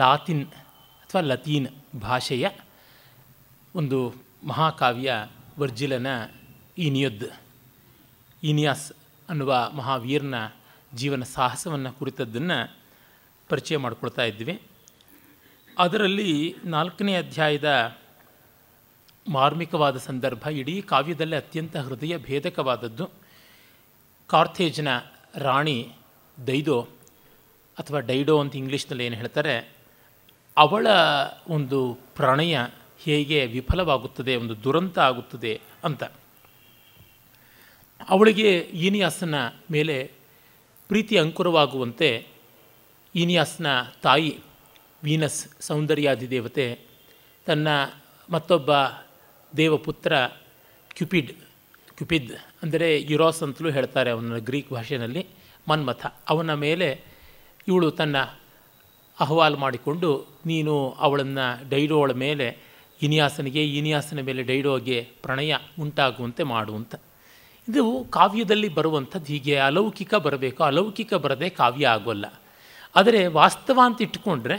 ಲಾತಿನ್ ಅಥವಾ ಲತೀನ್ ಭಾಷೆಯ ಒಂದು ಮಹಾಕಾವ್ಯ ವರ್ಜಿಲನ ಈನಿಯದ್ ಈನಿಯಾಸ್ ಅನ್ನುವ ಮಹಾವೀರನ ಜೀವನ ಸಾಹಸವನ್ನು ಕುರಿತದ್ದನ್ನು ಪರಿಚಯ ಮಾಡಿಕೊಳ್ತಾ ಇದ್ವಿ ಅದರಲ್ಲಿ ನಾಲ್ಕನೇ ಅಧ್ಯಾಯದ ಮಾರ್ಮಿಕವಾದ ಸಂದರ್ಭ ಇಡೀ ಕಾವ್ಯದಲ್ಲೇ ಅತ್ಯಂತ ಹೃದಯ ಭೇದಕವಾದದ್ದು ಕಾರ್ಥೇಜ್ನ ರಾಣಿ ದೈದೋ ಅಥವಾ ಡೈಡೋ ಅಂತ ಇಂಗ್ಲೀಷ್ನಲ್ಲಿ ಏನು ಹೇಳ್ತಾರೆ ಅವಳ ಒಂದು ಪ್ರಣಯ ಹೇಗೆ ವಿಫಲವಾಗುತ್ತದೆ ಒಂದು ದುರಂತ ಆಗುತ್ತದೆ ಅಂತ ಅವಳಿಗೆ ಈನಿಯಾಸನ ಮೇಲೆ ಪ್ರೀತಿ ಅಂಕುರವಾಗುವಂತೆ ಈನಿಯಾಸ್ನ ತಾಯಿ ವೀನಸ್ ಸೌಂದರ್ಯಾದಿ ದೇವತೆ ತನ್ನ ಮತ್ತೊಬ್ಬ ದೇವಪುತ್ರ ಕ್ಯುಪಿಡ್ ಕ್ಯುಪಿದ್ ಅಂದರೆ ಯುರಾಸ್ ಅಂತಲೂ ಹೇಳ್ತಾರೆ ಅವನ ಗ್ರೀಕ್ ಭಾಷೆಯಲ್ಲಿ ಮನ್ಮಥ ಅವನ ಮೇಲೆ ಇವಳು ತನ್ನ ಅಹವಾಲು ಮಾಡಿಕೊಂಡು ನೀನು ಅವಳನ್ನು ಡೈಡೋಳ ಮೇಲೆ ಇನಿಯಾಸನಿಗೆ ಇನಿಯಾಸನ ಮೇಲೆ ಡೈಡೋಗೆ ಪ್ರಣಯ ಉಂಟಾಗುವಂತೆ ಮಾಡುವಂತ ಇದು ಕಾವ್ಯದಲ್ಲಿ ಬರುವಂಥದ್ದು ಹೀಗೆ ಅಲೌಕಿಕ ಬರಬೇಕು ಅಲೌಕಿಕ ಬರದೆ ಕಾವ್ಯ ಆಗೋಲ್ಲ ಆದರೆ ವಾಸ್ತವ ಅಂತ ಇಟ್ಕೊಂಡ್ರೆ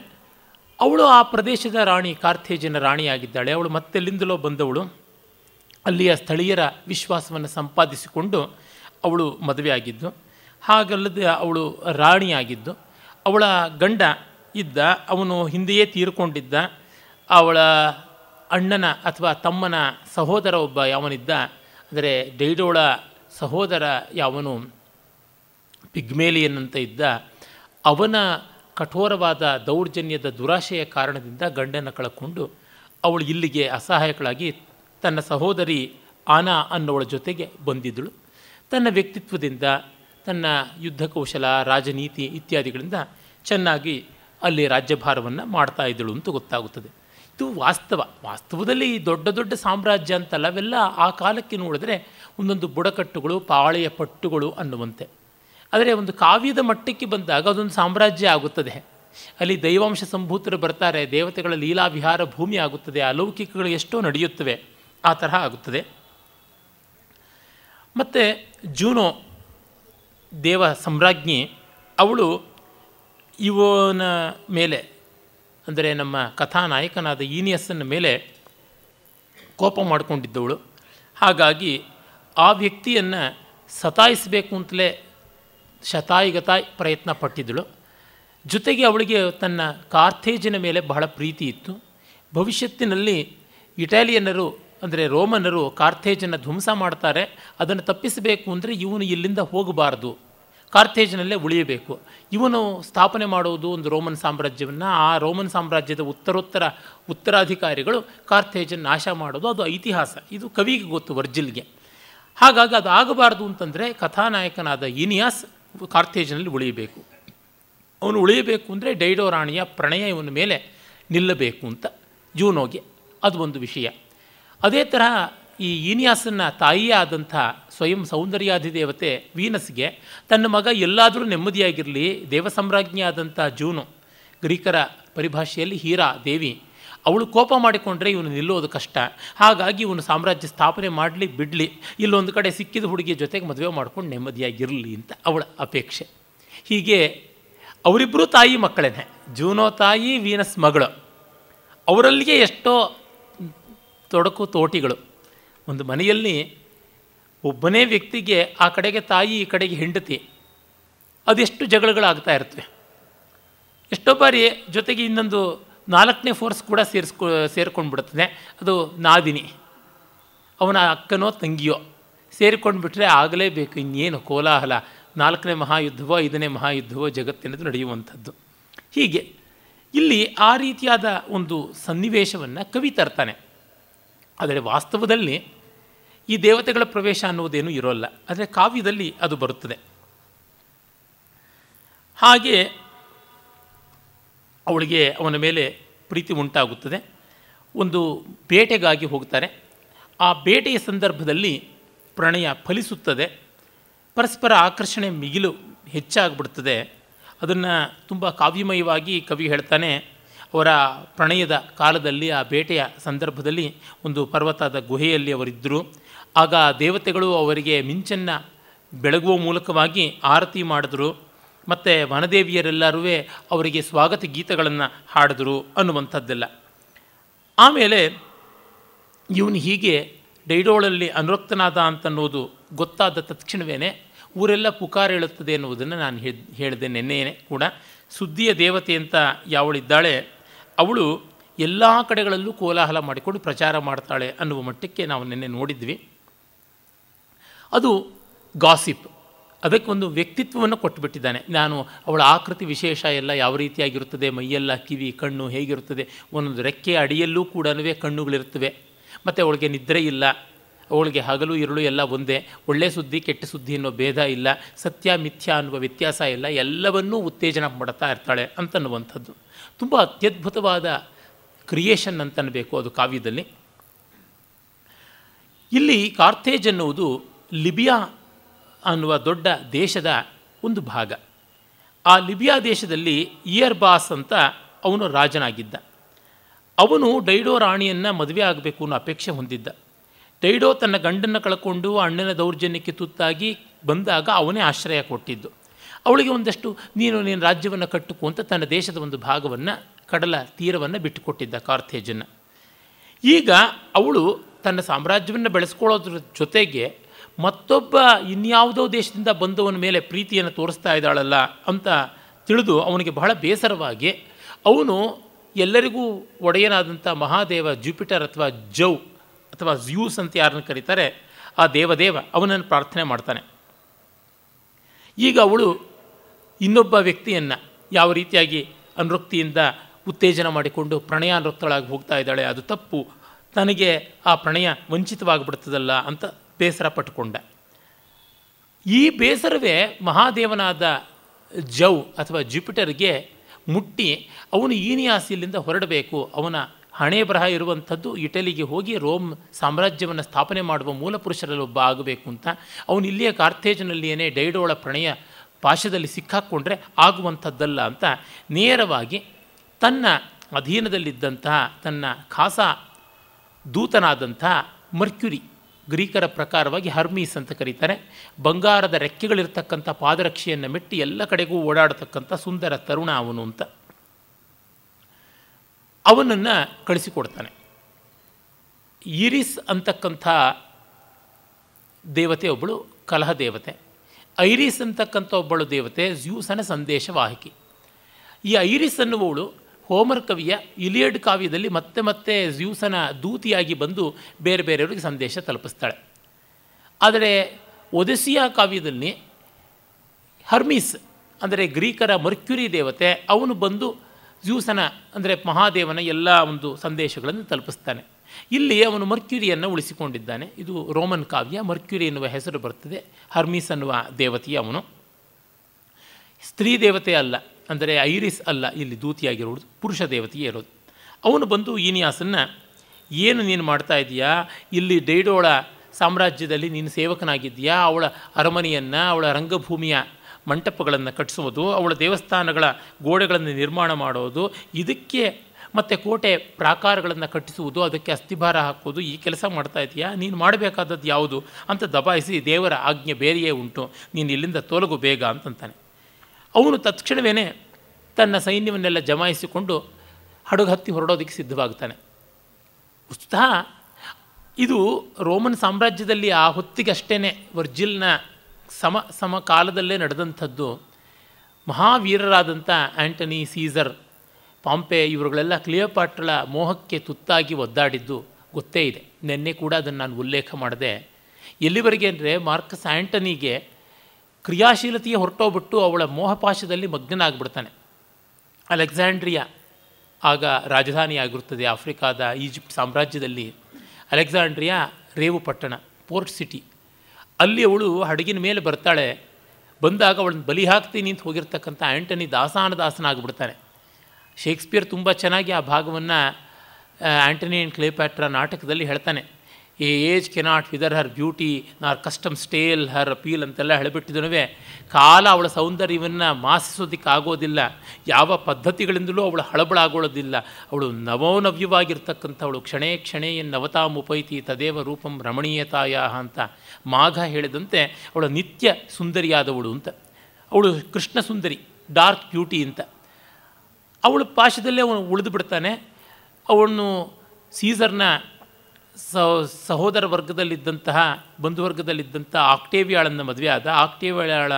ಅವಳು ಆ ಪ್ರದೇಶದ ರಾಣಿ ಕಾರ್ತೇಜಿನ ರಾಣಿಯಾಗಿದ್ದಾಳೆ ಅವಳು ಮತ್ತೆಲ್ಲಿಂದಲೋ ಬಂದವಳು ಅಲ್ಲಿಯ ಸ್ಥಳೀಯರ ವಿಶ್ವಾಸವನ್ನು ಸಂಪಾದಿಸಿಕೊಂಡು ಅವಳು ಆಗಿದ್ದು ಹಾಗಲ್ಲದೆ ಅವಳು ರಾಣಿಯಾಗಿದ್ದು ಅವಳ ಗಂಡ ಇದ್ದ ಅವನು ಹಿಂದೆಯೇ ತೀರ್ಕೊಂಡಿದ್ದ ಅವಳ ಅಣ್ಣನ ಅಥವಾ ತಮ್ಮನ ಸಹೋದರ ಒಬ್ಬ ಯಾವನಿದ್ದ ಅಂದರೆ ಡೈಡೋಳ ಸಹೋದರ ಯಾವನು ಪಿಗ್ಮೇಲಿಯನ್ನಂತ ಇದ್ದ ಅವನ ಕಠೋರವಾದ ದೌರ್ಜನ್ಯದ ದುರಾಶೆಯ ಕಾರಣದಿಂದ ಗಂಡನ ಕಳಕೊಂಡು ಅವಳು ಇಲ್ಲಿಗೆ ಅಸಹಾಯಕಳಾಗಿ ತನ್ನ ಸಹೋದರಿ ಆನಾ ಅನ್ನೋಳ ಜೊತೆಗೆ ಬಂದಿದ್ದಳು ತನ್ನ ವ್ಯಕ್ತಿತ್ವದಿಂದ ತನ್ನ ಯುದ್ಧ ಕೌಶಲ ರಾಜನೀತಿ ಇತ್ಯಾದಿಗಳಿಂದ ಚೆನ್ನಾಗಿ ಅಲ್ಲಿ ರಾಜ್ಯಭಾರವನ್ನು ಮಾಡ್ತಾ ಇದ್ದಳು ಅಂತ ಗೊತ್ತಾಗುತ್ತದೆ ಇದು ವಾಸ್ತವ ವಾಸ್ತವದಲ್ಲಿ ದೊಡ್ಡ ದೊಡ್ಡ ಸಾಮ್ರಾಜ್ಯ ಅಂತಲ್ಲ ಅವೆಲ್ಲ ಆ ಕಾಲಕ್ಕೆ ನೋಡಿದ್ರೆ ಒಂದೊಂದು ಬುಡಕಟ್ಟುಗಳು ಪಾಳೆಯ ಪಟ್ಟುಗಳು ಅನ್ನುವಂತೆ ಆದರೆ ಒಂದು ಕಾವ್ಯದ ಮಟ್ಟಕ್ಕೆ ಬಂದಾಗ ಅದೊಂದು ಸಾಮ್ರಾಜ್ಯ ಆಗುತ್ತದೆ ಅಲ್ಲಿ ದೈವಾಂಶ ಸಂಭೂತರು ಬರ್ತಾರೆ ದೇವತೆಗಳ ಲೀಲಾ ವಿಹಾರ ಭೂಮಿ ಆಗುತ್ತದೆ ಅಲೌಕಿಕಗಳು ಎಷ್ಟೋ ನಡೆಯುತ್ತವೆ ಆ ತರಹ ಆಗುತ್ತದೆ ಮತ್ತು ಜೂನೋ ದೇವ ಸಮ್ರಾಜ್ಞಿ ಅವಳು ಇವನ ಮೇಲೆ ಅಂದರೆ ನಮ್ಮ ಕಥಾನಾಯಕನಾದ ಈನಿಯಸ್ಸನ ಮೇಲೆ ಕೋಪ ಮಾಡಿಕೊಂಡಿದ್ದವಳು ಹಾಗಾಗಿ ಆ ವ್ಯಕ್ತಿಯನ್ನು ಸತಾಯಿಸಬೇಕು ಅಂತಲೇ ಶತಾಯಿಗತಾಯಿ ಪ್ರಯತ್ನ ಪಟ್ಟಿದ್ದಳು ಜೊತೆಗೆ ಅವಳಿಗೆ ತನ್ನ ಕಾರ್ಥೇಜಿನ ಮೇಲೆ ಬಹಳ ಪ್ರೀತಿ ಇತ್ತು ಭವಿಷ್ಯತ್ತಿನಲ್ಲಿ ಇಟಾಲಿಯನ್ನರು ಅಂದರೆ ರೋಮನ್ನರು ಕಾರ್ಥೇಜನ್ನು ಧ್ವಂಸ ಮಾಡ್ತಾರೆ ಅದನ್ನು ತಪ್ಪಿಸಬೇಕು ಅಂದರೆ ಇವನು ಇಲ್ಲಿಂದ ಹೋಗಬಾರ್ದು ಕಾರ್ತೇಜ್ನಲ್ಲೇ ಉಳಿಯಬೇಕು ಇವನು ಸ್ಥಾಪನೆ ಮಾಡುವುದು ಒಂದು ರೋಮನ್ ಸಾಮ್ರಾಜ್ಯವನ್ನು ಆ ರೋಮನ್ ಸಾಮ್ರಾಜ್ಯದ ಉತ್ತರೋತ್ತರ ಉತ್ತರಾಧಿಕಾರಿಗಳು ಕಾರ್ತೇಜನ್ ನಾಶ ಮಾಡೋದು ಅದು ಇತಿಹಾಸ ಇದು ಕವಿಗೆ ಗೊತ್ತು ವರ್ಜಿಲ್ಗೆ ಹಾಗಾಗಿ ಅದು ಆಗಬಾರ್ದು ಅಂತಂದರೆ ಕಥಾನಾಯಕನಾದ ಇನಿಯಾಸ್ ಕಾರ್ತೇಜ್ನಲ್ಲಿ ಉಳಿಯಬೇಕು ಅವನು ಉಳಿಯಬೇಕು ಅಂದರೆ ಡೈಡೋ ರಾಣಿಯ ಪ್ರಣಯ ಇವನ ಮೇಲೆ ನಿಲ್ಲಬೇಕು ಅಂತ ಜೂನೋಗೆ ಅದು ಒಂದು ವಿಷಯ ಅದೇ ತರಹ ಈ ಈನಿಯಾಸನ್ನ ತಾಯಿಯೇ ಆದಂಥ ಸ್ವಯಂ ಸೌಂದರ್ಯಾದಿ ದೇವತೆ ವೀನಸ್ಗೆ ತನ್ನ ಮಗ ಎಲ್ಲಾದರೂ ನೆಮ್ಮದಿಯಾಗಿರಲಿ ದೇವಸಮ್ರಾಜ್ಞಿ ಆದಂಥ ಜೂನು ಗ್ರೀಕರ ಪರಿಭಾಷೆಯಲ್ಲಿ ಹೀರಾ ದೇವಿ ಅವಳು ಕೋಪ ಮಾಡಿಕೊಂಡ್ರೆ ಇವನು ನಿಲ್ಲೋದು ಕಷ್ಟ ಹಾಗಾಗಿ ಇವನು ಸಾಮ್ರಾಜ್ಯ ಸ್ಥಾಪನೆ ಮಾಡಲಿ ಬಿಡಲಿ ಇಲ್ಲೊಂದು ಕಡೆ ಸಿಕ್ಕಿದ ಹುಡುಗಿಯ ಜೊತೆಗೆ ಮದುವೆ ಮಾಡ್ಕೊಂಡು ನೆಮ್ಮದಿಯಾಗಿರಲಿ ಅಂತ ಅವಳ ಅಪೇಕ್ಷೆ ಹೀಗೆ ಅವರಿಬ್ಬರೂ ತಾಯಿ ಮಕ್ಕಳೇನೆ ಜೂನೋ ತಾಯಿ ವೀನಸ್ ಮಗಳು ಅವರಲ್ಲಿಗೆ ಎಷ್ಟೋ ತೊಡಕು ತೋಟಿಗಳು ಒಂದು ಮನೆಯಲ್ಲಿ ಒಬ್ಬನೇ ವ್ಯಕ್ತಿಗೆ ಆ ಕಡೆಗೆ ತಾಯಿ ಈ ಕಡೆಗೆ ಹೆಂಡತಿ ಅದೆಷ್ಟು ಜಗಳಗಳಾಗ್ತಾ ಇರ್ತವೆ ಎಷ್ಟೋ ಬಾರಿ ಜೊತೆಗೆ ಇನ್ನೊಂದು ನಾಲ್ಕನೇ ಫೋರ್ಸ್ ಕೂಡ ಸೇರಿಸ್ಕೊ ಸೇರ್ಕೊಂಡು ಬಿಡ್ತದೆ ಅದು ನಾದಿನಿ ಅವನ ಅಕ್ಕನೋ ತಂಗಿಯೋ ಸೇರಿಕೊಂಡು ಬಿಟ್ಟರೆ ಆಗಲೇಬೇಕು ಇನ್ನೇನು ಕೋಲಾಹಲ ನಾಲ್ಕನೇ ಮಹಾಯುದ್ಧವೋ ಐದನೇ ಮಹಾಯುದ್ಧವೋ ಜಗತ್ತಿನದು ನಡೆಯುವಂಥದ್ದು ಹೀಗೆ ಇಲ್ಲಿ ಆ ರೀತಿಯಾದ ಒಂದು ಸನ್ನಿವೇಶವನ್ನು ಕವಿ ತರ್ತಾನೆ ಆದರೆ ವಾಸ್ತವದಲ್ಲಿ ಈ ದೇವತೆಗಳ ಪ್ರವೇಶ ಅನ್ನುವುದೇನು ಇರೋಲ್ಲ ಆದರೆ ಕಾವ್ಯದಲ್ಲಿ ಅದು ಬರುತ್ತದೆ ಹಾಗೆ ಅವಳಿಗೆ ಅವನ ಮೇಲೆ ಪ್ರೀತಿ ಉಂಟಾಗುತ್ತದೆ ಒಂದು ಬೇಟೆಗಾಗಿ ಹೋಗ್ತಾರೆ ಆ ಬೇಟೆಯ ಸಂದರ್ಭದಲ್ಲಿ ಪ್ರಣಯ ಫಲಿಸುತ್ತದೆ ಪರಸ್ಪರ ಆಕರ್ಷಣೆ ಮಿಗಿಲು ಹೆಚ್ಚಾಗ್ಬಿಡ್ತದೆ ಅದನ್ನು ತುಂಬ ಕಾವ್ಯಮಯವಾಗಿ ಕವಿ ಹೇಳ್ತಾನೆ ಅವರ ಪ್ರಣಯದ ಕಾಲದಲ್ಲಿ ಆ ಬೇಟೆಯ ಸಂದರ್ಭದಲ್ಲಿ ಒಂದು ಪರ್ವತದ ಗುಹೆಯಲ್ಲಿ ಅವರಿದ್ದರು ಆಗ ದೇವತೆಗಳು ಅವರಿಗೆ ಮಿಂಚನ್ನು ಬೆಳಗುವ ಮೂಲಕವಾಗಿ ಆರತಿ ಮಾಡಿದ್ರು ಮತ್ತು ವನದೇವಿಯರೆಲ್ಲರೂ ಅವರಿಗೆ ಸ್ವಾಗತ ಗೀತೆಗಳನ್ನು ಹಾಡಿದ್ರು ಅನ್ನುವಂಥದ್ದೆಲ್ಲ ಆಮೇಲೆ ಇವನು ಹೀಗೆ ಡೈಡೋಳಲ್ಲಿ ಅನುರಕ್ತನಾದ ಅಂತನ್ನೋದು ಗೊತ್ತಾದ ತಕ್ಷಣವೇ ಊರೆಲ್ಲ ಪುಕಾರ ಹೇಳುತ್ತದೆ ಎನ್ನುವುದನ್ನು ನಾನು ಹೇಳಿದೆ ನಿನ್ನೆಯೇ ಕೂಡ ಸುದ್ದಿಯ ದೇವತೆ ಅಂತ ಯಾವಳಿದ್ದಾಳೆ ಅವಳು ಎಲ್ಲ ಕಡೆಗಳಲ್ಲೂ ಕೋಲಾಹಲ ಮಾಡಿಕೊಂಡು ಪ್ರಚಾರ ಮಾಡ್ತಾಳೆ ಅನ್ನುವ ಮಟ್ಟಕ್ಕೆ ನಾವು ನಿನ್ನೆ ನೋಡಿದ್ವಿ ಅದು ಗಾಸಿಪ್ ಅದಕ್ಕೆ ಒಂದು ವ್ಯಕ್ತಿತ್ವವನ್ನು ಕೊಟ್ಟುಬಿಟ್ಟಿದ್ದಾನೆ ನಾನು ಅವಳ ಆಕೃತಿ ವಿಶೇಷ ಎಲ್ಲ ಯಾವ ರೀತಿಯಾಗಿರುತ್ತದೆ ಮೈಯೆಲ್ಲ ಕಿವಿ ಕಣ್ಣು ಹೇಗಿರುತ್ತದೆ ಒಂದೊಂದು ರೆಕ್ಕೆ ಅಡಿಯಲ್ಲೂ ಕೂಡ ಕಣ್ಣುಗಳಿರುತ್ತವೆ ಮತ್ತು ಅವಳಿಗೆ ನಿದ್ರೆ ಇಲ್ಲ ಅವಳಿಗೆ ಹಗಲು ಇರುಳು ಎಲ್ಲ ಒಂದೇ ಒಳ್ಳೆ ಸುದ್ದಿ ಕೆಟ್ಟ ಸುದ್ದಿ ಅನ್ನೋ ಭೇದ ಇಲ್ಲ ಸತ್ಯ ಮಿಥ್ಯ ಅನ್ನುವ ವ್ಯತ್ಯಾಸ ಇಲ್ಲ ಎಲ್ಲವನ್ನೂ ಉತ್ತೇಜನ ಮಾಡ್ತಾ ಇರ್ತಾಳೆ ಅಂತನ್ನುವಂಥದ್ದು ತುಂಬ ಅತ್ಯದ್ಭುತವಾದ ಕ್ರಿಯೇಷನ್ ಅಂತನಬೇಕು ಅದು ಕಾವ್ಯದಲ್ಲಿ ಇಲ್ಲಿ ಕಾರ್ತೇಜ್ ಅನ್ನುವುದು ಲಿಬಿಯಾ ಅನ್ನುವ ದೊಡ್ಡ ದೇಶದ ಒಂದು ಭಾಗ ಆ ಲಿಬಿಯಾ ದೇಶದಲ್ಲಿ ಇಯರ್ ಬಾಸ್ ಅಂತ ಅವನು ರಾಜನಾಗಿದ್ದ ಅವನು ಡೈಡೋ ರಾಣಿಯನ್ನು ಮದುವೆ ಆಗಬೇಕು ಅನ್ನೋ ಅಪೇಕ್ಷೆ ಹೊಂದಿದ್ದ ಡೈಡೋ ತನ್ನ ಗಂಡನ್ನು ಕಳ್ಕೊಂಡು ಅಣ್ಣನ ದೌರ್ಜನ್ಯಕ್ಕೆ ತುತ್ತಾಗಿ ಬಂದಾಗ ಅವನೇ ಆಶ್ರಯ ಕೊಟ್ಟಿದ್ದು ಅವಳಿಗೆ ಒಂದಷ್ಟು ನೀನು ನೀನು ರಾಜ್ಯವನ್ನು ಕಟ್ಟುಕು ಅಂತ ತನ್ನ ದೇಶದ ಒಂದು ಭಾಗವನ್ನು ಕಡಲ ತೀರವನ್ನು ಬಿಟ್ಟುಕೊಟ್ಟಿದ್ದ ಕಾರ್ಥೇಜನ್ನು ಈಗ ಅವಳು ತನ್ನ ಸಾಮ್ರಾಜ್ಯವನ್ನು ಬೆಳೆಸ್ಕೊಳ್ಳೋದ್ರ ಜೊತೆಗೆ ಮತ್ತೊಬ್ಬ ಇನ್ಯಾವುದೋ ದೇಶದಿಂದ ಬಂದವನ ಮೇಲೆ ಪ್ರೀತಿಯನ್ನು ತೋರಿಸ್ತಾ ಇದ್ದಾಳಲ್ಲ ಅಂತ ತಿಳಿದು ಅವನಿಗೆ ಬಹಳ ಬೇಸರವಾಗಿ ಅವನು ಎಲ್ಲರಿಗೂ ಒಡೆಯನಾದಂಥ ಮಹಾದೇವ ಜುಪಿಟರ್ ಅಥವಾ ಜೌ ಅಥವಾ ಜ್ಯೂಸ್ ಅಂತ ಯಾರನ್ನು ಕರೀತಾರೆ ಆ ದೇವದೇವ ಅವನನ್ನು ಪ್ರಾರ್ಥನೆ ಮಾಡ್ತಾನೆ ಈಗ ಅವಳು ಇನ್ನೊಬ್ಬ ವ್ಯಕ್ತಿಯನ್ನು ಯಾವ ರೀತಿಯಾಗಿ ಅನುರಕ್ತಿಯಿಂದ ಉತ್ತೇಜನ ಮಾಡಿಕೊಂಡು ಪ್ರಣಯ ಅನುರಕ್ತಳಾಗಿ ಹೋಗ್ತಾ ಇದ್ದಾಳೆ ಅದು ತಪ್ಪು ತನಗೆ ಆ ಪ್ರಣಯ ವಂಚಿತವಾಗಿಬಿಡ್ತದಲ್ಲ ಅಂತ ಬೇಸರ ಪಟ್ಟುಕೊಂಡ ಈ ಬೇಸರವೇ ಮಹಾದೇವನಾದ ಜೌ ಅಥವಾ ಜುಪಿಟರ್ಗೆ ಮುಟ್ಟಿ ಅವನು ಈನಿಯಾಸಿಯಲ್ಲಿಂದ ಹೊರಡಬೇಕು ಅವನ ಹಣೆ ಬರಹ ಇರುವಂಥದ್ದು ಇಟಲಿಗೆ ಹೋಗಿ ರೋಮ್ ಸಾಮ್ರಾಜ್ಯವನ್ನು ಸ್ಥಾಪನೆ ಮಾಡುವ ಮೂಲ ಪುರುಷರಲ್ಲೊಬ್ಬ ಆಗಬೇಕು ಅಂತ ಅವನು ಇಲ್ಲಿಯ ಕಾರ್ತೇಜನಲ್ಲಿಯೇ ಡೈಡೋಳ ಪ್ರಣಯ ಪಾಶದಲ್ಲಿ ಸಿಕ್ಕಾಕ್ಕೊಂಡ್ರೆ ಆಗುವಂಥದ್ದಲ್ಲ ಅಂತ ನೇರವಾಗಿ ತನ್ನ ಅಧೀನದಲ್ಲಿದ್ದಂತಹ ತನ್ನ ಖಾಸ ದೂತನಾದಂತಹ ಮರ್ಕ್ಯುರಿ ಗ್ರೀಕರ ಪ್ರಕಾರವಾಗಿ ಹರ್ಮೀಸ್ ಅಂತ ಕರೀತಾರೆ ಬಂಗಾರದ ರೆಕ್ಕೆಗಳಿರ್ತಕ್ಕಂಥ ಪಾದರಕ್ಷೆಯನ್ನು ಮೆಟ್ಟಿ ಎಲ್ಲ ಕಡೆಗೂ ಓಡಾಡತಕ್ಕಂಥ ಸುಂದರ ತರುಣ ಅವನು ಅಂತ ಅವನನ್ನು ಕಳಿಸಿಕೊಡ್ತಾನೆ ಇರಿಸ್ ಅಂತಕ್ಕಂಥ ದೇವತೆ ಒಬ್ಬಳು ಕಲಹ ದೇವತೆ ಐರಿಸ್ ಅಂತಕ್ಕಂಥ ಒಬ್ಬಳು ದೇವತೆ ಜ್ಯೂಸನ ಸಂದೇಶವಾಹಕಿ ಈ ಐರಿಸ್ ಅನ್ನುವಳು ಹೋಮರ್ ಕವಿಯ ಇಲಿಯಡ್ ಕಾವ್ಯದಲ್ಲಿ ಮತ್ತೆ ಮತ್ತೆ ಜ್ಯೂಸನ ದೂತಿಯಾಗಿ ಬಂದು ಬೇರೆ ಬೇರೆಯವರಿಗೆ ಸಂದೇಶ ತಲುಪಿಸ್ತಾಳೆ ಆದರೆ ಒದೆಸಿಯಾ ಕಾವ್ಯದಲ್ಲಿ ಹರ್ಮೀಸ್ ಅಂದರೆ ಗ್ರೀಕರ ಮರ್ಕ್ಯುರಿ ದೇವತೆ ಅವನು ಬಂದು ಜ್ಯೂಸನ ಅಂದರೆ ಮಹಾದೇವನ ಎಲ್ಲ ಒಂದು ಸಂದೇಶಗಳನ್ನು ತಲುಪಿಸ್ತಾನೆ ಇಲ್ಲಿ ಅವನು ಮರ್ಕ್ಯುರಿಯನ್ನು ಉಳಿಸಿಕೊಂಡಿದ್ದಾನೆ ಇದು ರೋಮನ್ ಕಾವ್ಯ ಮರ್ಕ್ಯುರಿ ಎನ್ನುವ ಹೆಸರು ಬರ್ತದೆ ಹರ್ಮೀಸ್ ಅನ್ನುವ ದೇವತೆಯ ಅವನು ಸ್ತ್ರೀ ದೇವತೆ ಅಲ್ಲ ಅಂದರೆ ಐರಿಸ್ ಅಲ್ಲ ಇಲ್ಲಿ ದೂತಿಯಾಗಿರೋದು ಪುರುಷ ದೇವತೆಯೇ ಇರೋದು ಅವನು ಬಂದು ಈನಿಯಾಸನ್ನು ಏನು ನೀನು ಮಾಡ್ತಾ ಇದೆಯಾ ಇಲ್ಲಿ ಡೈಡೋಳ ಸಾಮ್ರಾಜ್ಯದಲ್ಲಿ ನೀನು ಸೇವಕನಾಗಿದ್ದೀಯಾ ಅವಳ ಅರಮನೆಯನ್ನು ಅವಳ ರಂಗಭೂಮಿಯ ಮಂಟಪಗಳನ್ನು ಕಟ್ಟಿಸುವುದು ಅವಳ ದೇವಸ್ಥಾನಗಳ ಗೋಡೆಗಳನ್ನು ನಿರ್ಮಾಣ ಮಾಡೋದು ಇದಕ್ಕೆ ಮತ್ತು ಕೋಟೆ ಪ್ರಾಕಾರಗಳನ್ನು ಕಟ್ಟಿಸುವುದು ಅದಕ್ಕೆ ಅಸ್ಥಿಭಾರ ಹಾಕೋದು ಈ ಕೆಲಸ ಮಾಡ್ತಾ ಇದೆಯಾ ನೀನು ಮಾಡಬೇಕಾದದ್ದು ಯಾವುದು ಅಂತ ದಬಾಯಿಸಿ ದೇವರ ಆಜ್ಞೆ ಬೇರೆಯೇ ಉಂಟು ನೀನು ಇಲ್ಲಿಂದ ತೊಲಗು ಬೇಗ ಅಂತಂತಾನೆ ಅವನು ತತ್ಕ್ಷಣವೇ ತನ್ನ ಸೈನ್ಯವನ್ನೆಲ್ಲ ಜಮಾಯಿಸಿಕೊಂಡು ಹಡಗು ಹತ್ತಿ ಹೊರಡೋದಕ್ಕೆ ಸಿದ್ಧವಾಗ್ತಾನೆ ಉತ್ಸಾಹ ಇದು ರೋಮನ್ ಸಾಮ್ರಾಜ್ಯದಲ್ಲಿ ಆ ಹೊತ್ತಿಗಷ್ಟೇ ವರ್ಜಿಲ್ನ ಸಮ ಸಮ ಕಾಲದಲ್ಲೇ ನಡೆದಂಥದ್ದು ಮಹಾವೀರರಾದಂಥ ಆ್ಯಂಟನಿ ಸೀಸರ್ ಪಾಂಪೆ ಇವರುಗಳೆಲ್ಲ ಕ್ಲಿಯೋಪಾಟ್ರಳ ಮೋಹಕ್ಕೆ ತುತ್ತಾಗಿ ಒದ್ದಾಡಿದ್ದು ಗೊತ್ತೇ ಇದೆ ನಿನ್ನೆ ಕೂಡ ಅದನ್ನು ನಾನು ಉಲ್ಲೇಖ ಮಾಡಿದೆ ಎಲ್ಲಿವರೆಗೆ ಅಂದರೆ ಮಾರ್ಕಸ್ ಆ್ಯಂಟನಿಗೆ ಕ್ರಿಯಾಶೀಲತೆಯೇ ಹೊರಟೋಗ್ಬಿಟ್ಟು ಅವಳ ಮೋಹಪಾಶದಲ್ಲಿ ಮಗ್ನಾಗ್ಬಿಡ್ತಾನೆ ಅಲೆಕ್ಸಾಂಡ್ರಿಯಾ ಆಗ ರಾಜಧಾನಿಯಾಗಿರುತ್ತದೆ ಆಫ್ರಿಕಾದ ಈಜಿಪ್ಟ್ ಸಾಮ್ರಾಜ್ಯದಲ್ಲಿ ಅಲೆಕ್ಸಾಂಡ್ರಿಯಾ ರೇವು ಪಟ್ಟಣ ಪೋರ್ಟ್ ಸಿಟಿ ಅಲ್ಲಿ ಅವಳು ಹಡಗಿನ ಮೇಲೆ ಬರ್ತಾಳೆ ಬಂದಾಗ ಅವಳನ್ನ ಬಲಿ ಹಾಕ್ತೀನಿ ಅಂತ ಹೋಗಿರ್ತಕ್ಕಂಥ ಆ್ಯಂಟನಿ ಆಗಿಬಿಡ್ತಾನೆ ಶೇಕ್ಸ್ಪಿಯರ್ ತುಂಬ ಚೆನ್ನಾಗಿ ಆ ಭಾಗವನ್ನು ಆ್ಯಂಟನಿ ಆ್ಯಂಡ್ ಕ್ಲೇಪ್ಯಾಟ್ರ ನಾಟಕದಲ್ಲಿ ಹೇಳ್ತಾನೆ a age cannot wither her beauty nor custom stale her appeal ಅಂತೆಲ್ಲ ಹೇಳಿಬಿಟ್ಟಿದನುವೆ ಕಾಲ ಅವಳ ಸೌಂದರ್ಯವನ್ನು ಮಾಸಿಸೋದಕ್ಕೆ ಆಗೋದಿಲ್ಲ ಯಾವ ಪದ್ಧತಿಗಳಿಂದಲೂ ಅವಳು ಹಳಬಳಾಗೋಳೋದಿಲ್ಲ ಅವಳು ನವೋನವ್ಯವಾಗಿರ್ತಕ್ಕಂಥವಳು ಕ್ಷಣೇ ಕ್ಷಣೇಯನ್ನು ಉಪೈತಿ ತದೇವ ರೂಪಂ ರಮಣೀಯತಾಯ ಅಂತ ಮಾಘ ಹೇಳಿದಂತೆ ಅವಳು ನಿತ್ಯ ಸುಂದರಿಯಾದವಳು ಅಂತ ಅವಳು ಕೃಷ್ಣ ಸುಂದರಿ ಡಾರ್ಕ್ ಬ್ಯೂಟಿ ಅಂತ ಅವಳ ಪಾಶದಲ್ಲೇ ಅವನು ಉಳಿದು ಬಿಡ್ತಾನೆ ಸೀಸರ್ನ ಸಹೋದರ ವರ್ಗದಲ್ಲಿದ್ದಂತಹ ಬಂಧುವರ್ಗದಲ್ಲಿದ್ದಂಥ ಆಕ್ಟೇವಿಯಾಳನ್ನು ಮದುವೆ ಆದ ಆಕ್ಟೇವಿಯಾಳ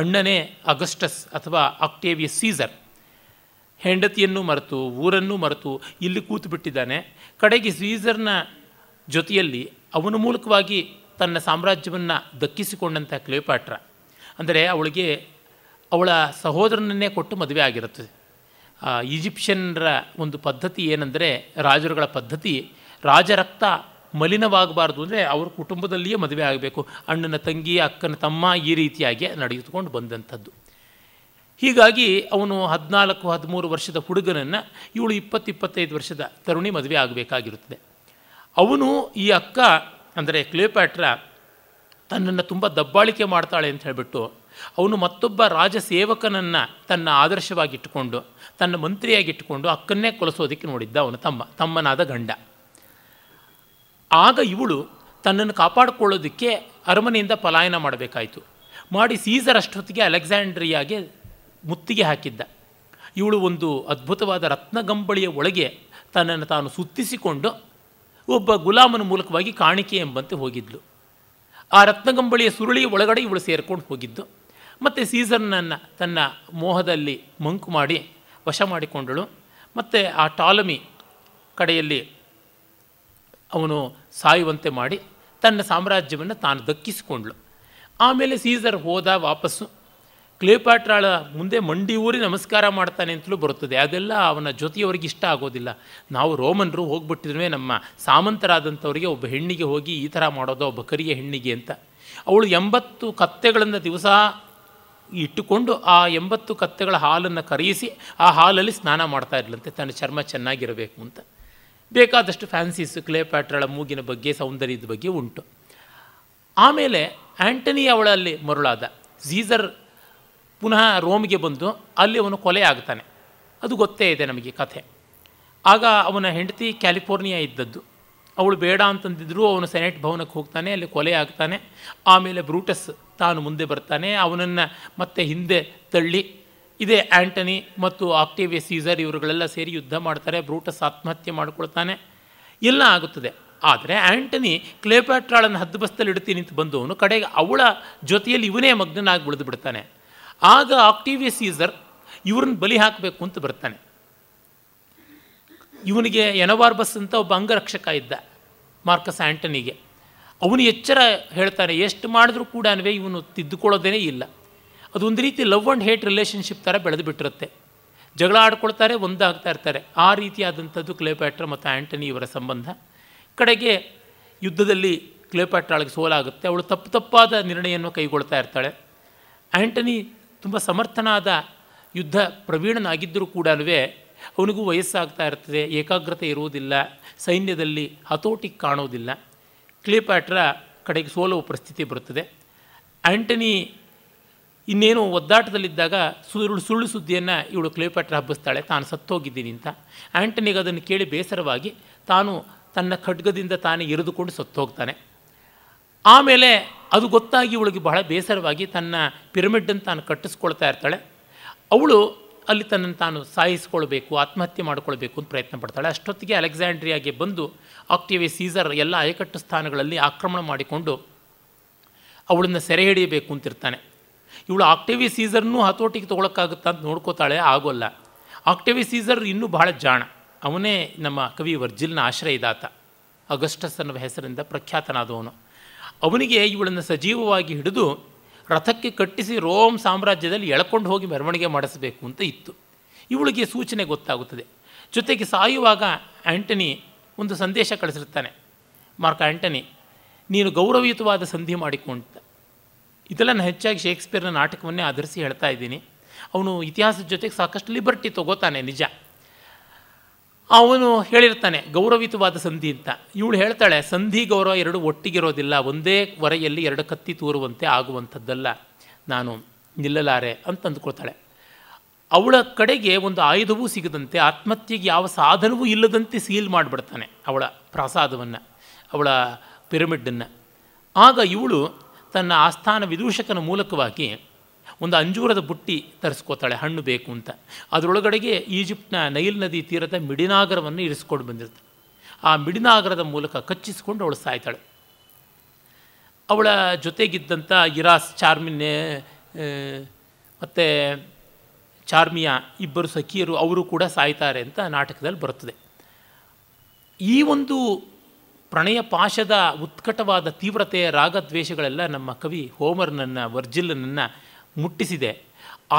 ಅಣ್ಣನೇ ಅಗಸ್ಟಸ್ ಅಥವಾ ಆಕ್ಟೇವಿಯ ಸೀಸರ್ ಹೆಂಡತಿಯನ್ನು ಮರೆತು ಊರನ್ನು ಮರೆತು ಇಲ್ಲಿ ಕೂತು ಬಿಟ್ಟಿದ್ದಾನೆ ಕಡೆಗೆ ಸೀಸರ್ನ ಜೊತೆಯಲ್ಲಿ ಅವನ ಮೂಲಕವಾಗಿ ತನ್ನ ಸಾಮ್ರಾಜ್ಯವನ್ನು ದಕ್ಕಿಸಿಕೊಂಡಂಥ ಕ್ಲೇಪಾಟ್ರ ಅಂದರೆ ಅವಳಿಗೆ ಅವಳ ಸಹೋದರನನ್ನೇ ಕೊಟ್ಟು ಮದುವೆ ಆಗಿರುತ್ತದೆ ಈಜಿಪ್ಷಿಯನ್ರ ಒಂದು ಪದ್ಧತಿ ಏನೆಂದರೆ ರಾಜರುಗಳ ಪದ್ಧತಿ ರಾಜರಕ್ತ ಮಲಿನವಾಗಬಾರ್ದು ಅಂದರೆ ಅವ್ರ ಕುಟುಂಬದಲ್ಲಿಯೇ ಮದುವೆ ಆಗಬೇಕು ಅಣ್ಣನ ತಂಗಿ ಅಕ್ಕನ ತಮ್ಮ ಈ ರೀತಿಯಾಗಿ ನಡೆಯುತ್ಕೊಂಡು ಬಂದಂಥದ್ದು ಹೀಗಾಗಿ ಅವನು ಹದಿನಾಲ್ಕು ಹದಿಮೂರು ವರ್ಷದ ಹುಡುಗನನ್ನು ಇವಳು ಇಪ್ಪತ್ತು ಇಪ್ಪತ್ತೈದು ವರ್ಷದ ತರುಣಿ ಮದುವೆ ಆಗಬೇಕಾಗಿರುತ್ತದೆ ಅವನು ಈ ಅಕ್ಕ ಅಂದರೆ ಕ್ಲೇಪ್ಯಾಟ್ರ ತನ್ನನ್ನು ತುಂಬ ದಬ್ಬಾಳಿಕೆ ಮಾಡ್ತಾಳೆ ಅಂತ ಹೇಳಿಬಿಟ್ಟು ಅವನು ಮತ್ತೊಬ್ಬ ರಾಜ ಸೇವಕನನ್ನು ತನ್ನ ಆದರ್ಶವಾಗಿಟ್ಟುಕೊಂಡು ತನ್ನ ಮಂತ್ರಿಯಾಗಿಟ್ಟುಕೊಂಡು ಅಕ್ಕನ್ನೇ ಕೊಲಸೋದಕ್ಕೆ ನೋಡಿದ್ದ ಅವನು ತಮ್ಮ ತಮ್ಮನಾದ ಗಂಡ ಆಗ ಇವಳು ತನ್ನನ್ನು ಕಾಪಾಡಿಕೊಳ್ಳೋದಕ್ಕೆ ಅರಮನೆಯಿಂದ ಪಲಾಯನ ಮಾಡಬೇಕಾಯಿತು ಮಾಡಿ ಸೀಸರ್ ಅಷ್ಟೊತ್ತಿಗೆ ಅಲೆಕ್ಸಾಂಡ್ರಿಯಾಗೆ ಮುತ್ತಿಗೆ ಹಾಕಿದ್ದ ಇವಳು ಒಂದು ಅದ್ಭುತವಾದ ರತ್ನಗಂಬಳಿಯ ಒಳಗೆ ತನ್ನನ್ನು ತಾನು ಸುತ್ತಿಸಿಕೊಂಡು ಒಬ್ಬ ಗುಲಾಮನ ಮೂಲಕವಾಗಿ ಕಾಣಿಕೆ ಎಂಬಂತೆ ಹೋಗಿದ್ಲು ಆ ರತ್ನಗಂಬಳಿಯ ಸುರುಳಿ ಒಳಗಡೆ ಇವಳು ಸೇರಿಕೊಂಡು ಹೋಗಿದ್ದು ಮತ್ತು ಸೀಸರ್ನನ್ನು ತನ್ನ ಮೋಹದಲ್ಲಿ ಮಂಕು ಮಾಡಿ ವಶ ಮಾಡಿಕೊಂಡಳು ಮತ್ತು ಆ ಟಾಲಮಿ ಕಡೆಯಲ್ಲಿ ಅವನು ಸಾಯುವಂತೆ ಮಾಡಿ ತನ್ನ ಸಾಮ್ರಾಜ್ಯವನ್ನು ತಾನು ದಕ್ಕಿಸಿಕೊಂಡ್ಳು ಆಮೇಲೆ ಸೀಸರ್ ಹೋದ ವಾಪಸ್ಸು ಕ್ಲೇಪಾಟ್ರಾಳ ಮುಂದೆ ಮಂಡಿ ಊರಿ ನಮಸ್ಕಾರ ಮಾಡ್ತಾನೆ ಅಂತಲೂ ಬರುತ್ತದೆ ಅದೆಲ್ಲ ಅವನ ಜೊತೆಯವರಿಗೆ ಇಷ್ಟ ಆಗೋದಿಲ್ಲ ನಾವು ರೋಮನ್ರು ಹೋಗ್ಬಿಟ್ಟಿದ್ರೂ ನಮ್ಮ ಸಾಮಂತರಾದಂಥವರಿಗೆ ಒಬ್ಬ ಹೆಣ್ಣಿಗೆ ಹೋಗಿ ಈ ಥರ ಮಾಡೋದು ಒಬ್ಬ ಕರಿಯ ಹೆಣ್ಣಿಗೆ ಅಂತ ಅವಳು ಎಂಬತ್ತು ಕತ್ತೆಗಳನ್ನು ದಿವಸ ಇಟ್ಟುಕೊಂಡು ಆ ಎಂಬತ್ತು ಕತ್ತೆಗಳ ಹಾಲನ್ನು ಕರೆಯಿಸಿ ಆ ಹಾಲಲ್ಲಿ ಸ್ನಾನ ಮಾಡ್ತಾ ಇರಲಂತೆ ತನ್ನ ಚರ್ಮ ಚೆನ್ನಾಗಿರಬೇಕು ಅಂತ ಬೇಕಾದಷ್ಟು ಫ್ಯಾನ್ಸೀಸ್ ಪ್ಯಾಟ್ರಳ ಮೂಗಿನ ಬಗ್ಗೆ ಸೌಂದರ್ಯದ ಬಗ್ಗೆ ಉಂಟು ಆಮೇಲೆ ಆ್ಯಂಟನಿ ಅವಳಲ್ಲಿ ಮರುಳಾದ ಝೀಸರ್ ಪುನಃ ರೋಮ್ಗೆ ಬಂದು ಅಲ್ಲಿ ಅವನು ಕೊಲೆ ಆಗ್ತಾನೆ ಅದು ಗೊತ್ತೇ ಇದೆ ನಮಗೆ ಕಥೆ ಆಗ ಅವನ ಹೆಂಡತಿ ಕ್ಯಾಲಿಫೋರ್ನಿಯಾ ಇದ್ದದ್ದು ಅವಳು ಬೇಡ ಅಂತಂದಿದ್ರು ಅವನು ಸೆನೆಟ್ ಭವನಕ್ಕೆ ಹೋಗ್ತಾನೆ ಅಲ್ಲಿ ಕೊಲೆ ಆಗ್ತಾನೆ ಆಮೇಲೆ ಬ್ರೂಟಸ್ ತಾನು ಮುಂದೆ ಬರ್ತಾನೆ ಅವನನ್ನು ಮತ್ತೆ ಹಿಂದೆ ತಳ್ಳಿ ಇದೇ ಆ್ಯಂಟನಿ ಮತ್ತು ಆಕ್ಟೇವಿಯ ಸೀಸರ್ ಇವರುಗಳೆಲ್ಲ ಸೇರಿ ಯುದ್ಧ ಮಾಡ್ತಾರೆ ಬ್ರೂಟಸ್ ಆತ್ಮಹತ್ಯೆ ಮಾಡಿಕೊಳ್ತಾನೆ ಎಲ್ಲ ಆಗುತ್ತದೆ ಆದರೆ ಆ್ಯಂಟನಿ ಕ್ಲೇಪ್ಯಾಟ್ರಾಳನ್ನು ಬಸ್ತಲ್ಲಿ ಇಡ್ತೀನಿ ನಿಂತು ಬಂದವನು ಕಡೆಗೆ ಅವಳ ಜೊತೆಯಲ್ಲಿ ಇವನೇ ಮಗ್ನನಾಗಿ ಉಳಿದು ಬಿಡ್ತಾನೆ ಆಗ ಆಕ್ಟೇವಿಯ ಸೀಸರ್ ಇವ್ರನ್ನ ಬಲಿ ಹಾಕಬೇಕು ಅಂತ ಬರ್ತಾನೆ ಇವನಿಗೆ ಬಸ್ ಅಂತ ಒಬ್ಬ ಅಂಗರಕ್ಷಕ ಇದ್ದ ಮಾರ್ಕಸ್ ಆ್ಯಂಟನಿಗೆ ಅವನು ಎಚ್ಚರ ಹೇಳ್ತಾನೆ ಎಷ್ಟು ಮಾಡಿದ್ರೂ ಕೂಡ ಇವನು ತಿದ್ದುಕೊಳ್ಳೋದೇ ಇಲ್ಲ ಅದೊಂದು ರೀತಿ ಲವ್ ಆ್ಯಂಡ್ ಹೇಟ್ ರಿಲೇಷನ್ಶಿಪ್ ಥರ ಬೆಳೆದು ಬಿಟ್ಟಿರುತ್ತೆ ಜಗಳ ಆಡ್ಕೊಳ್ತಾರೆ ಒಂದಾಗ್ತಾ ಇರ್ತಾರೆ ಆ ರೀತಿಯಾದಂಥದ್ದು ಕ್ಲೇಪ್ಯಾಟ್ರ ಮತ್ತು ಆ್ಯಂಟನಿ ಇವರ ಸಂಬಂಧ ಕಡೆಗೆ ಯುದ್ಧದಲ್ಲಿ ಕ್ಲೇಪ್ಯಾಟ್ರಾಳಿಗೆ ಸೋಲಾಗುತ್ತೆ ಅವಳು ತಪ್ಪು ತಪ್ಪಾದ ನಿರ್ಣಯವನ್ನು ಕೈಗೊಳ್ತಾ ಇರ್ತಾಳೆ ಆ್ಯಂಟನಿ ತುಂಬ ಸಮರ್ಥನಾದ ಯುದ್ಧ ಪ್ರವೀಣನಾಗಿದ್ದರೂ ಕೂಡ ಅವನಿಗೂ ವಯಸ್ಸಾಗ್ತಾ ಇರ್ತದೆ ಏಕಾಗ್ರತೆ ಇರುವುದಿಲ್ಲ ಸೈನ್ಯದಲ್ಲಿ ಹತೋಟಿ ಕಾಣೋದಿಲ್ಲ ಕ್ಲೇಪ್ಯಾಟ್ರ ಕಡೆಗೆ ಸೋಲುವ ಪರಿಸ್ಥಿತಿ ಬರುತ್ತದೆ ಆ್ಯಂಟನಿ ಇನ್ನೇನು ಒದ್ದಾಟದಲ್ಲಿದ್ದಾಗ ಸುರುಳು ಸುಳ್ಳು ಸುದ್ದಿಯನ್ನು ಇವಳು ಕ್ಲೇಪಾಟ್ರ ಹಬ್ಬಿಸ್ತಾಳೆ ತಾನು ಸತ್ತೋಗಿದ್ದೀನಿ ಅಂತ ಆ್ಯಂಟನಿಗೆ ಅದನ್ನು ಕೇಳಿ ಬೇಸರವಾಗಿ ತಾನು ತನ್ನ ಖಡ್ಗದಿಂದ ತಾನೇ ಇರಿದುಕೊಂಡು ಸತ್ತೋಗ್ತಾನೆ ಆಮೇಲೆ ಅದು ಗೊತ್ತಾಗಿ ಇವಳಿಗೆ ಬಹಳ ಬೇಸರವಾಗಿ ತನ್ನ ಪಿರಮಿಡನ್ನು ತಾನು ಕಟ್ಟಿಸ್ಕೊಳ್ತಾ ಇರ್ತಾಳೆ ಅವಳು ಅಲ್ಲಿ ತನ್ನನ್ನು ತಾನು ಸಾಯಿಸ್ಕೊಳ್ಬೇಕು ಆತ್ಮಹತ್ಯೆ ಮಾಡಿಕೊಳ್ಬೇಕು ಅಂತ ಪ್ರಯತ್ನ ಪಡ್ತಾಳೆ ಅಷ್ಟೊತ್ತಿಗೆ ಅಲೆಕ್ಸಾಂಡ್ರಿಯಾಗೆ ಬಂದು ಆಕ್ಟಿವೇ ಸೀಸರ್ ಎಲ್ಲ ಅಯಕಟ್ಟು ಸ್ಥಾನಗಳಲ್ಲಿ ಆಕ್ರಮಣ ಮಾಡಿಕೊಂಡು ಅವಳನ್ನು ಸೆರೆ ಹಿಡಿಯಬೇಕು ಅಂತಿರ್ತಾನೆ ಇವಳು ಆಕ್ಟೇವಿ ಸೀಸರ್ನೂ ಹತೋಟಿಗೆ ತೊಗೊಳಕ್ಕಾಗುತ್ತಾ ಅಂತ ನೋಡ್ಕೋತಾಳೆ ಆಗೋಲ್ಲ ಆಕ್ಟೇವಿ ಸೀಸರ್ ಇನ್ನೂ ಬಹಳ ಜಾಣ ಅವನೇ ನಮ್ಮ ಕವಿ ವರ್ಜಿಲ್ನ ಆಶ್ರಯದಾತ ಅಗಸ್ಟಸ್ ಅನ್ನುವ ಹೆಸರಿಂದ ಪ್ರಖ್ಯಾತನಾದವನು ಅವನಿಗೆ ಇವಳನ್ನು ಸಜೀವವಾಗಿ ಹಿಡಿದು ರಥಕ್ಕೆ ಕಟ್ಟಿಸಿ ರೋಮ್ ಸಾಮ್ರಾಜ್ಯದಲ್ಲಿ ಎಳ್ಕೊಂಡು ಹೋಗಿ ಮೆರವಣಿಗೆ ಮಾಡಿಸಬೇಕು ಅಂತ ಇತ್ತು ಇವಳಿಗೆ ಸೂಚನೆ ಗೊತ್ತಾಗುತ್ತದೆ ಜೊತೆಗೆ ಸಾಯುವಾಗ ಆ್ಯಂಟನಿ ಒಂದು ಸಂದೇಶ ಕಳಿಸಿರ್ತಾನೆ ಮಾರ್ಕ ಆ್ಯಂಟನಿ ನೀನು ಗೌರವಯುತವಾದ ಸಂಧಿ ಮಾಡಿಕೊಂಡ ಇದೆಲ್ಲ ನಾನು ಹೆಚ್ಚಾಗಿ ಶೇಕ್ಸ್ಪಿಯರ್ನ ನಾಟಕವನ್ನೇ ಆಧರಿಸಿ ಹೇಳ್ತಾ ಇದ್ದೀನಿ ಅವನು ಇತಿಹಾಸದ ಜೊತೆಗೆ ಸಾಕಷ್ಟು ಲಿಬರ್ಟಿ ತಗೋತಾನೆ ನಿಜ ಅವನು ಹೇಳಿರ್ತಾನೆ ಗೌರವಿತವಾದ ಸಂಧಿ ಅಂತ ಇವಳು ಹೇಳ್ತಾಳೆ ಸಂಧಿ ಗೌರವ ಎರಡು ಒಟ್ಟಿಗಿರೋದಿಲ್ಲ ಒಂದೇ ವರೆಯಲ್ಲಿ ಎರಡು ಕತ್ತಿ ತೋರುವಂತೆ ಆಗುವಂಥದ್ದಲ್ಲ ನಾನು ನಿಲ್ಲಲಾರೆ ಅಂತ ಅಂದ್ಕೊಳ್ತಾಳೆ ಅವಳ ಕಡೆಗೆ ಒಂದು ಆಯುಧವೂ ಸಿಗದಂತೆ ಆತ್ಮಹತ್ಯೆಗೆ ಯಾವ ಸಾಧನವೂ ಇಲ್ಲದಂತೆ ಸೀಲ್ ಮಾಡಿಬಿಡ್ತಾನೆ ಅವಳ ಪ್ರಾಸಾದವನ್ನು ಅವಳ ಪಿರಮಿಡನ್ನು ಆಗ ಇವಳು ತನ್ನ ಆಸ್ಥಾನ ವಿದೂಷಕನ ಮೂಲಕವಾಗಿ ಒಂದು ಅಂಜೂರದ ಬುಟ್ಟಿ ತರಿಸ್ಕೋತಾಳೆ ಹಣ್ಣು ಬೇಕು ಅಂತ ಅದರೊಳಗಡೆಗೆ ಈಜಿಪ್ಟ್ನ ನೈಲ್ ನದಿ ತೀರದ ಮಿಡಿನಾಗರವನ್ನು ಇರಿಸ್ಕೊಂಡು ಬಂದಿರ್ತಾಳೆ ಆ ಮಿಡಿನಾಗರದ ಮೂಲಕ ಕಚ್ಚಿಸಿಕೊಂಡು ಅವಳು ಸಾಯ್ತಾಳೆ ಅವಳ ಜೊತೆಗಿದ್ದಂಥ ಇರಾಸ್ ಚಾರ್ಮಿನ್ ಮತ್ತು ಚಾರ್ಮಿಯಾ ಇಬ್ಬರು ಸಖಿಯರು ಅವರು ಕೂಡ ಸಾಯ್ತಾರೆ ಅಂತ ನಾಟಕದಲ್ಲಿ ಬರುತ್ತದೆ ಈ ಒಂದು ಪ್ರಣಯ ಪಾಶದ ಉತ್ಕಟವಾದ ತೀವ್ರತೆ ರಾಗದ್ವೇಷಗಳೆಲ್ಲ ನಮ್ಮ ಕವಿ ಹೋಮರ್ನನ್ನು ವರ್ಜಿಲನನ್ನು ಮುಟ್ಟಿಸಿದೆ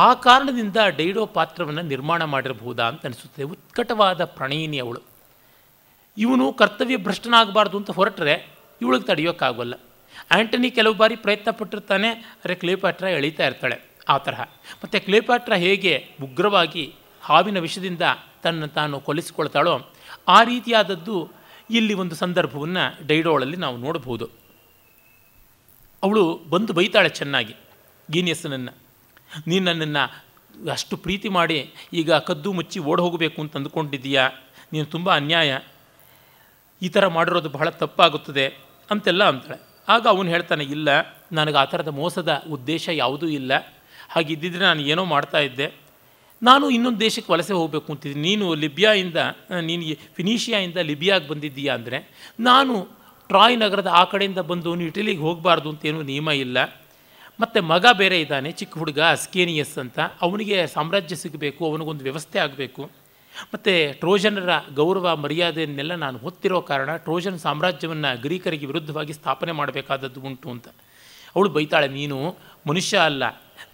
ಆ ಕಾರಣದಿಂದ ಡೈಡೋ ಪಾತ್ರವನ್ನು ನಿರ್ಮಾಣ ಮಾಡಿರಬಹುದಾ ಅಂತ ಅನಿಸುತ್ತದೆ ಉತ್ಕಟವಾದ ಪ್ರಣಯಿನಿ ಅವಳು ಇವನು ಕರ್ತವ್ಯ ಭ್ರಷ್ಟನಾಗಬಾರ್ದು ಅಂತ ಹೊರಟರೆ ಇವಳಿಗೆ ತಡೆಯೋಕ್ಕಾಗೋಲ್ಲ ಆ್ಯಂಟನಿ ಕೆಲವು ಬಾರಿ ಪ್ರಯತ್ನ ಪಟ್ಟಿರ್ತಾನೆ ಅರೆ ಕ್ಲೇಪಾಟ್ರ ಎಳೀತಾ ಇರ್ತಾಳೆ ಆ ತರಹ ಮತ್ತು ಕ್ಲೇಪಾಟ್ರ ಹೇಗೆ ಉಗ್ರವಾಗಿ ಹಾವಿನ ವಿಷದಿಂದ ತನ್ನ ತಾನು ಕೊಲಿಸ್ಕೊಳ್ತಾಳೋ ಆ ರೀತಿಯಾದದ್ದು ಇಲ್ಲಿ ಒಂದು ಸಂದರ್ಭವನ್ನು ಡೈಡೋಳಲ್ಲಿ ನಾವು ನೋಡಬಹುದು ಅವಳು ಬಂದು ಬೈತಾಳೆ ಚೆನ್ನಾಗಿ ಗೀನಿಯಸ್ನನ್ನು ನೀನು ನನ್ನನ್ನು ಅಷ್ಟು ಪ್ರೀತಿ ಮಾಡಿ ಈಗ ಕದ್ದು ಮುಚ್ಚಿ ಓಡ್ ಹೋಗಬೇಕು ಅಂತ ಅಂದ್ಕೊಂಡಿದ್ದೀಯಾ ನೀನು ತುಂಬ ಅನ್ಯಾಯ ಈ ಥರ ಮಾಡಿರೋದು ಬಹಳ ತಪ್ಪಾಗುತ್ತದೆ ಅಂತೆಲ್ಲ ಅಂತಾಳೆ ಆಗ ಅವನು ಹೇಳ್ತಾನೆ ಇಲ್ಲ ನನಗೆ ಆ ಥರದ ಮೋಸದ ಉದ್ದೇಶ ಯಾವುದೂ ಇಲ್ಲ ಹಾಗಿದ್ದಿದ್ರೆ ನಾನು ಏನೋ ಮಾಡ್ತಾ ಇದ್ದೆ ನಾನು ಇನ್ನೊಂದು ದೇಶಕ್ಕೆ ವಲಸೆ ಹೋಗಬೇಕು ಅಂತಿದ್ದೀನಿ ನೀನು ಲಿಬಿಯಾಯಿಂದ ನೀನು ಫಿನೀಷಿಯಾಯಿಂದ ಲಿಬಿಯಾಗೆ ಬಂದಿದ್ದೀಯಾ ಅಂದರೆ ನಾನು ಟ್ರಾಯ್ ನಗರದ ಆ ಕಡೆಯಿಂದ ಬಂದು ಇಟಲಿಗೆ ಹೋಗಬಾರ್ದು ಅಂತೇನೂ ನಿಯಮ ಇಲ್ಲ ಮತ್ತು ಮಗ ಬೇರೆ ಇದ್ದಾನೆ ಚಿಕ್ಕ ಹುಡುಗ ಅಸ್ಕೇನಿಯಸ್ ಅಂತ ಅವನಿಗೆ ಸಾಮ್ರಾಜ್ಯ ಸಿಗಬೇಕು ಅವನಿಗೊಂದು ವ್ಯವಸ್ಥೆ ಆಗಬೇಕು ಮತ್ತು ಟ್ರೋಜನರ ಗೌರವ ಮರ್ಯಾದೆಯನ್ನೆಲ್ಲ ನಾನು ಹೊತ್ತಿರೋ ಕಾರಣ ಟ್ರೋಜನ್ ಸಾಮ್ರಾಜ್ಯವನ್ನು ಗ್ರೀಕರಿಗೆ ವಿರುದ್ಧವಾಗಿ ಸ್ಥಾಪನೆ ಮಾಡಬೇಕಾದದ್ದು ಉಂಟು ಅಂತ ಅವಳು ಬೈತಾಳೆ ನೀನು ಮನುಷ್ಯ ಅಲ್ಲ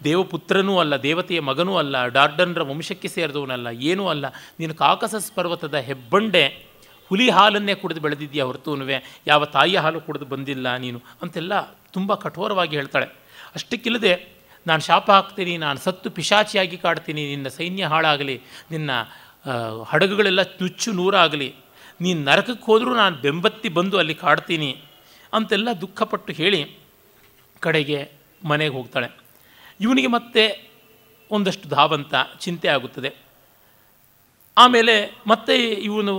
ದೇವಪುತ್ರನೂ ಅಲ್ಲ ದೇವತೆಯ ಮಗನೂ ಅಲ್ಲ ಡಾರ್ಡನ್ರ ವಂಶಕ್ಕೆ ಸೇರಿದವನಲ್ಲ ಏನೂ ಅಲ್ಲ ನೀನು ಕಾಕಸಸ್ ಪರ್ವತದ ಹೆಬ್ಬಂಡೆ ಹುಲಿ ಹಾಲನ್ನೇ ಕುಡಿದು ಬೆಳೆದಿದ್ದೀಯ ಹೊರತುನುವೆ ಯಾವ ತಾಯಿಯ ಹಾಲು ಕುಡಿದು ಬಂದಿಲ್ಲ ನೀನು ಅಂತೆಲ್ಲ ತುಂಬ ಕಠೋರವಾಗಿ ಹೇಳ್ತಾಳೆ ಅಷ್ಟಕ್ಕಿಲ್ಲದೆ ನಾನು ಶಾಪ ಹಾಕ್ತೀನಿ ನಾನು ಸತ್ತು ಪಿಶಾಚಿಯಾಗಿ ಕಾಡ್ತೀನಿ ನಿನ್ನ ಸೈನ್ಯ ಹಾಳಾಗಲಿ ನಿನ್ನ ಹಡಗುಗಳೆಲ್ಲ ನುಚ್ಚು ನೂರಾಗಲಿ ನೀನು ನರಕಕ್ಕೆ ಹೋದರೂ ನಾನು ಬೆಂಬತ್ತಿ ಬಂದು ಅಲ್ಲಿ ಕಾಡ್ತೀನಿ ಅಂತೆಲ್ಲ ದುಃಖಪಟ್ಟು ಹೇಳಿ ಕಡೆಗೆ ಮನೆಗೆ ಹೋಗ್ತಾಳೆ ಇವನಿಗೆ ಮತ್ತೆ ಒಂದಷ್ಟು ಧಾವಂತ ಚಿಂತೆ ಆಗುತ್ತದೆ ಆಮೇಲೆ ಮತ್ತೆ ಇವನು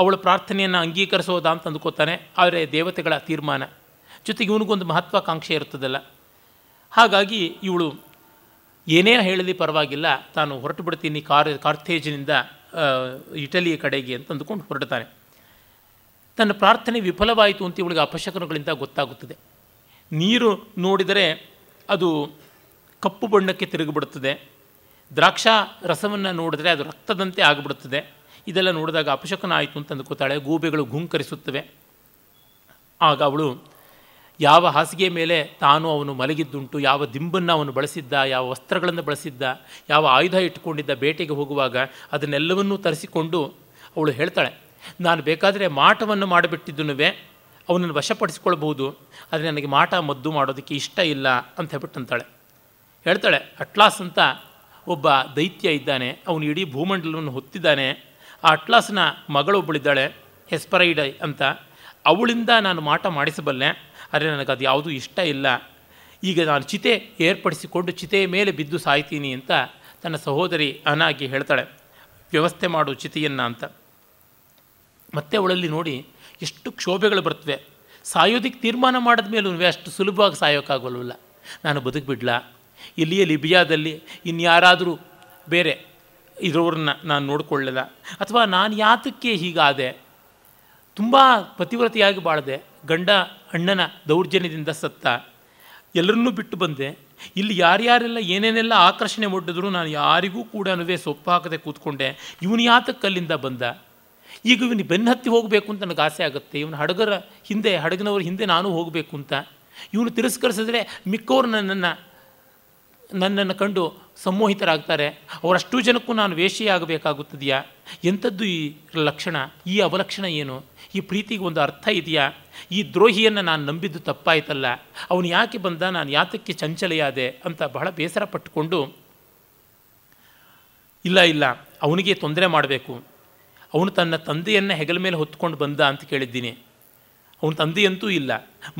ಅವಳ ಪ್ರಾರ್ಥನೆಯನ್ನು ಅಂಗೀಕರಿಸೋದಾ ಅಂತ ಅಂದ್ಕೋತಾನೆ ಆದರೆ ದೇವತೆಗಳ ತೀರ್ಮಾನ ಜೊತೆಗೆ ಇವನಿಗೊಂದು ಮಹತ್ವಾಕಾಂಕ್ಷೆ ಇರ್ತದಲ್ಲ ಹಾಗಾಗಿ ಇವಳು ಏನೇ ಹೇಳಲಿ ಪರವಾಗಿಲ್ಲ ತಾನು ಹೊರಟು ಬಿಡ್ತೀನಿ ಕಾರ್ ಕಾರ್ತೇಜಿನಿಂದ ಇಟಲಿಯ ಕಡೆಗೆ ಅಂತ ಅಂದುಕೊಂಡು ಹೊರಡ್ತಾನೆ ತನ್ನ ಪ್ರಾರ್ಥನೆ ವಿಫಲವಾಯಿತು ಅಂತ ಇವಳಿಗೆ ಅಪಶಕನಗಳಿಂದ ಗೊತ್ತಾಗುತ್ತದೆ ನೀರು ನೋಡಿದರೆ ಅದು ಕಪ್ಪು ಬಣ್ಣಕ್ಕೆ ತಿರುಗಿಬಿಡುತ್ತದೆ ದ್ರಾಕ್ಷಾ ರಸವನ್ನು ನೋಡಿದ್ರೆ ಅದು ರಕ್ತದಂತೆ ಆಗಿಬಿಡುತ್ತದೆ ಇದೆಲ್ಲ ನೋಡಿದಾಗ ಅಪಶಕನ ಆಯಿತು ಅಂತ ಅಂದ್ಕೋತಾಳೆ ಗೂಬೆಗಳು ಗುಂಕರಿಸುತ್ತವೆ ಆಗ ಅವಳು ಯಾವ ಹಾಸಿಗೆ ಮೇಲೆ ತಾನು ಅವನು ಮಲಗಿದ್ದುಂಟು ಯಾವ ದಿಂಬನ್ನು ಅವನು ಬಳಸಿದ್ದ ಯಾವ ವಸ್ತ್ರಗಳನ್ನು ಬಳಸಿದ್ದ ಯಾವ ಆಯುಧ ಇಟ್ಟುಕೊಂಡಿದ್ದ ಬೇಟೆಗೆ ಹೋಗುವಾಗ ಅದನ್ನೆಲ್ಲವನ್ನೂ ತರಿಸಿಕೊಂಡು ಅವಳು ಹೇಳ್ತಾಳೆ ನಾನು ಬೇಕಾದರೆ ಮಾಟವನ್ನು ಮಾಡಿಬಿಟ್ಟಿದ್ದುನುವೆ ಅವನನ್ನು ವಶಪಡಿಸಿಕೊಳ್ಬಹುದು ಆದರೆ ನನಗೆ ಮಾಟ ಮದ್ದು ಮಾಡೋದಕ್ಕೆ ಇಷ್ಟ ಇಲ್ಲ ಅಂತ ಹೇಳ್ಬಿಟ್ಟಂತಾಳೆ ಹೇಳ್ತಾಳೆ ಅಟ್ಲಾಸ್ ಅಂತ ಒಬ್ಬ ದೈತ್ಯ ಇದ್ದಾನೆ ಅವನು ಇಡೀ ಭೂಮಂಡಲವನ್ನು ಹೊತ್ತಿದ್ದಾನೆ ಆ ಅಟ್ಲಾಸ್ನ ಮಗಳೊಬ್ಬಳಿದ್ದಾಳೆ ಹೆಸ್ಪರೈಡ್ ಅಂತ ಅವಳಿಂದ ನಾನು ಮಾಟ ಮಾಡಿಸಬಲ್ಲೆ ಆದರೆ ನನಗೆ ಅದು ಯಾವುದೂ ಇಷ್ಟ ಇಲ್ಲ ಈಗ ನಾನು ಚಿತೆ ಏರ್ಪಡಿಸಿಕೊಂಡು ಚಿತೆಯ ಮೇಲೆ ಬಿದ್ದು ಸಾಯ್ತೀನಿ ಅಂತ ತನ್ನ ಸಹೋದರಿ ಅನಾಗಿ ಹೇಳ್ತಾಳೆ ವ್ಯವಸ್ಥೆ ಮಾಡು ಚಿತೆಯನ್ನು ಅಂತ ಮತ್ತೆ ಅವಳಲ್ಲಿ ನೋಡಿ ಎಷ್ಟು ಕ್ಷೋಭೆಗಳು ಬರ್ತವೆ ಸಾಯೋದಕ್ಕೆ ತೀರ್ಮಾನ ಮಾಡಿದ ಮೇಲೂ ಅಷ್ಟು ಸುಲಭವಾಗಿ ಸಾಯೋಕ್ಕಾಗೋಲ್ವಲ್ಲ ನಾನು ಬದುಕಿಬಿಡ್ಲಾ ಇಲ್ಲಿಯೇ ಲಿಬಿಯಾದಲ್ಲಿ ಇನ್ಯಾರಾದರೂ ಬೇರೆ ಇರೋರನ್ನ ನಾನು ನೋಡಿಕೊಳ್ಳಲ್ಲ ಅಥವಾ ನಾನು ಯಾತಕ್ಕೆ ಹೀಗಾದೆ ತುಂಬ ಪತಿವ್ರತೆಯಾಗಿ ಬಾಳದೆ ಗಂಡ ಅಣ್ಣನ ದೌರ್ಜನ್ಯದಿಂದ ಸತ್ತ ಎಲ್ಲರನ್ನೂ ಬಿಟ್ಟು ಬಂದೆ ಇಲ್ಲಿ ಯಾರ್ಯಾರೆಲ್ಲ ಏನೇನೆಲ್ಲ ಆಕರ್ಷಣೆ ಒಡ್ಡಿದ್ರು ನಾನು ಯಾರಿಗೂ ಕೂಡ ಸೊಪ್ಪು ಹಾಕದೆ ಕೂತ್ಕೊಂಡೆ ಇವನು ಯಾತಕ್ಕೆ ಬಂದ ಈಗ ಇವನು ಬೆನ್ನತ್ತಿ ಹೋಗಬೇಕು ಅಂತ ನನಗೆ ಆಸೆ ಆಗುತ್ತೆ ಇವನು ಹಡಗರ ಹಿಂದೆ ಹಡಗಿನವ್ರ ಹಿಂದೆ ನಾನು ಹೋಗಬೇಕು ಅಂತ ಇವನು ತಿರಸ್ಕರಿಸಿದ್ರೆ ಮಿಕ್ಕವ್ರು ನನ್ನನ್ನು ನನ್ನನ್ನು ಕಂಡು ಸಮ್ಮೋಹಿತರಾಗ್ತಾರೆ ಅವರಷ್ಟು ಜನಕ್ಕೂ ನಾನು ವೇಷಿಯಾಗಬೇಕಾಗುತ್ತದೆಯಾ ಎಂಥದ್ದು ಈ ಲಕ್ಷಣ ಈ ಅವಲಕ್ಷಣ ಏನು ಈ ಪ್ರೀತಿಗೆ ಒಂದು ಅರ್ಥ ಇದೆಯಾ ಈ ದ್ರೋಹಿಯನ್ನು ನಾನು ನಂಬಿದ್ದು ತಪ್ಪಾಯ್ತಲ್ಲ ಅವನು ಯಾಕೆ ಬಂದ ನಾನು ಯಾತಕ್ಕೆ ಚಂಚಲೆಯಾದೆ ಅಂತ ಬಹಳ ಬೇಸರ ಪಟ್ಟುಕೊಂಡು ಇಲ್ಲ ಇಲ್ಲ ಅವನಿಗೆ ತೊಂದರೆ ಮಾಡಬೇಕು ಅವನು ತನ್ನ ತಂದೆಯನ್ನು ಹೆಗಲ ಮೇಲೆ ಹೊತ್ಕೊಂಡು ಬಂದ ಅಂತ ಕೇಳಿದ್ದೀನಿ ಅವನ ತಂದೆಯಂತೂ ಇಲ್ಲ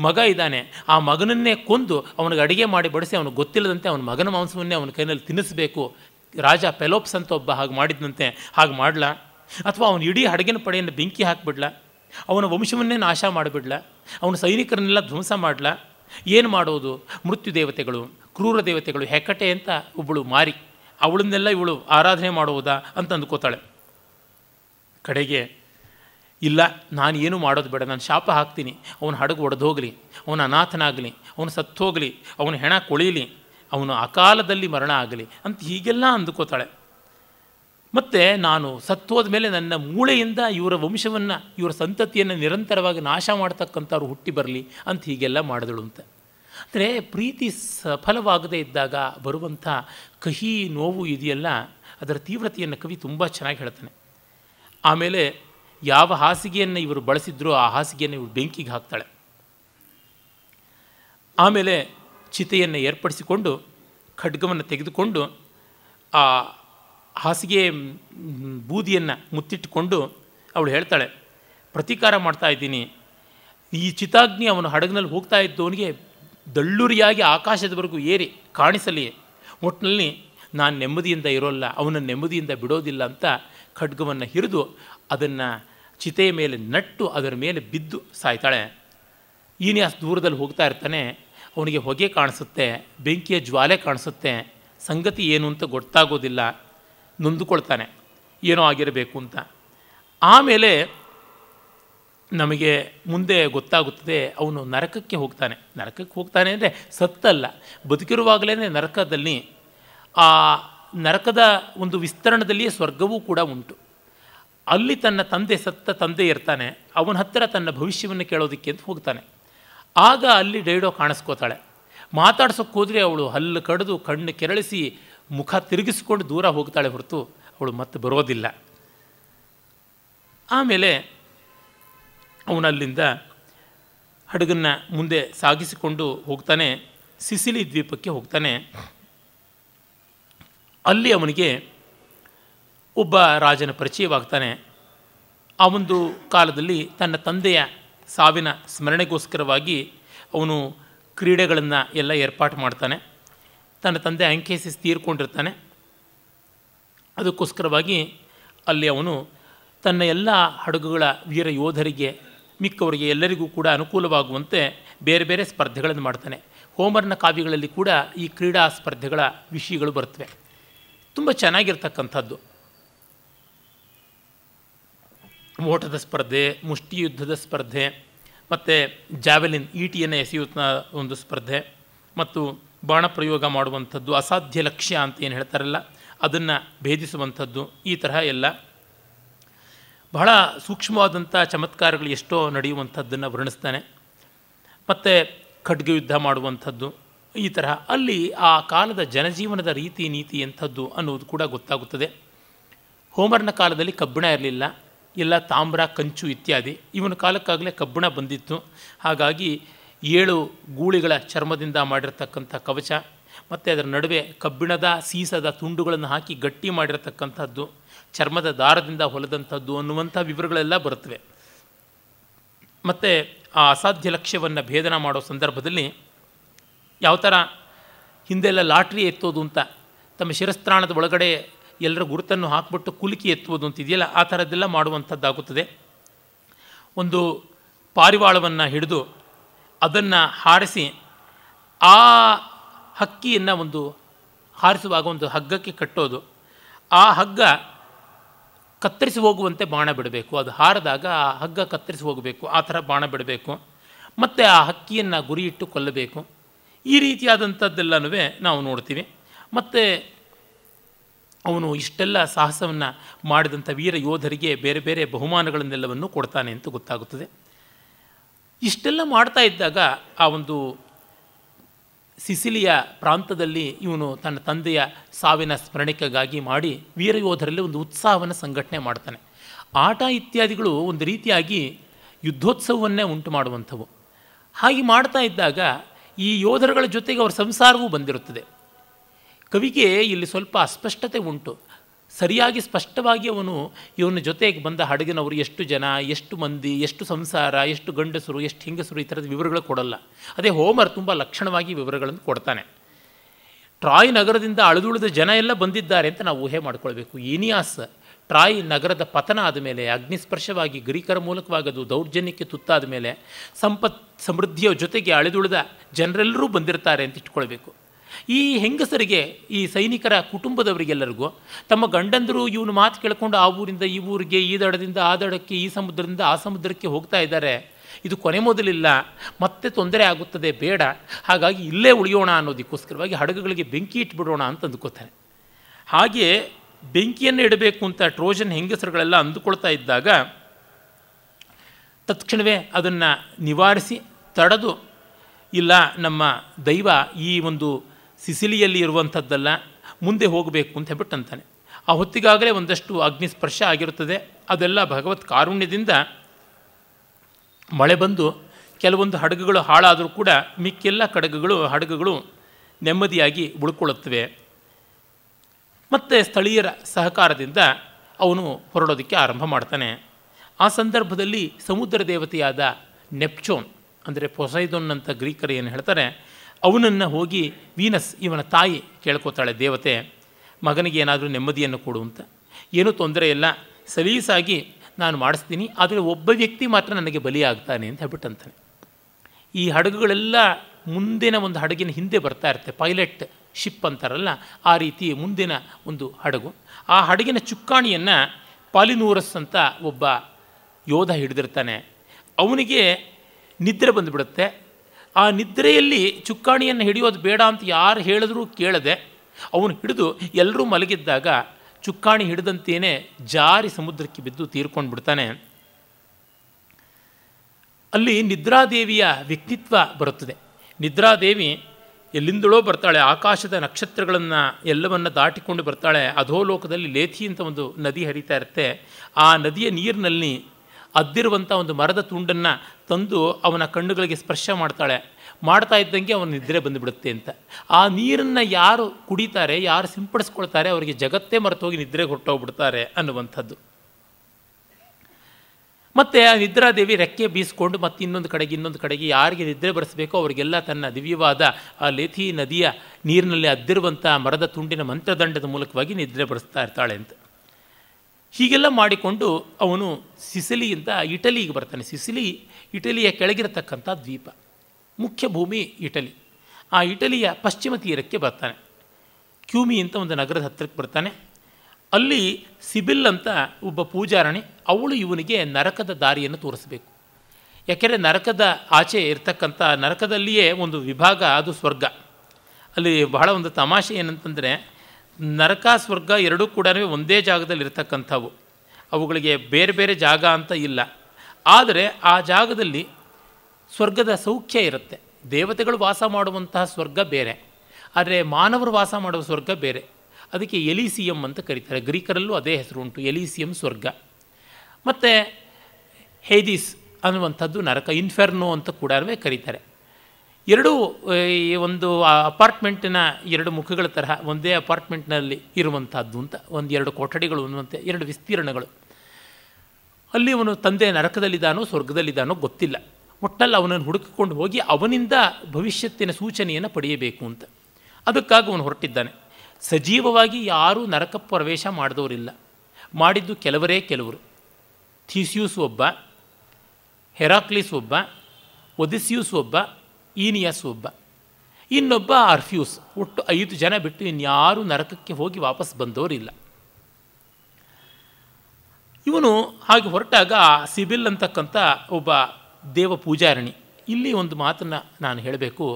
ಮಗ ಇದ್ದಾನೆ ಆ ಮಗನನ್ನೇ ಕೊಂದು ಅವನಿಗೆ ಅಡುಗೆ ಮಾಡಿ ಬಡಿಸಿ ಅವನಿಗೆ ಗೊತ್ತಿಲ್ಲದಂತೆ ಅವನ ಮಗನ ಮಾಂಸವನ್ನೇ ಅವನ ಕೈನಲ್ಲಿ ತಿನ್ನಿಸಬೇಕು ರಾಜ ಪೆಲೋಪ್ಸ್ ಅಂತ ಒಬ್ಬ ಹಾಗೆ ಮಾಡಿದಂತೆ ಹಾಗೆ ಮಾಡಲ ಅಥವಾ ಅವನ ಇಡೀ ಹಡಗಿನ ಪಡೆಯನ್ನು ಬೆಂಕಿ ಹಾಕಿಬಿಡ್ಲ ಅವನ ವಂಶವನ್ನೇ ನಾಶ ಮಾಡಿಬಿಡ್ಲ ಅವನ ಸೈನಿಕರನ್ನೆಲ್ಲ ಧ್ವಂಸ ಮಾಡಲ ಏನು ಮಾಡೋದು ಮೃತ್ಯು ದೇವತೆಗಳು ಕ್ರೂರ ದೇವತೆಗಳು ಹೆಕಟೆ ಅಂತ ಒಬ್ಬಳು ಮಾರಿ ಅವಳನ್ನೆಲ್ಲ ಇವಳು ಆರಾಧನೆ ಮಾಡುವುದಾ ಅಂತ ಅಂದ್ಕೋತಾಳೆ ಕಡೆಗೆ ಇಲ್ಲ ನಾನು ಏನು ಮಾಡೋದು ಬೇಡ ನಾನು ಶಾಪ ಹಾಕ್ತೀನಿ ಅವನು ಹಡಗು ಒಡೆದು ಹೋಗಲಿ ಅವನು ಅನಾಥನಾಗಲಿ ಅವನು ಸತ್ತು ಹೋಗಲಿ ಅವನು ಹೆಣ ಕೊಳೀಲಿ ಅವನು ಅಕಾಲದಲ್ಲಿ ಮರಣ ಆಗಲಿ ಅಂತ ಹೀಗೆಲ್ಲ ಅಂದುಕೋತಾಳೆ ಮತ್ತು ನಾನು ಸತ್ತೋದ ಮೇಲೆ ನನ್ನ ಮೂಳೆಯಿಂದ ಇವರ ವಂಶವನ್ನು ಇವರ ಸಂತತಿಯನ್ನು ನಿರಂತರವಾಗಿ ನಾಶ ಮಾಡ್ತಕ್ಕಂಥವ್ರು ಹುಟ್ಟಿ ಬರಲಿ ಅಂತ ಹೀಗೆಲ್ಲ ಮಾಡಿದಳು ಅಂತ ಅಂದರೆ ಪ್ರೀತಿ ಸಫಲವಾಗದೇ ಇದ್ದಾಗ ಬರುವಂಥ ಕಹಿ ನೋವು ಇದೆಯಲ್ಲ ಅದರ ತೀವ್ರತೆಯನ್ನು ಕವಿ ತುಂಬ ಚೆನ್ನಾಗಿ ಹೇಳ್ತಾನೆ ಆಮೇಲೆ ಯಾವ ಹಾಸಿಗೆಯನ್ನು ಇವರು ಬಳಸಿದ್ರು ಆ ಹಾಸಿಗೆಯನ್ನು ಇವರು ಬೆಂಕಿಗೆ ಹಾಕ್ತಾಳೆ ಆಮೇಲೆ ಚಿತೆಯನ್ನು ಏರ್ಪಡಿಸಿಕೊಂಡು ಖಡ್ಗವನ್ನು ತೆಗೆದುಕೊಂಡು ಆ ಹಾಸಿಗೆ ಬೂದಿಯನ್ನು ಮುತ್ತಿಟ್ಟುಕೊಂಡು ಅವಳು ಹೇಳ್ತಾಳೆ ಪ್ರತೀಕಾರ ಮಾಡ್ತಾ ಇದ್ದೀನಿ ಈ ಚಿತಾಗ್ನಿ ಅವನು ಹಡಗಿನಲ್ಲಿ ಹೋಗ್ತಾ ಇದ್ದವನಿಗೆ ದಳ್ಳುರಿಯಾಗಿ ಆಕಾಶದವರೆಗೂ ಏರಿ ಕಾಣಿಸಲಿ ಒಟ್ಟಿನಲ್ಲಿ ನಾನು ನೆಮ್ಮದಿಯಿಂದ ಇರೋಲ್ಲ ಅವನ ನೆಮ್ಮದಿಯಿಂದ ಬಿಡೋದಿಲ್ಲ ಅಂತ ಖಡ್ಗವನ್ನು ಹಿರಿದು ಅದನ್ನು ಚಿತೆಯ ಮೇಲೆ ನಟ್ಟು ಅದರ ಮೇಲೆ ಬಿದ್ದು ಸಾಯ್ತಾಳೆ ಈನಿಯಾಸ್ ದೂರದಲ್ಲಿ ಹೋಗ್ತಾ ಇರ್ತಾನೆ ಅವನಿಗೆ ಹೊಗೆ ಕಾಣಿಸುತ್ತೆ ಬೆಂಕಿಯ ಜ್ವಾಲೆ ಕಾಣಿಸುತ್ತೆ ಸಂಗತಿ ಏನು ಅಂತ ಗೊತ್ತಾಗೋದಿಲ್ಲ ನೊಂದುಕೊಳ್ತಾನೆ ಏನೋ ಆಗಿರಬೇಕು ಅಂತ ಆಮೇಲೆ ನಮಗೆ ಮುಂದೆ ಗೊತ್ತಾಗುತ್ತದೆ ಅವನು ನರಕಕ್ಕೆ ಹೋಗ್ತಾನೆ ನರಕಕ್ಕೆ ಹೋಗ್ತಾನೆ ಅಂದರೆ ಸತ್ತಲ್ಲ ಬದುಕಿರುವಾಗಲೇ ನರಕದಲ್ಲಿ ಆ ನರಕದ ಒಂದು ವಿಸ್ತರಣದಲ್ಲಿಯೇ ಸ್ವರ್ಗವೂ ಕೂಡ ಉಂಟು ಅಲ್ಲಿ ತನ್ನ ತಂದೆ ಸತ್ತ ತಂದೆ ಇರ್ತಾನೆ ಅವನ ಹತ್ತಿರ ತನ್ನ ಭವಿಷ್ಯವನ್ನು ಕೇಳೋದಕ್ಕೆ ಅಂತ ಹೋಗ್ತಾನೆ ಆಗ ಅಲ್ಲಿ ಡೈಡೋ ಕಾಣಿಸ್ಕೋತಾಳೆ ಮಾತಾಡ್ಸೋಕ್ಕೆ ಹೋದರೆ ಅವಳು ಹಲ್ಲು ಕಡಿದು ಕಣ್ಣು ಕೆರಳಿಸಿ ಮುಖ ತಿರುಗಿಸ್ಕೊಂಡು ದೂರ ಹೋಗ್ತಾಳೆ ಹೊರತು ಅವಳು ಮತ್ತೆ ಬರೋದಿಲ್ಲ ಆಮೇಲೆ ಅವನಲ್ಲಿಂದ ಹಡಗನ್ನ ಮುಂದೆ ಸಾಗಿಸಿಕೊಂಡು ಹೋಗ್ತಾನೆ ಸಿಸಿಲಿ ದ್ವೀಪಕ್ಕೆ ಹೋಗ್ತಾನೆ ಅಲ್ಲಿ ಅವನಿಗೆ ಒಬ್ಬ ರಾಜನ ಪರಿಚಯವಾಗ್ತಾನೆ ಆ ಒಂದು ಕಾಲದಲ್ಲಿ ತನ್ನ ತಂದೆಯ ಸಾವಿನ ಸ್ಮರಣೆಗೋಸ್ಕರವಾಗಿ ಅವನು ಕ್ರೀಡೆಗಳನ್ನು ಎಲ್ಲ ಏರ್ಪಾಟು ಮಾಡ್ತಾನೆ ತನ್ನ ತಂದೆ ಅಂಕೇಸಿಸ್ ತೀರ್ಕೊಂಡಿರ್ತಾನೆ ಅದಕ್ಕೋಸ್ಕರವಾಗಿ ಅಲ್ಲಿ ಅವನು ತನ್ನ ಎಲ್ಲ ಹಡಗುಗಳ ವೀರ ಯೋಧರಿಗೆ ಮಿಕ್ಕವರಿಗೆ ಎಲ್ಲರಿಗೂ ಕೂಡ ಅನುಕೂಲವಾಗುವಂತೆ ಬೇರೆ ಬೇರೆ ಸ್ಪರ್ಧೆಗಳನ್ನು ಮಾಡ್ತಾನೆ ಹೋಮರ್ನ ಕಾವ್ಯಗಳಲ್ಲಿ ಕೂಡ ಈ ಕ್ರೀಡಾ ಸ್ಪರ್ಧೆಗಳ ವಿಷಯಗಳು ಬರ್ತವೆ ತುಂಬ ಚೆನ್ನಾಗಿರ್ತಕ್ಕಂಥದ್ದು ಓಟದ ಸ್ಪರ್ಧೆ ಮುಷ್ಟಿಯುದ್ಧದ ಸ್ಪರ್ಧೆ ಮತ್ತು ಜಾವೆಲಿನ್ ಈಟಿಯನ್ನು ಎಸೆಯುತ್ತ ಒಂದು ಸ್ಪರ್ಧೆ ಮತ್ತು ಬಾಣ ಪ್ರಯೋಗ ಮಾಡುವಂಥದ್ದು ಅಸಾಧ್ಯ ಲಕ್ಷ್ಯ ಅಂತ ಏನು ಹೇಳ್ತಾರಲ್ಲ ಅದನ್ನು ಭೇದಿಸುವಂಥದ್ದು ಈ ತರಹ ಎಲ್ಲ ಬಹಳ ಸೂಕ್ಷ್ಮವಾದಂಥ ಚಮತ್ಕಾರಗಳು ಎಷ್ಟೋ ನಡೆಯುವಂಥದ್ದನ್ನು ವರ್ಣಿಸ್ತಾನೆ ಮತ್ತು ಖಡ್ಗ ಯುದ್ಧ ಮಾಡುವಂಥದ್ದು ಈ ತರಹ ಅಲ್ಲಿ ಆ ಕಾಲದ ಜನಜೀವನದ ರೀತಿ ನೀತಿ ಎಂಥದ್ದು ಅನ್ನುವುದು ಕೂಡ ಗೊತ್ತಾಗುತ್ತದೆ ಹೋಮರ್ನ ಕಾಲದಲ್ಲಿ ಕಬ್ಬಿಣ ಇರಲಿಲ್ಲ ಎಲ್ಲ ತಾಮ್ರ ಕಂಚು ಇತ್ಯಾದಿ ಇವನ ಕಾಲಕ್ಕಾಗಲೇ ಕಬ್ಬಿಣ ಬಂದಿತ್ತು ಹಾಗಾಗಿ ಏಳು ಗೂಳಿಗಳ ಚರ್ಮದಿಂದ ಮಾಡಿರತಕ್ಕಂಥ ಕವಚ ಮತ್ತು ಅದರ ನಡುವೆ ಕಬ್ಬಿಣದ ಸೀಸದ ತುಂಡುಗಳನ್ನು ಹಾಕಿ ಗಟ್ಟಿ ಮಾಡಿರತಕ್ಕಂಥದ್ದು ಚರ್ಮದ ದಾರದಿಂದ ಹೊಲದಂಥದ್ದು ಅನ್ನುವಂಥ ವಿವರಗಳೆಲ್ಲ ಬರುತ್ತವೆ ಮತ್ತು ಆ ಅಸಾಧ್ಯ ಲಕ್ಷ್ಯವನ್ನು ಭೇದನ ಮಾಡೋ ಸಂದರ್ಭದಲ್ಲಿ ಯಾವ ಥರ ಹಿಂದೆಲ್ಲ ಲಾಟ್ರಿ ಎತ್ತೋದು ಅಂತ ತಮ್ಮ ಶಿರಸ್ತ್ರಾಣದ ಒಳಗಡೆ ಎಲ್ಲರ ಗುರುತನ್ನು ಹಾಕ್ಬಿಟ್ಟು ಕುಲುಕಿ ಎತ್ತುವುದು ಅಂತಿದೆಯಲ್ಲ ಆ ಥರದ್ದೆಲ್ಲ ಮಾಡುವಂಥದ್ದಾಗುತ್ತದೆ ಒಂದು ಪಾರಿವಾಳವನ್ನು ಹಿಡಿದು ಅದನ್ನು ಹಾರಿಸಿ ಆ ಹಕ್ಕಿಯನ್ನು ಒಂದು ಹಾರಿಸುವಾಗ ಒಂದು ಹಗ್ಗಕ್ಕೆ ಕಟ್ಟೋದು ಆ ಹಗ್ಗ ಕತ್ತರಿಸಿ ಹೋಗುವಂತೆ ಬಾಣ ಬಿಡಬೇಕು ಅದು ಹಾರಿದಾಗ ಆ ಹಗ್ಗ ಕತ್ತರಿಸಿ ಹೋಗಬೇಕು ಆ ಥರ ಬಾಣ ಬಿಡಬೇಕು ಮತ್ತು ಆ ಹಕ್ಕಿಯನ್ನು ಗುರಿಯಿಟ್ಟು ಕೊಲ್ಲಬೇಕು ಈ ರೀತಿಯಾದಂಥದ್ದೆಲ್ಲನೂ ನಾವು ನೋಡ್ತೀವಿ ಮತ್ತು ಅವನು ಇಷ್ಟೆಲ್ಲ ಸಾಹಸವನ್ನು ಮಾಡಿದಂಥ ವೀರ ಯೋಧರಿಗೆ ಬೇರೆ ಬೇರೆ ಬಹುಮಾನಗಳನ್ನೆಲ್ಲವನ್ನು ಕೊಡ್ತಾನೆ ಅಂತ ಗೊತ್ತಾಗುತ್ತದೆ ಇಷ್ಟೆಲ್ಲ ಮಾಡ್ತಾ ಇದ್ದಾಗ ಆ ಒಂದು ಸಿಸಿಲಿಯ ಪ್ರಾಂತದಲ್ಲಿ ಇವನು ತನ್ನ ತಂದೆಯ ಸಾವಿನ ಸ್ಮರಣೆಗಾಗಿ ಮಾಡಿ ವೀರ ಯೋಧರಲ್ಲಿ ಒಂದು ಉತ್ಸಾಹವನ್ನು ಸಂಘಟನೆ ಮಾಡ್ತಾನೆ ಆಟ ಇತ್ಯಾದಿಗಳು ಒಂದು ರೀತಿಯಾಗಿ ಯುದ್ಧೋತ್ಸವವನ್ನೇ ಉಂಟು ಮಾಡುವಂಥವು ಹಾಗೆ ಮಾಡ್ತಾ ಇದ್ದಾಗ ಈ ಯೋಧರಗಳ ಜೊತೆಗೆ ಅವರ ಸಂಸಾರವೂ ಬಂದಿರುತ್ತದೆ ಕವಿಗೆ ಇಲ್ಲಿ ಸ್ವಲ್ಪ ಅಸ್ಪಷ್ಟತೆ ಉಂಟು ಸರಿಯಾಗಿ ಸ್ಪಷ್ಟವಾಗಿ ಅವನು ಇವನ ಜೊತೆಗೆ ಬಂದ ಹಡಗಿನವರು ಎಷ್ಟು ಜನ ಎಷ್ಟು ಮಂದಿ ಎಷ್ಟು ಸಂಸಾರ ಎಷ್ಟು ಗಂಡಸರು ಎಷ್ಟು ಹೆಂಗಸರು ಈ ಥರದ ವಿವರಗಳು ಕೊಡಲ್ಲ ಅದೇ ಹೋಮರ್ ತುಂಬ ಲಕ್ಷಣವಾಗಿ ವಿವರಗಳನ್ನು ಕೊಡ್ತಾನೆ ಟ್ರಾಯ್ ನಗರದಿಂದ ಅಳಿದುಳಿದ ಜನ ಎಲ್ಲ ಬಂದಿದ್ದಾರೆ ಅಂತ ನಾವು ಊಹೆ ಮಾಡಿಕೊಳ್ಬೇಕು ಇನಿಯಾಸ್ ಟ್ರಾಯ್ ನಗರದ ಪತನ ಆದಮೇಲೆ ಅಗ್ನಿಸ್ಪರ್ಶವಾಗಿ ಗ್ರೀಕರ ಮೂಲಕವಾಗದು ದೌರ್ಜನ್ಯಕ್ಕೆ ತುತ್ತಾದ ಮೇಲೆ ಸಂಪತ್ ಸಮೃದ್ಧಿಯ ಜೊತೆಗೆ ಅಳಿದುಳಿದ ಜನರೆಲ್ಲರೂ ಬಂದಿರ್ತಾರೆ ಅಂತ ಇಟ್ಕೊಳ್ಬೇಕು ಈ ಹೆಂಗಸರಿಗೆ ಈ ಸೈನಿಕರ ಕುಟುಂಬದವರಿಗೆಲ್ಲರಿಗೂ ತಮ್ಮ ಗಂಡಂದರು ಇವನು ಮಾತು ಕೇಳ್ಕೊಂಡು ಆ ಊರಿಂದ ಈ ಊರಿಗೆ ಈ ದಡದಿಂದ ಆ ದಡಕ್ಕೆ ಈ ಸಮುದ್ರದಿಂದ ಆ ಸಮುದ್ರಕ್ಕೆ ಹೋಗ್ತಾ ಇದ್ದಾರೆ ಇದು ಕೊನೆ ಮೊದಲಿಲ್ಲ ಮತ್ತೆ ತೊಂದರೆ ಆಗುತ್ತದೆ ಬೇಡ ಹಾಗಾಗಿ ಇಲ್ಲೇ ಉಳಿಯೋಣ ಅನ್ನೋದಕ್ಕೋಸ್ಕರವಾಗಿ ಹಡಗುಗಳಿಗೆ ಬೆಂಕಿ ಇಟ್ಬಿಡೋಣ ಅಂತ ಅಂದ್ಕೋತಾರೆ ಹಾಗೆ ಬೆಂಕಿಯನ್ನು ಇಡಬೇಕು ಅಂತ ಟ್ರೋಜನ್ ಹೆಂಗಸರುಗಳೆಲ್ಲ ಅಂದುಕೊಳ್ತಾ ಇದ್ದಾಗ ತತ್ಕ್ಷಣವೇ ಅದನ್ನು ನಿವಾರಿಸಿ ತಡೆದು ಇಲ್ಲ ನಮ್ಮ ದೈವ ಈ ಒಂದು ಸಿಸಿಲಿಯಲ್ಲಿ ಇರುವಂಥದ್ದಲ್ಲ ಮುಂದೆ ಹೋಗಬೇಕು ಅಂತ ಹೇಳ್ಬಿಟ್ಟು ಅಂತಾನೆ ಆ ಹೊತ್ತಿಗಾಗಲೇ ಒಂದಷ್ಟು ಅಗ್ನಿಸ್ಪರ್ಶ ಆಗಿರುತ್ತದೆ ಅದೆಲ್ಲ ಭಗವತ್ ಕಾರುಣ್ಯದಿಂದ ಮಳೆ ಬಂದು ಕೆಲವೊಂದು ಹಡಗುಗಳು ಹಾಳಾದರೂ ಕೂಡ ಮಿಕ್ಕೆಲ್ಲ ಕಡಗುಗಳು ಹಡಗುಗಳು ನೆಮ್ಮದಿಯಾಗಿ ಉಳ್ಕೊಳ್ಳುತ್ತವೆ ಮತ್ತು ಸ್ಥಳೀಯರ ಸಹಕಾರದಿಂದ ಅವನು ಹೊರಡೋದಕ್ಕೆ ಆರಂಭ ಮಾಡ್ತಾನೆ ಆ ಸಂದರ್ಭದಲ್ಲಿ ಸಮುದ್ರ ದೇವತೆಯಾದ ನೆಪ್ಚೋನ್ ಅಂದರೆ ಪೊಸೈದೊನ್ ಅಂತ ಗ್ರೀಕರು ಏನು ಹೇಳ್ತಾರೆ ಅವನನ್ನು ಹೋಗಿ ವೀನಸ್ ಇವನ ತಾಯಿ ಕೇಳ್ಕೊತಾಳೆ ದೇವತೆ ಮಗನಿಗೆ ಏನಾದರೂ ನೆಮ್ಮದಿಯನ್ನು ಕೊಡು ಅಂತ ಏನೂ ತೊಂದರೆ ಇಲ್ಲ ಸಲೀಸಾಗಿ ನಾನು ಮಾಡಿಸ್ತೀನಿ ಆದರೆ ಒಬ್ಬ ವ್ಯಕ್ತಿ ಮಾತ್ರ ನನಗೆ ಬಲಿಯಾಗ್ತಾನೆ ಅಂತ ಹೇಳ್ಬಿಟ್ಟಂತಾನೆ ಈ ಹಡಗುಗಳೆಲ್ಲ ಮುಂದಿನ ಒಂದು ಹಡಗಿನ ಹಿಂದೆ ಬರ್ತಾ ಇರುತ್ತೆ ಪೈಲಟ್ ಶಿಪ್ ಅಂತಾರಲ್ಲ ಆ ರೀತಿ ಮುಂದಿನ ಒಂದು ಹಡಗು ಆ ಹಡಗಿನ ಚುಕ್ಕಾಣಿಯನ್ನು ಪಾಲಿನೂರಸ್ ಅಂತ ಒಬ್ಬ ಯೋಧ ಹಿಡಿದಿರ್ತಾನೆ ಅವನಿಗೆ ನಿದ್ರೆ ಬಂದುಬಿಡುತ್ತೆ ಆ ನಿದ್ರೆಯಲ್ಲಿ ಚುಕ್ಕಾಣಿಯನ್ನು ಹಿಡಿಯೋದು ಬೇಡ ಅಂತ ಯಾರು ಹೇಳಿದ್ರೂ ಕೇಳದೆ ಅವನು ಹಿಡಿದು ಎಲ್ಲರೂ ಮಲಗಿದ್ದಾಗ ಚುಕ್ಕಾಣಿ ಹಿಡಿದಂತೇನೆ ಜಾರಿ ಸಮುದ್ರಕ್ಕೆ ಬಿದ್ದು ತೀರ್ಕೊಂಡು ಬಿಡ್ತಾನೆ ಅಲ್ಲಿ ನಿದ್ರಾದೇವಿಯ ವ್ಯಕ್ತಿತ್ವ ಬರುತ್ತದೆ ನಿದ್ರಾದೇವಿ ಎಲ್ಲಿಂದಲೋ ಬರ್ತಾಳೆ ಆಕಾಶದ ನಕ್ಷತ್ರಗಳನ್ನು ಎಲ್ಲವನ್ನು ದಾಟಿಕೊಂಡು ಬರ್ತಾಳೆ ಅಧೋಲೋಕದಲ್ಲಿ ಲೇಥಿ ಅಂತ ಒಂದು ನದಿ ಹರಿತಾ ಇರುತ್ತೆ ಆ ನದಿಯ ನೀರಿನಲ್ಲಿ ಅದ್ದಿರುವಂಥ ಒಂದು ಮರದ ತುಂಡನ್ನು ತಂದು ಅವನ ಕಣ್ಣುಗಳಿಗೆ ಸ್ಪರ್ಶ ಮಾಡ್ತಾಳೆ ಮಾಡ್ತಾ ಇದ್ದಂಗೆ ಅವನ ನಿದ್ರೆ ಬಂದುಬಿಡುತ್ತೆ ಅಂತ ಆ ನೀರನ್ನು ಯಾರು ಕುಡಿತಾರೆ ಯಾರು ಸಿಂಪಡಿಸ್ಕೊಳ್ತಾರೆ ಅವರಿಗೆ ಜಗತ್ತೇ ಮರೆತೋಗಿ ನಿದ್ರೆ ಹೊಟ್ಟೋಗ್ಬಿಡ್ತಾರೆ ಅನ್ನುವಂಥದ್ದು ಮತ್ತು ಆ ನಿದ್ರಾದೇವಿ ರೆಕ್ಕೆ ಬೀಸ್ಕೊಂಡು ಮತ್ತೆ ಇನ್ನೊಂದು ಕಡೆಗೆ ಇನ್ನೊಂದು ಕಡೆಗೆ ಯಾರಿಗೆ ನಿದ್ರೆ ಬರೆಸಬೇಕೋ ಅವರಿಗೆಲ್ಲ ತನ್ನ ದಿವ್ಯವಾದ ಆ ಲೇಥಿ ನದಿಯ ನೀರಿನಲ್ಲಿ ಅದ್ದಿರುವಂಥ ಮರದ ತುಂಡಿನ ಮಂತ್ರದಂಡದ ಮೂಲಕವಾಗಿ ನಿದ್ರೆ ಬರೆಸ್ತಾ ಇರ್ತಾಳೆ ಅಂತ ಹೀಗೆಲ್ಲ ಮಾಡಿಕೊಂಡು ಅವನು ಸಿಸಿಲಿಯಿಂದ ಇಟಲಿಗೆ ಬರ್ತಾನೆ ಸಿಸಿಲಿ ಇಟಲಿಯ ಕೆಳಗಿರತಕ್ಕಂಥ ದ್ವೀಪ ಮುಖ್ಯ ಭೂಮಿ ಇಟಲಿ ಆ ಇಟಲಿಯ ಪಶ್ಚಿಮ ತೀರಕ್ಕೆ ಬರ್ತಾನೆ ಕ್ಯೂಮಿ ಅಂತ ಒಂದು ನಗರದ ಹತ್ತಿರಕ್ಕೆ ಬರ್ತಾನೆ ಅಲ್ಲಿ ಸಿಬಿಲ್ ಅಂತ ಒಬ್ಬ ಪೂಜಾರಣಿ ಅವಳು ಇವನಿಗೆ ನರಕದ ದಾರಿಯನ್ನು ತೋರಿಸಬೇಕು ಯಾಕೆಂದರೆ ನರಕದ ಆಚೆ ಇರತಕ್ಕಂಥ ನರಕದಲ್ಲಿಯೇ ಒಂದು ವಿಭಾಗ ಅದು ಸ್ವರ್ಗ ಅಲ್ಲಿ ಬಹಳ ಒಂದು ತಮಾಷೆ ಏನಂತಂದರೆ ನರಕ ಸ್ವರ್ಗ ಎರಡೂ ಕೂಡ ಒಂದೇ ಜಾಗದಲ್ಲಿ ಇರತಕ್ಕಂಥವು ಅವುಗಳಿಗೆ ಬೇರೆ ಬೇರೆ ಜಾಗ ಅಂತ ಇಲ್ಲ ಆದರೆ ಆ ಜಾಗದಲ್ಲಿ ಸ್ವರ್ಗದ ಸೌಖ್ಯ ಇರುತ್ತೆ ದೇವತೆಗಳು ವಾಸ ಮಾಡುವಂತಹ ಸ್ವರ್ಗ ಬೇರೆ ಆದರೆ ಮಾನವರು ವಾಸ ಮಾಡುವ ಸ್ವರ್ಗ ಬೇರೆ ಅದಕ್ಕೆ ಎಲಿಸಿಯಂ ಅಂತ ಕರೀತಾರೆ ಗ್ರೀಕರಲ್ಲೂ ಅದೇ ಹೆಸರು ಉಂಟು ಎಲಿಸಿಯಂ ಸ್ವರ್ಗ ಮತ್ತು ಹೇದೀಸ್ ಅನ್ನುವಂಥದ್ದು ನರಕ ಇನ್ಫೆರ್ನೋ ಅಂತ ಕೂಡ ಕರೀತಾರೆ ಎರಡೂ ಈ ಒಂದು ಅಪಾರ್ಟ್ಮೆಂಟಿನ ಎರಡು ಮುಖಗಳ ತರಹ ಒಂದೇ ಅಪಾರ್ಟ್ಮೆಂಟ್ನಲ್ಲಿ ಇರುವಂಥದ್ದು ಅಂತ ಒಂದು ಎರಡು ಕೊಠಡಿಗಳು ಅನ್ನುವಂತೆ ಎರಡು ವಿಸ್ತೀರ್ಣಗಳು ಅಲ್ಲಿ ಅವನು ತಂದೆ ನರಕದಲ್ಲಿದ್ದಾನೋ ಸ್ವರ್ಗದಲ್ಲಿದ್ದಾನೋ ಗೊತ್ತಿಲ್ಲ ಒಟ್ಟಲ್ಲಿ ಅವನನ್ನು ಹುಡುಕಿಕೊಂಡು ಹೋಗಿ ಅವನಿಂದ ಭವಿಷ್ಯತ್ತಿನ ಸೂಚನೆಯನ್ನು ಪಡೆಯಬೇಕು ಅಂತ ಅದಕ್ಕಾಗಿ ಅವನು ಹೊರಟಿದ್ದಾನೆ ಸಜೀವವಾಗಿ ಯಾರೂ ನರಕ ಪ್ರವೇಶ ಮಾಡಿದವರಿಲ್ಲ ಮಾಡಿದ್ದು ಕೆಲವರೇ ಕೆಲವರು ಥೀಸಿಯೂಸ್ ಒಬ್ಬ ಹೆರಾಕ್ಲಿಸ್ ಒಬ್ಬ ಒದಿಸ್ಯೂಸ್ ಒಬ್ಬ ಈನಿಯಸ್ ಒಬ್ಬ ಇನ್ನೊಬ್ಬ ಅರ್ಫ್ಯೂಸ್ ಒಟ್ಟು ಐದು ಜನ ಬಿಟ್ಟು ಇನ್ಯಾರೂ ನರಕಕ್ಕೆ ಹೋಗಿ ವಾಪಸ್ ಬಂದವರಿಲ್ಲ ಇವನು ಹಾಗೆ ಹೊರಟಾಗ ಸಿಬಿಲ್ ಅಂತಕ್ಕಂಥ ಒಬ್ಬ ದೇವ ಪೂಜಾರಣಿ ಇಲ್ಲಿ ಒಂದು ಮಾತನ್ನು ನಾನು ಹೇಳಬೇಕು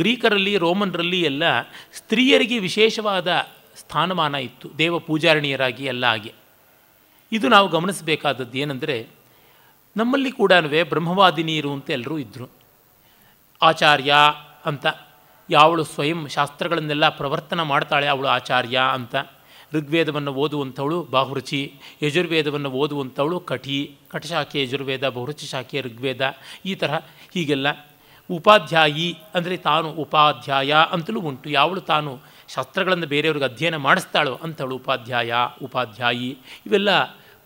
ಗ್ರೀಕರಲ್ಲಿ ರೋಮನ್ರಲ್ಲಿ ಎಲ್ಲ ಸ್ತ್ರೀಯರಿಗೆ ವಿಶೇಷವಾದ ಸ್ಥಾನಮಾನ ಇತ್ತು ದೇವ ಪೂಜಾರಣಿಯರಾಗಿ ಎಲ್ಲ ಹಾಗೆ ಇದು ನಾವು ಗಮನಿಸಬೇಕಾದದ್ದು ಏನಂದರೆ ನಮ್ಮಲ್ಲಿ ಕೂಡ ಬ್ರಹ್ಮವಾದಿನಿಯರು ಅಂತ ಎಲ್ಲರೂ ಇದ್ದರು ಆಚಾರ್ಯ ಅಂತ ಯಾವಳು ಸ್ವಯಂ ಶಾಸ್ತ್ರಗಳನ್ನೆಲ್ಲ ಪ್ರವರ್ತನ ಮಾಡ್ತಾಳೆ ಅವಳು ಆಚಾರ್ಯ ಅಂತ ಋಗ್ವೇದವನ್ನು ಓದುವಂಥವಳು ಬಾಹುರುಚಿ ಯಜುರ್ವೇದವನ್ನು ಓದುವಂಥವಳು ಕಠಿ ಕಟಶಾಖೆ ಯಜುರ್ವೇದ ಬಹುರುಚಿ ಶಾಖೆ ಋಗ್ವೇದ ಈ ತರಹ ಹೀಗೆಲ್ಲ ಉಪಾಧ್ಯಾಯಿ ಅಂದರೆ ತಾನು ಉಪಾಧ್ಯಾಯ ಅಂತಲೂ ಉಂಟು ಯಾವಳು ತಾನು ಶಾಸ್ತ್ರಗಳನ್ನು ಬೇರೆಯವ್ರಿಗೆ ಅಧ್ಯಯನ ಮಾಡಿಸ್ತಾಳೋ ಅಂಥವಳು ಉಪಾಧ್ಯಾಯ ಉಪಾಧ್ಯಾಯಿ ಇವೆಲ್ಲ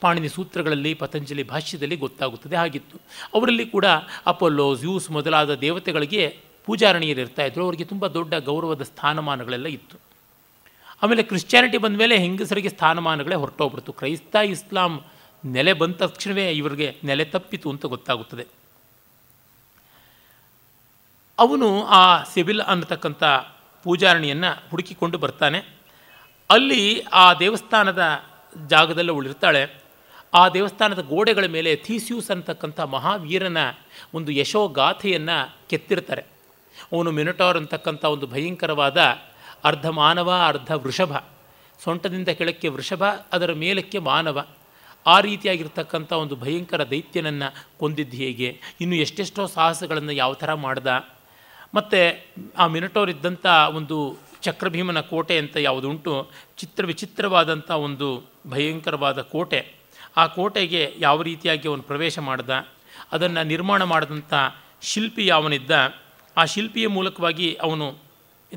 ಪಾಣಿನಿ ಸೂತ್ರಗಳಲ್ಲಿ ಪತಂಜಲಿ ಭಾಷ್ಯದಲ್ಲಿ ಗೊತ್ತಾಗುತ್ತದೆ ಆಗಿತ್ತು ಅವರಲ್ಲಿ ಕೂಡ ಅಪೋಲೋ ಜ್ಯೂಸ್ ಮೊದಲಾದ ದೇವತೆಗಳಿಗೆ ಪೂಜಾರಣಿಯರು ಇರ್ತಾಯಿದ್ರು ಅವರಿಗೆ ತುಂಬ ದೊಡ್ಡ ಗೌರವದ ಸ್ಥಾನಮಾನಗಳೆಲ್ಲ ಇತ್ತು ಆಮೇಲೆ ಕ್ರಿಶ್ಚಾನಿಟಿ ಬಂದ ಮೇಲೆ ಹೆಂಗಸರಿಗೆ ಸ್ಥಾನಮಾನಗಳೇ ಹೊರಟೋಗ್ಬಿಡ್ತು ಕ್ರೈಸ್ತ ಇಸ್ಲಾಂ ನೆಲೆ ಬಂದ ತಕ್ಷಣವೇ ಇವರಿಗೆ ನೆಲೆ ತಪ್ಪಿತು ಅಂತ ಗೊತ್ತಾಗುತ್ತದೆ ಅವನು ಆ ಸಿವಿಲ್ ಅನ್ನತಕ್ಕಂಥ ಪೂಜಾರಣಿಯನ್ನು ಹುಡುಕಿಕೊಂಡು ಬರ್ತಾನೆ ಅಲ್ಲಿ ಆ ದೇವಸ್ಥಾನದ ಜಾಗದಲ್ಲೇ ಉಳಿರ್ತಾಳೆ ಆ ದೇವಸ್ಥಾನದ ಗೋಡೆಗಳ ಮೇಲೆ ಥೀಸ್ಯೂಸ್ ಅಂತಕ್ಕಂಥ ಮಹಾವೀರನ ಒಂದು ಯಶೋಗಾಥೆಯನ್ನು ಕೆತ್ತಿರ್ತಾರೆ ಅವನು ಮಿನಟೋರ್ ಅಂತಕ್ಕಂಥ ಒಂದು ಭಯಂಕರವಾದ ಅರ್ಧ ಮಾನವ ಅರ್ಧ ವೃಷಭ ಸೊಂಟದಿಂದ ಕೆಳಕ್ಕೆ ವೃಷಭ ಅದರ ಮೇಲಕ್ಕೆ ಮಾನವ ಆ ರೀತಿಯಾಗಿರ್ತಕ್ಕಂಥ ಒಂದು ಭಯಂಕರ ದೈತ್ಯನನ್ನು ಕೊಂದಿದ್ದು ಹೇಗೆ ಇನ್ನು ಎಷ್ಟೆಷ್ಟೋ ಸಾಹಸಗಳನ್ನು ಯಾವ ಥರ ಮಾಡ್ದ ಮತ್ತು ಆ ಮಿನಟೋರ್ ಇದ್ದಂಥ ಒಂದು ಚಕ್ರಭೀಮನ ಕೋಟೆ ಅಂತ ಯಾವುದುಂಟು ಚಿತ್ರ ವಿಚಿತ್ರವಾದಂಥ ಒಂದು ಭಯಂಕರವಾದ ಕೋಟೆ ಆ ಕೋಟೆಗೆ ಯಾವ ರೀತಿಯಾಗಿ ಅವನು ಪ್ರವೇಶ ಮಾಡ್ದ ಅದನ್ನು ನಿರ್ಮಾಣ ಮಾಡಿದಂಥ ಶಿಲ್ಪಿ ಯಾವನಿದ್ದ ಆ ಶಿಲ್ಪಿಯ ಮೂಲಕವಾಗಿ ಅವನು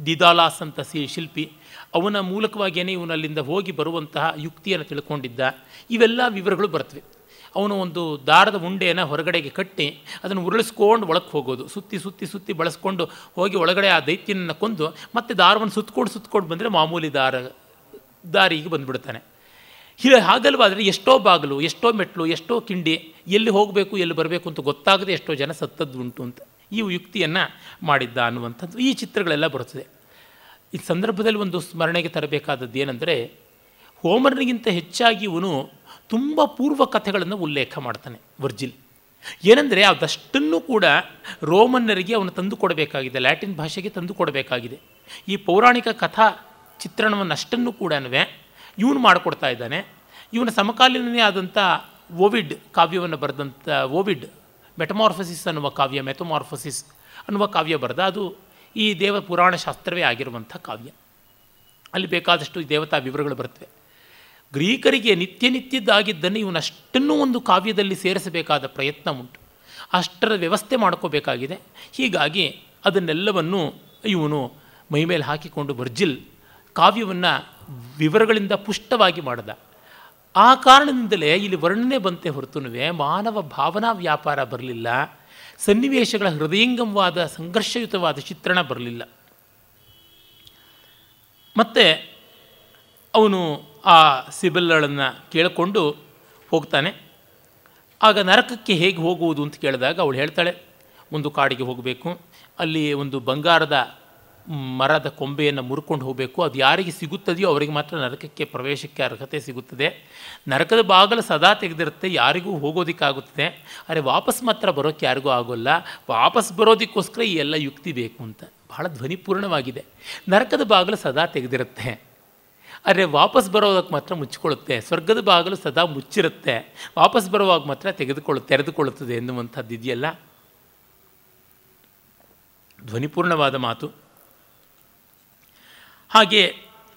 ದಿದಾಲಾಸ್ ಅಂತ ಸಿ ಶಿಲ್ಪಿ ಅವನ ಮೂಲಕವಾಗಿಯೇ ಇವನು ಅಲ್ಲಿಂದ ಹೋಗಿ ಬರುವಂತಹ ಯುಕ್ತಿಯನ್ನು ತಿಳ್ಕೊಂಡಿದ್ದ ಇವೆಲ್ಲ ವಿವರಗಳು ಬರ್ತವೆ ಅವನು ಒಂದು ದಾರದ ಉಂಡೆಯನ್ನು ಹೊರಗಡೆಗೆ ಕಟ್ಟಿ ಅದನ್ನು ಉರುಳಿಸ್ಕೊಂಡು ಒಳಕ್ಕೆ ಹೋಗೋದು ಸುತ್ತಿ ಸುತ್ತಿ ಸುತ್ತಿ ಬಳಸ್ಕೊಂಡು ಹೋಗಿ ಒಳಗಡೆ ಆ ದೈತ್ಯನನ್ನು ಕೊಂದು ಮತ್ತೆ ದಾರವನ್ನು ಸುತ್ತಕೊಂಡು ಸುತ್ತಕೊಂಡು ಬಂದರೆ ಮಾಮೂಲಿ ದಾರ ದಾರಿಗೆ ಬಂದುಬಿಡ್ತಾನೆ ಹೀಗೆ ಹಾಗಲ್ವಾದರೆ ಎಷ್ಟೋ ಬಾಗಿಲು ಎಷ್ಟೋ ಮೆಟ್ಲು ಎಷ್ಟೋ ಕಿಂಡಿ ಎಲ್ಲಿ ಹೋಗಬೇಕು ಎಲ್ಲಿ ಬರಬೇಕು ಅಂತ ಗೊತ್ತಾಗದೆ ಎಷ್ಟೋ ಜನ ಸತ್ತದ್ದು ಉಂಟು ಅಂತ ಈ ಯುಕ್ತಿಯನ್ನು ಮಾಡಿದ್ದ ಅನ್ನುವಂಥದ್ದು ಈ ಚಿತ್ರಗಳೆಲ್ಲ ಬರುತ್ತದೆ ಈ ಸಂದರ್ಭದಲ್ಲಿ ಒಂದು ಸ್ಮರಣೆಗೆ ತರಬೇಕಾದದ್ದು ಏನಂದರೆ ಹೋಮರ್ನಿಗಿಂತ ಹೆಚ್ಚಾಗಿ ಇವನು ತುಂಬ ಪೂರ್ವ ಕಥೆಗಳನ್ನು ಉಲ್ಲೇಖ ಮಾಡ್ತಾನೆ ವರ್ಜಿಲ್ ಏನೆಂದರೆ ಅದಷ್ಟನ್ನು ಕೂಡ ರೋಮನ್ನರಿಗೆ ಅವನು ತಂದು ಕೊಡಬೇಕಾಗಿದೆ ಲ್ಯಾಟಿನ್ ಭಾಷೆಗೆ ತಂದು ಕೊಡಬೇಕಾಗಿದೆ ಈ ಪೌರಾಣಿಕ ಕಥಾ ಚಿತ್ರಣವನ್ನು ಅಷ್ಟನ್ನು ಕೂಡ ಇವನು ಮಾಡಿಕೊಡ್ತಾ ಇದ್ದಾನೆ ಇವನ ಸಮಕಾಲೀನೇ ಆದಂಥ ಓವಿಡ್ ಕಾವ್ಯವನ್ನು ಬರೆದಂಥ ಓವಿಡ್ ಮೆಟಮಾರ್ಫಸಿಸ್ ಅನ್ನುವ ಕಾವ್ಯ ಮೆಥಮಾರ್ಫಸಿಸ್ ಅನ್ನುವ ಕಾವ್ಯ ಬರೆದ ಅದು ಈ ದೇವ ಪುರಾಣ ಶಾಸ್ತ್ರವೇ ಆಗಿರುವಂಥ ಕಾವ್ಯ ಅಲ್ಲಿ ಬೇಕಾದಷ್ಟು ದೇವತಾ ವಿವರಗಳು ಬರ್ತವೆ ಗ್ರೀಕರಿಗೆ ನಿತ್ಯ ನಿತ್ಯದ್ದಾಗಿದ್ದನ್ನು ಇವನಷ್ಟನ್ನು ಒಂದು ಕಾವ್ಯದಲ್ಲಿ ಸೇರಿಸಬೇಕಾದ ಪ್ರಯತ್ನ ಉಂಟು ಅಷ್ಟರ ವ್ಯವಸ್ಥೆ ಮಾಡ್ಕೋಬೇಕಾಗಿದೆ ಹೀಗಾಗಿ ಅದನ್ನೆಲ್ಲವನ್ನು ಇವನು ಮೈಮೇಲೆ ಹಾಕಿಕೊಂಡು ಬರ್ಜಿಲ್ ಕಾವ್ಯವನ್ನು ವಿವರಗಳಿಂದ ಪುಷ್ಟವಾಗಿ ಮಾಡಿದ ಆ ಕಾರಣದಿಂದಲೇ ಇಲ್ಲಿ ವರ್ಣನೆ ಬಂತೆ ಹೊರತುನುವೆ ಮಾನವ ಭಾವನಾ ವ್ಯಾಪಾರ ಬರಲಿಲ್ಲ ಸನ್ನಿವೇಶಗಳ ಹೃದಯಂಗಮವಾದ ಸಂಘರ್ಷಯುತವಾದ ಚಿತ್ರಣ ಬರಲಿಲ್ಲ ಮತ್ತು ಅವನು ಆ ಸಿಬಿಲ್ಗಳನ್ನು ಕೇಳಿಕೊಂಡು ಹೋಗ್ತಾನೆ ಆಗ ನರಕಕ್ಕೆ ಹೇಗೆ ಹೋಗುವುದು ಅಂತ ಕೇಳಿದಾಗ ಅವಳು ಹೇಳ್ತಾಳೆ ಒಂದು ಕಾಡಿಗೆ ಹೋಗಬೇಕು ಅಲ್ಲಿ ಒಂದು ಬಂಗಾರದ ಮರದ ಕೊಂಬೆಯನ್ನು ಮುರ್ಕೊಂಡು ಹೋಗಬೇಕು ಅದು ಯಾರಿಗೆ ಸಿಗುತ್ತದೆಯೋ ಅವರಿಗೆ ಮಾತ್ರ ನರಕಕ್ಕೆ ಪ್ರವೇಶಕ್ಕೆ ಅರ್ಹತೆ ಸಿಗುತ್ತದೆ ನರಕದ ಬಾಗಲು ಸದಾ ತೆಗೆದಿರುತ್ತೆ ಯಾರಿಗೂ ಹೋಗೋದಕ್ಕಾಗುತ್ತದೆ ಅರೆ ವಾಪಸ್ ಮಾತ್ರ ಬರೋಕ್ಕೆ ಯಾರಿಗೂ ಆಗೋಲ್ಲ ವಾಪಸ್ ಬರೋದಕ್ಕೋಸ್ಕರ ಈ ಎಲ್ಲ ಯುಕ್ತಿ ಬೇಕು ಅಂತ ಬಹಳ ಧ್ವನಿಪೂರ್ಣವಾಗಿದೆ ನರಕದ ಬಾಗಲು ಸದಾ ತೆಗೆದಿರುತ್ತೆ ಆದರೆ ವಾಪಸ್ ಬರೋದಕ್ಕೆ ಮಾತ್ರ ಮುಚ್ಚಿಕೊಳ್ಳುತ್ತೆ ಸ್ವರ್ಗದ ಬಾಗಲು ಸದಾ ಮುಚ್ಚಿರುತ್ತೆ ವಾಪಸ್ ಬರುವಾಗ ಮಾತ್ರ ತೆಗೆದುಕೊಳ್ಳು ತೆರೆದುಕೊಳ್ಳುತ್ತದೆ ಎನ್ನುವಂಥದ್ದು ಇದೆಯಲ್ಲ ಧ್ವನಿಪೂರ್ಣವಾದ ಮಾತು ಹಾಗೆ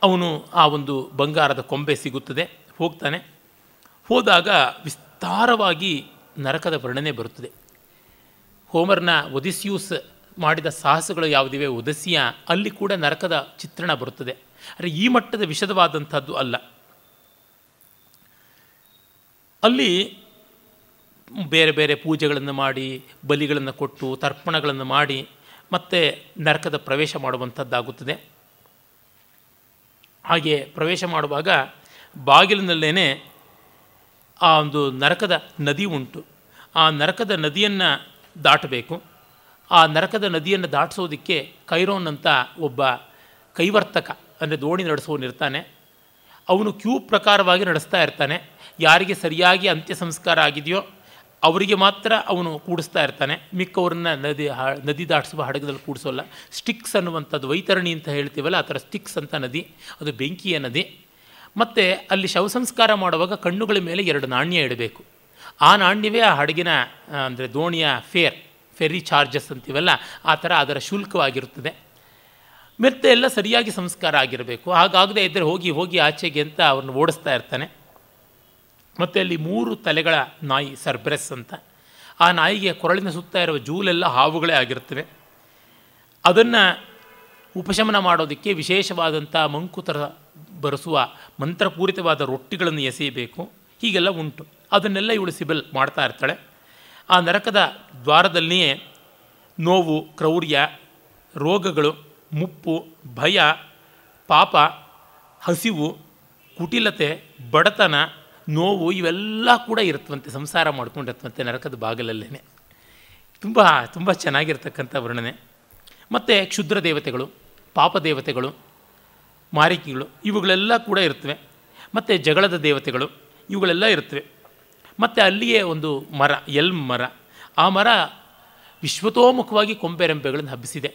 ಅವನು ಆ ಒಂದು ಬಂಗಾರದ ಕೊಂಬೆ ಸಿಗುತ್ತದೆ ಹೋಗ್ತಾನೆ ಹೋದಾಗ ವಿಸ್ತಾರವಾಗಿ ನರಕದ ವರ್ಣನೆ ಬರುತ್ತದೆ ಹೋಮರ್ನ ಒದಿಸ್ಯೂಸ್ ಮಾಡಿದ ಸಾಹಸಗಳು ಯಾವುದಿವೆ ಒದಸಿಯ ಅಲ್ಲಿ ಕೂಡ ನರಕದ ಚಿತ್ರಣ ಬರುತ್ತದೆ ಆದರೆ ಈ ಮಟ್ಟದ ವಿಷದವಾದಂಥದ್ದು ಅಲ್ಲ ಅಲ್ಲಿ ಬೇರೆ ಬೇರೆ ಪೂಜೆಗಳನ್ನು ಮಾಡಿ ಬಲಿಗಳನ್ನು ಕೊಟ್ಟು ತರ್ಪಣಗಳನ್ನು ಮಾಡಿ ಮತ್ತೆ ನರಕದ ಪ್ರವೇಶ ಮಾಡುವಂಥದ್ದಾಗುತ್ತದೆ ಹಾಗೆ ಪ್ರವೇಶ ಮಾಡುವಾಗ ಬಾಗಿಲಿನಲ್ಲೇ ಆ ಒಂದು ನರಕದ ನದಿ ಉಂಟು ಆ ನರಕದ ನದಿಯನ್ನು ದಾಟಬೇಕು ಆ ನರಕದ ನದಿಯನ್ನು ದಾಟಿಸೋದಕ್ಕೆ ಕೈರೋನ್ ಅಂತ ಒಬ್ಬ ಕೈವರ್ತಕ ಅಂದರೆ ದೋಣಿ ನಡೆಸೋನಿರ್ತಾನೆ ಅವನು ಕ್ಯೂ ಪ್ರಕಾರವಾಗಿ ನಡೆಸ್ತಾ ಇರ್ತಾನೆ ಯಾರಿಗೆ ಸರಿಯಾಗಿ ಅಂತ್ಯ ಸಂಸ್ಕಾರ ಆಗಿದೆಯೋ ಅವರಿಗೆ ಮಾತ್ರ ಅವನು ಕೂಡಿಸ್ತಾ ಇರ್ತಾನೆ ಮಿಕ್ಕವ್ರನ್ನ ನದಿ ನದಿ ದಾಟಿಸುವ ಹಡಗದಲ್ಲಿ ಕೂಡಿಸೋಲ್ಲ ಸ್ಟಿಕ್ಸ್ ಅನ್ನುವಂಥದ್ದು ವೈತರಣಿ ಅಂತ ಹೇಳ್ತೀವಲ್ಲ ಆ ಥರ ಸ್ಟಿಕ್ಸ್ ಅಂತ ನದಿ ಅದು ಬೆಂಕಿಯ ನದಿ ಮತ್ತು ಅಲ್ಲಿ ಶವ ಸಂಸ್ಕಾರ ಮಾಡುವಾಗ ಕಣ್ಣುಗಳ ಮೇಲೆ ಎರಡು ನಾಣ್ಯ ಇಡಬೇಕು ಆ ನಾಣ್ಯವೇ ಆ ಹಡಗಿನ ಅಂದರೆ ದೋಣಿಯ ಫೇರ್ ಫೆರಿ ಚಾರ್ಜಸ್ ಅಂತೀವಲ್ಲ ಆ ಥರ ಅದರ ಶುಲ್ಕವಾಗಿರುತ್ತದೆ ಮತ್ತೆ ಎಲ್ಲ ಸರಿಯಾಗಿ ಸಂಸ್ಕಾರ ಆಗಿರಬೇಕು ಹಾಗಾಗದೇ ಇದ್ದರೆ ಹೋಗಿ ಹೋಗಿ ಆಚೆಗೆ ಅಂತ ಅವ್ರನ್ನ ಓಡಿಸ್ತಾ ಇರ್ತಾನೆ ಮತ್ತು ಅಲ್ಲಿ ಮೂರು ತಲೆಗಳ ನಾಯಿ ಸರ್ಬ್ರೆಸ್ ಅಂತ ಆ ನಾಯಿಗೆ ಕೊರಳಿನ ಸುತ್ತ ಇರುವ ಜೂಲೆಲ್ಲ ಹಾವುಗಳೇ ಆಗಿರ್ತವೆ ಅದನ್ನು ಉಪಶಮನ ಮಾಡೋದಕ್ಕೆ ವಿಶೇಷವಾದಂಥ ಮಂಕುತರ ಬರೆಸುವ ಮಂತ್ರಪೂರಿತವಾದ ರೊಟ್ಟಿಗಳನ್ನು ಎಸೆಯಬೇಕು ಹೀಗೆಲ್ಲ ಉಂಟು ಅದನ್ನೆಲ್ಲ ಇವಳು ಸಿಬಲ್ ಮಾಡ್ತಾ ಇರ್ತಾಳೆ ಆ ನರಕದ ದ್ವಾರದಲ್ಲಿಯೇ ನೋವು ಕ್ರೌರ್ಯ ರೋಗಗಳು ಮುಪ್ಪು ಭಯ ಪಾಪ ಹಸಿವು ಕುಟಿಲತೆ ಬಡತನ ನೋವು ಇವೆಲ್ಲ ಕೂಡ ಇರುತ್ತಂತೆ ಸಂಸಾರ ಮಾಡ್ಕೊಂಡಿರ್ತವಂತೆ ನರಕದ ಬಾಗಲಲ್ಲೇ ತುಂಬ ತುಂಬ ಚೆನ್ನಾಗಿರ್ತಕ್ಕಂಥ ವರ್ಣನೆ ಮತ್ತು ಕ್ಷುದ್ರ ದೇವತೆಗಳು ಪಾಪ ದೇವತೆಗಳು ಮಾರಿಕೆಗಳು ಇವುಗಳೆಲ್ಲ ಕೂಡ ಇರ್ತವೆ ಮತ್ತು ಜಗಳದ ದೇವತೆಗಳು ಇವುಗಳೆಲ್ಲ ಇರ್ತವೆ ಮತ್ತು ಅಲ್ಲಿಯೇ ಒಂದು ಮರ ಎಲ್ ಮರ ಆ ಮರ ವಿಶ್ವತೋಮುಖವಾಗಿ ಕೊಂಬೆ ರೆಂಬೆಗಳನ್ನು ಹಬ್ಬಿಸಿದೆ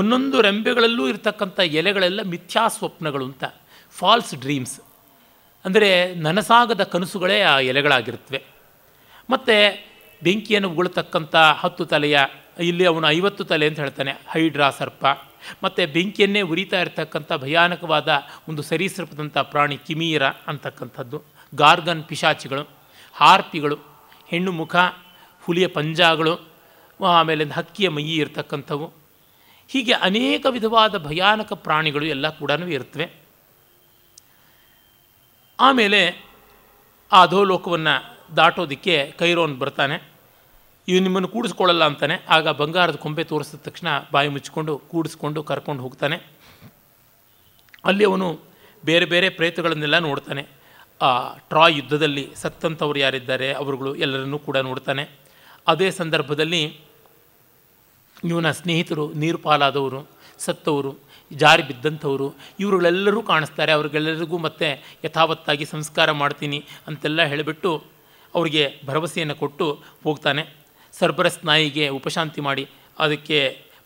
ಒಂದೊಂದು ರೆಂಬೆಗಳಲ್ಲೂ ಇರತಕ್ಕಂಥ ಎಲೆಗಳೆಲ್ಲ ಮಿಥ್ಯಾ ಸ್ವಪ್ನಗಳು ಅಂತ ಫಾಲ್ಸ್ ಡ್ರೀಮ್ಸ್ ಅಂದರೆ ನನಸಾಗದ ಕನಸುಗಳೇ ಆ ಎಲೆಗಳಾಗಿರುತ್ತವೆ ಮತ್ತು ಬೆಂಕಿಯನ್ನು ಉಗುಳತಕ್ಕಂಥ ಹತ್ತು ತಲೆಯ ಇಲ್ಲಿ ಅವನು ಐವತ್ತು ತಲೆ ಅಂತ ಹೇಳ್ತಾನೆ ಹೈಡ್ರಾ ಸರ್ಪ ಮತ್ತು ಬೆಂಕಿಯನ್ನೇ ಉರಿತಾ ಇರತಕ್ಕಂಥ ಭಯಾನಕವಾದ ಒಂದು ಸರೀಸೃಪದಂಥ ಪ್ರಾಣಿ ಕಿಮೀರ ಅಂತಕ್ಕಂಥದ್ದು ಗಾರ್ಗನ್ ಪಿಶಾಚಿಗಳು ಹಾರ್ಪಿಗಳು ಹೆಣ್ಣು ಮುಖ ಹುಲಿಯ ಪಂಜಾಗಳು ಆಮೇಲೆ ಹಕ್ಕಿಯ ಮೈಯಿ ಇರತಕ್ಕಂಥವು ಹೀಗೆ ಅನೇಕ ವಿಧವಾದ ಭಯಾನಕ ಪ್ರಾಣಿಗಳು ಎಲ್ಲ ಕೂಡ ಇರ್ತವೆ ಆಮೇಲೆ ಆ ಅಧೋಲೋಕವನ್ನು ದಾಟೋದಕ್ಕೆ ಕೈರೋನ್ ಬರ್ತಾನೆ ಇವು ನಿಮ್ಮನ್ನು ಕೂಡಿಸ್ಕೊಳ್ಳಲ್ಲ ಅಂತಾನೆ ಆಗ ಬಂಗಾರದ ಕೊಂಬೆ ತೋರಿಸಿದ ತಕ್ಷಣ ಬಾಯಿ ಮುಚ್ಚಿಕೊಂಡು ಕೂಡಿಸ್ಕೊಂಡು ಕರ್ಕೊಂಡು ಹೋಗ್ತಾನೆ ಅಲ್ಲಿ ಅವನು ಬೇರೆ ಬೇರೆ ಪ್ರೇತಗಳನ್ನೆಲ್ಲ ನೋಡ್ತಾನೆ ಆ ಟ್ರಾ ಯುದ್ಧದಲ್ಲಿ ಸತ್ತಂಥವ್ರು ಯಾರಿದ್ದಾರೆ ಅವರುಗಳು ಎಲ್ಲರನ್ನೂ ಕೂಡ ನೋಡ್ತಾನೆ ಅದೇ ಸಂದರ್ಭದಲ್ಲಿ ಇವನ ಸ್ನೇಹಿತರು ನೀರು ಪಾಲಾದವರು ಸತ್ತವರು ಜಾರಿ ಬಿದ್ದಂಥವರು ಇವರುಗಳೆಲ್ಲರೂ ಕಾಣಿಸ್ತಾರೆ ಅವ್ರಿಗೆಲ್ಲರಿಗೂ ಮತ್ತೆ ಯಥಾವತ್ತಾಗಿ ಸಂಸ್ಕಾರ ಮಾಡ್ತೀನಿ ಅಂತೆಲ್ಲ ಹೇಳಿಬಿಟ್ಟು ಅವರಿಗೆ ಭರವಸೆಯನ್ನು ಕೊಟ್ಟು ಹೋಗ್ತಾನೆ ಸರ್ಬರ ಸ್ನಾಯಿಗೆ ಉಪಶಾಂತಿ ಮಾಡಿ ಅದಕ್ಕೆ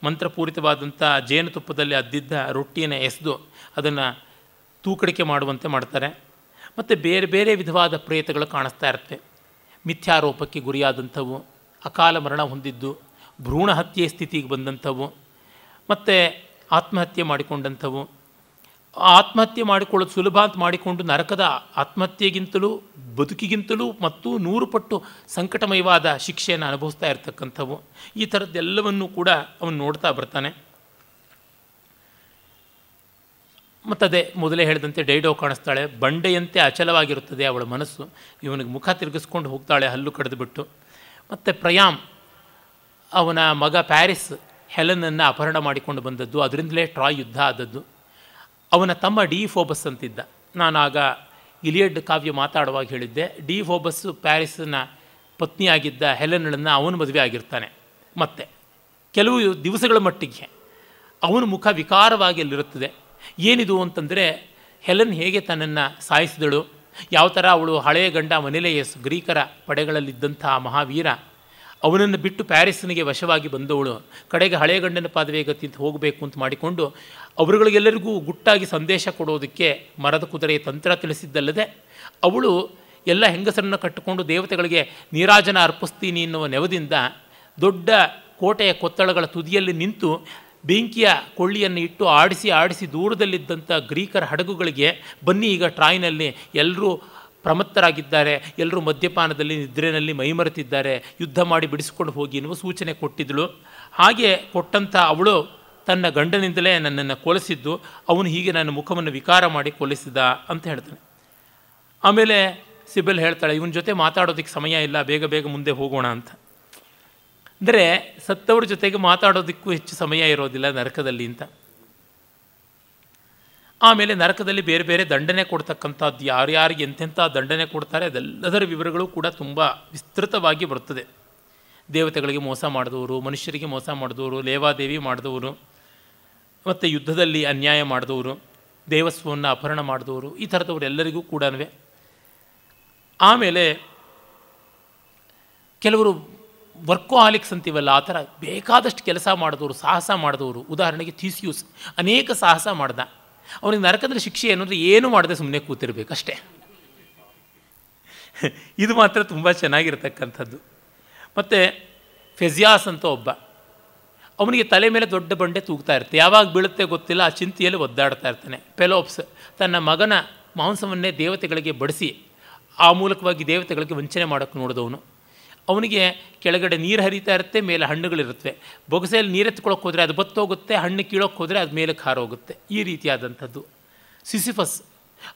ಮಂತ್ರಪೂರಿತವಾದಂಥ ಜೇನುತುಪ್ಪದಲ್ಲಿ ಅದ್ದಿದ್ದ ರೊಟ್ಟಿಯನ್ನು ಎಸೆದು ಅದನ್ನು ತೂಕಡಿಕೆ ಮಾಡುವಂತೆ ಮಾಡ್ತಾರೆ ಮತ್ತು ಬೇರೆ ಬೇರೆ ವಿಧವಾದ ಪ್ರೇತಗಳು ಕಾಣಿಸ್ತಾ ಇರುತ್ತೆ ಮಿಥ್ಯಾರೋಪಕ್ಕೆ ಗುರಿಯಾದಂಥವು ಅಕಾಲ ಮರಣ ಹೊಂದಿದ್ದು ಭ್ರೂಣ ಹತ್ಯೆ ಸ್ಥಿತಿಗೆ ಬಂದಂಥವು ಮತ್ತು ಆತ್ಮಹತ್ಯೆ ಮಾಡಿಕೊಂಡಂಥವು ಆತ್ಮಹತ್ಯೆ ಮಾಡಿಕೊಳ್ಳೋದು ಸುಲಭ ಅಂತ ಮಾಡಿಕೊಂಡು ನರಕದ ಆತ್ಮಹತ್ಯೆಗಿಂತಲೂ ಬದುಕಿಗಿಂತಲೂ ಮತ್ತು ನೂರು ಪಟ್ಟು ಸಂಕಟಮಯವಾದ ಶಿಕ್ಷೆಯನ್ನು ಅನುಭವಿಸ್ತಾ ಇರತಕ್ಕಂಥವು ಈ ಥರದ್ದೆಲ್ಲವನ್ನೂ ಕೂಡ ಅವನು ನೋಡ್ತಾ ಬರ್ತಾನೆ ಮತ್ತದೇ ಮೊದಲೇ ಹೇಳಿದಂತೆ ಡೈಡೋ ಕಾಣಿಸ್ತಾಳೆ ಬಂಡೆಯಂತೆ ಅಚಲವಾಗಿರುತ್ತದೆ ಅವಳ ಮನಸ್ಸು ಇವನಿಗೆ ಮುಖ ತಿರುಗಿಸ್ಕೊಂಡು ಹೋಗ್ತಾಳೆ ಹಲ್ಲು ಕಡಿದುಬಿಟ್ಟು ಮತ್ತು ಪ್ರಯಾಮ್ ಅವನ ಮಗ ಪ್ಯಾರಿಸ್ ಹೆಲನನ್ನು ಅಪಹರಣ ಮಾಡಿಕೊಂಡು ಬಂದದ್ದು ಅದರಿಂದಲೇ ಟ್ರಾಯ್ ಯುದ್ಧ ಆದದ್ದು ಅವನ ತಮ್ಮ ಡಿ ಫೋಬಸ್ ಅಂತಿದ್ದ ನಾನಾಗ ಇಲಿಯಡ್ ಕಾವ್ಯ ಮಾತಾಡುವಾಗ ಹೇಳಿದ್ದೆ ಡಿ ಫೋಬಸ್ಸು ಪ್ಯಾರಿಸ್ನ ಪತ್ನಿಯಾಗಿದ್ದ ಹೆಲನಳನ್ನು ಅವನು ಮದುವೆ ಆಗಿರ್ತಾನೆ ಮತ್ತೆ ಕೆಲವು ದಿವಸಗಳ ಮಟ್ಟಿಗೆ ಅವನ ಮುಖ ವಿಕಾರವಾಗಿ ಅಲ್ಲಿರುತ್ತದೆ ಏನಿದು ಅಂತಂದರೆ ಹೆಲನ್ ಹೇಗೆ ತನ್ನನ್ನು ಸಾಯಿಸಿದಳು ಯಾವ ಥರ ಅವಳು ಹಳೆಯ ಗಂಡ ಮನೇಲೆಯಸ್ ಗ್ರೀಕರ ಪಡೆಗಳಲ್ಲಿದ್ದಂಥ ಮಹಾವೀರ ಅವನನ್ನು ಬಿಟ್ಟು ಪ್ಯಾರಿಸ್ನಿಗೆ ವಶವಾಗಿ ಬಂದವಳು ಕಡೆಗೆ ಹಳೆ ಗಂಡನ ಪಾದವೇಗ ತಿಂತು ಹೋಗಬೇಕು ಅಂತ ಮಾಡಿಕೊಂಡು ಅವರುಗಳಿಗೆಲ್ಲರಿಗೂ ಗುಟ್ಟಾಗಿ ಸಂದೇಶ ಕೊಡೋದಕ್ಕೆ ಮರದ ಕುದುರೆಯ ತಂತ್ರ ತಿಳಿಸಿದ್ದಲ್ಲದೆ ಅವಳು ಎಲ್ಲ ಹೆಂಗಸರನ್ನು ಕಟ್ಟಿಕೊಂಡು ದೇವತೆಗಳಿಗೆ ನೀರಾಜನ ಅರ್ಪಿಸ್ತೀನಿ ಎನ್ನುವ ನೆವದಿಂದ ದೊಡ್ಡ ಕೋಟೆಯ ಕೊತ್ತಳಗಳ ತುದಿಯಲ್ಲಿ ನಿಂತು ಬೆಂಕಿಯ ಕೊಳ್ಳಿಯನ್ನು ಇಟ್ಟು ಆಡಿಸಿ ಆಡಿಸಿ ದೂರದಲ್ಲಿದ್ದಂಥ ಗ್ರೀಕರ ಹಡಗುಗಳಿಗೆ ಬನ್ನಿ ಈಗ ಟ್ರಾಯ್ನಲ್ಲಿ ಎಲ್ಲರೂ ಪ್ರಮತ್ತರಾಗಿದ್ದಾರೆ ಎಲ್ಲರೂ ಮದ್ಯಪಾನದಲ್ಲಿ ನಿದ್ರೆಯಲ್ಲಿ ಮೈಮರೆತಿದ್ದಾರೆ ಯುದ್ಧ ಮಾಡಿ ಬಿಡಿಸಿಕೊಂಡು ಹೋಗಿ ಎನ್ನುವ ಸೂಚನೆ ಕೊಟ್ಟಿದ್ದಳು ಹಾಗೆ ಕೊಟ್ಟಂಥ ಅವಳು ತನ್ನ ಗಂಡನಿಂದಲೇ ನನ್ನನ್ನು ಕೊಲಿಸಿದ್ದು ಅವನು ಹೀಗೆ ನನ್ನ ಮುಖವನ್ನು ವಿಕಾರ ಮಾಡಿ ಕೊಲಿಸಿದ ಅಂತ ಹೇಳ್ತಾನೆ ಆಮೇಲೆ ಸಿಬೆಲ್ ಹೇಳ್ತಾಳೆ ಇವನ ಜೊತೆ ಮಾತಾಡೋದಕ್ಕೆ ಸಮಯ ಇಲ್ಲ ಬೇಗ ಬೇಗ ಮುಂದೆ ಹೋಗೋಣ ಅಂತ ಅಂದರೆ ಸತ್ತವ್ರ ಜೊತೆಗೆ ಮಾತಾಡೋದಕ್ಕೂ ಹೆಚ್ಚು ಸಮಯ ಇರೋದಿಲ್ಲ ನರಕದಲ್ಲಿ ಅಂತ ಆಮೇಲೆ ನರಕದಲ್ಲಿ ಬೇರೆ ಬೇರೆ ದಂಡನೆ ಕೊಡ್ತಕ್ಕಂಥದ್ದು ಯಾರ್ಯಾರಿಗೆ ಎಂತೆಂಥ ದಂಡನೆ ಕೊಡ್ತಾರೆ ಅದೆಲ್ಲದರ ವಿವರಗಳು ಕೂಡ ತುಂಬ ವಿಸ್ತೃತವಾಗಿ ಬರುತ್ತದೆ ದೇವತೆಗಳಿಗೆ ಮೋಸ ಮಾಡಿದವರು ಮನುಷ್ಯರಿಗೆ ಮೋಸ ಮಾಡಿದವರು ಲೇವಾದೇವಿ ಮಾಡಿದವರು ಮತ್ತು ಯುದ್ಧದಲ್ಲಿ ಅನ್ಯಾಯ ಮಾಡಿದವರು ದೇವಸ್ವವನ್ನು ಅಪಹರಣ ಮಾಡಿದವರು ಈ ಎಲ್ಲರಿಗೂ ಕೂಡ ಆಮೇಲೆ ಕೆಲವರು ವರ್ಕೋಹಾಲಿಕ್ಸ್ ಅಂತೀವಲ್ಲ ಆ ಥರ ಬೇಕಾದಷ್ಟು ಕೆಲಸ ಮಾಡಿದವರು ಸಾಹಸ ಮಾಡಿದವರು ಉದಾಹರಣೆಗೆ ಥೀಸ್ಯೂಸ್ ಅನೇಕ ಸಾಹಸ ಮಾಡ್ದ ಅವನಿಗೆ ನರಕದ ಶಿಕ್ಷೆ ಏನಂದರೆ ಅಂದರೆ ಏನು ಮಾಡದೆ ಸುಮ್ಮನೆ ಕೂತಿರ್ಬೇಕಷ್ಟೇ ಇದು ಮಾತ್ರ ತುಂಬ ಚೆನ್ನಾಗಿರ್ತಕ್ಕಂಥದ್ದು ಮತ್ತು ಫೆಜಿಯಾಸ್ ಅಂತ ಒಬ್ಬ ಅವನಿಗೆ ತಲೆ ಮೇಲೆ ದೊಡ್ಡ ಬಂಡೆ ತೂಗ್ತಾ ಇರುತ್ತೆ ಯಾವಾಗ ಬೀಳುತ್ತೆ ಗೊತ್ತಿಲ್ಲ ಆ ಚಿಂತೆಯಲ್ಲಿ ಒದ್ದಾಡ್ತಾ ಇರ್ತಾನೆ ಪೆಲೋಪ್ಸ್ ತನ್ನ ಮಗನ ಮಾಂಸವನ್ನೇ ದೇವತೆಗಳಿಗೆ ಬಡಿಸಿ ಆ ಮೂಲಕವಾಗಿ ದೇವತೆಗಳಿಗೆ ವಂಚನೆ ಮಾಡೋಕ್ಕೆ ನೋಡಿದವನು ಅವನಿಗೆ ಕೆಳಗಡೆ ನೀರು ಹರಿತಾ ಇರುತ್ತೆ ಮೇಲೆ ಹಣ್ಣುಗಳಿರುತ್ತೆ ಬೊಗಸೆಯಲ್ಲಿ ನೀರು ಹೋದರೆ ಅದು ಬತ್ತೋಗುತ್ತೆ ಹಣ್ಣು ಕೀಳೋಕ್ಕೆ ಹೋದರೆ ಅದು ಮೇಲೆ ಹೋಗುತ್ತೆ ಈ ರೀತಿಯಾದಂಥದ್ದು ಸಿಸಿಫಸ್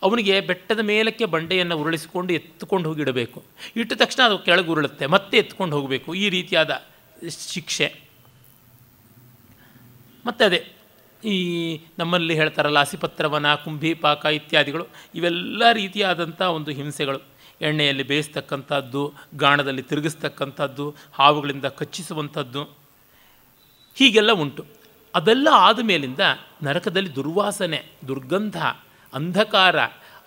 ಅವನಿಗೆ ಬೆಟ್ಟದ ಮೇಲಕ್ಕೆ ಬಂಡೆಯನ್ನು ಉರುಳಿಸಿಕೊಂಡು ಎತ್ತುಕೊಂಡು ಹೋಗಿಡಬೇಕು ಇಟ್ಟ ತಕ್ಷಣ ಅದು ಕೆಳಗೆ ಉರುಳುತ್ತೆ ಮತ್ತೆ ಎತ್ಕೊಂಡು ಹೋಗಬೇಕು ಈ ರೀತಿಯಾದ ಶಿಕ್ಷೆ ಮತ್ತು ಅದೇ ಈ ನಮ್ಮಲ್ಲಿ ಹೇಳ್ತಾರಲ್ಲ ಹಸಿಪತ್ರವನ ಪಾಕ ಇತ್ಯಾದಿಗಳು ಇವೆಲ್ಲ ರೀತಿಯಾದಂಥ ಒಂದು ಹಿಂಸೆಗಳು ಎಣ್ಣೆಯಲ್ಲಿ ಬೇಯಿಸ್ತಕ್ಕಂಥದ್ದು ಗಾಣದಲ್ಲಿ ತಿರುಗಿಸ್ತಕ್ಕಂಥದ್ದು ಹಾವುಗಳಿಂದ ಕಚ್ಚಿಸುವಂಥದ್ದು ಹೀಗೆಲ್ಲ ಉಂಟು ಅದೆಲ್ಲ ಆದ ಮೇಲಿಂದ ನರಕದಲ್ಲಿ ದುರ್ವಾಸನೆ ದುರ್ಗಂಧ ಅಂಧಕಾರ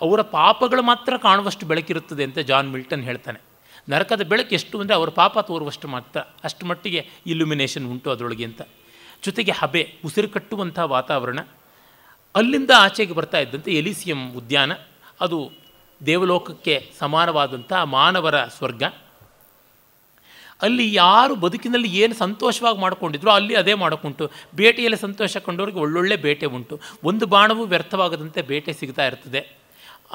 ಅವರ ಪಾಪಗಳು ಮಾತ್ರ ಕಾಣುವಷ್ಟು ಬೆಳಕಿರುತ್ತದೆ ಅಂತ ಜಾನ್ ಮಿಲ್ಟನ್ ಹೇಳ್ತಾನೆ ನರಕದ ಬೆಳಕು ಎಷ್ಟು ಅಂದರೆ ಅವರ ಪಾಪ ತೋರುವಷ್ಟು ಮಾತ್ರ ಅಷ್ಟು ಮಟ್ಟಿಗೆ ಇಲ್ಯುಮಿನೇಷನ್ ಉಂಟು ಅದರೊಳಗೆ ಅಂತ ಜೊತೆಗೆ ಹಬೆ ಉಸಿರು ಕಟ್ಟುವಂಥ ವಾತಾವರಣ ಅಲ್ಲಿಂದ ಆಚೆಗೆ ಬರ್ತಾ ಇದ್ದಂತೆ ಎಲಿಸಿಯಂ ಉದ್ಯಾನ ಅದು ದೇವಲೋಕಕ್ಕೆ ಸಮಾನವಾದಂಥ ಮಾನವರ ಸ್ವರ್ಗ ಅಲ್ಲಿ ಯಾರು ಬದುಕಿನಲ್ಲಿ ಏನು ಸಂತೋಷವಾಗಿ ಮಾಡಿಕೊಂಡಿದ್ರು ಅಲ್ಲಿ ಅದೇ ಮಾಡಿಕೊಂಡು ಬೇಟೆಯಲ್ಲಿ ಸಂತೋಷ ಕಂಡವ್ರಿಗೆ ಒಳ್ಳೊಳ್ಳೆ ಬೇಟೆ ಉಂಟು ಒಂದು ಬಾಣವು ವ್ಯರ್ಥವಾಗದಂತೆ ಬೇಟೆ ಸಿಗ್ತಾ ಇರ್ತದೆ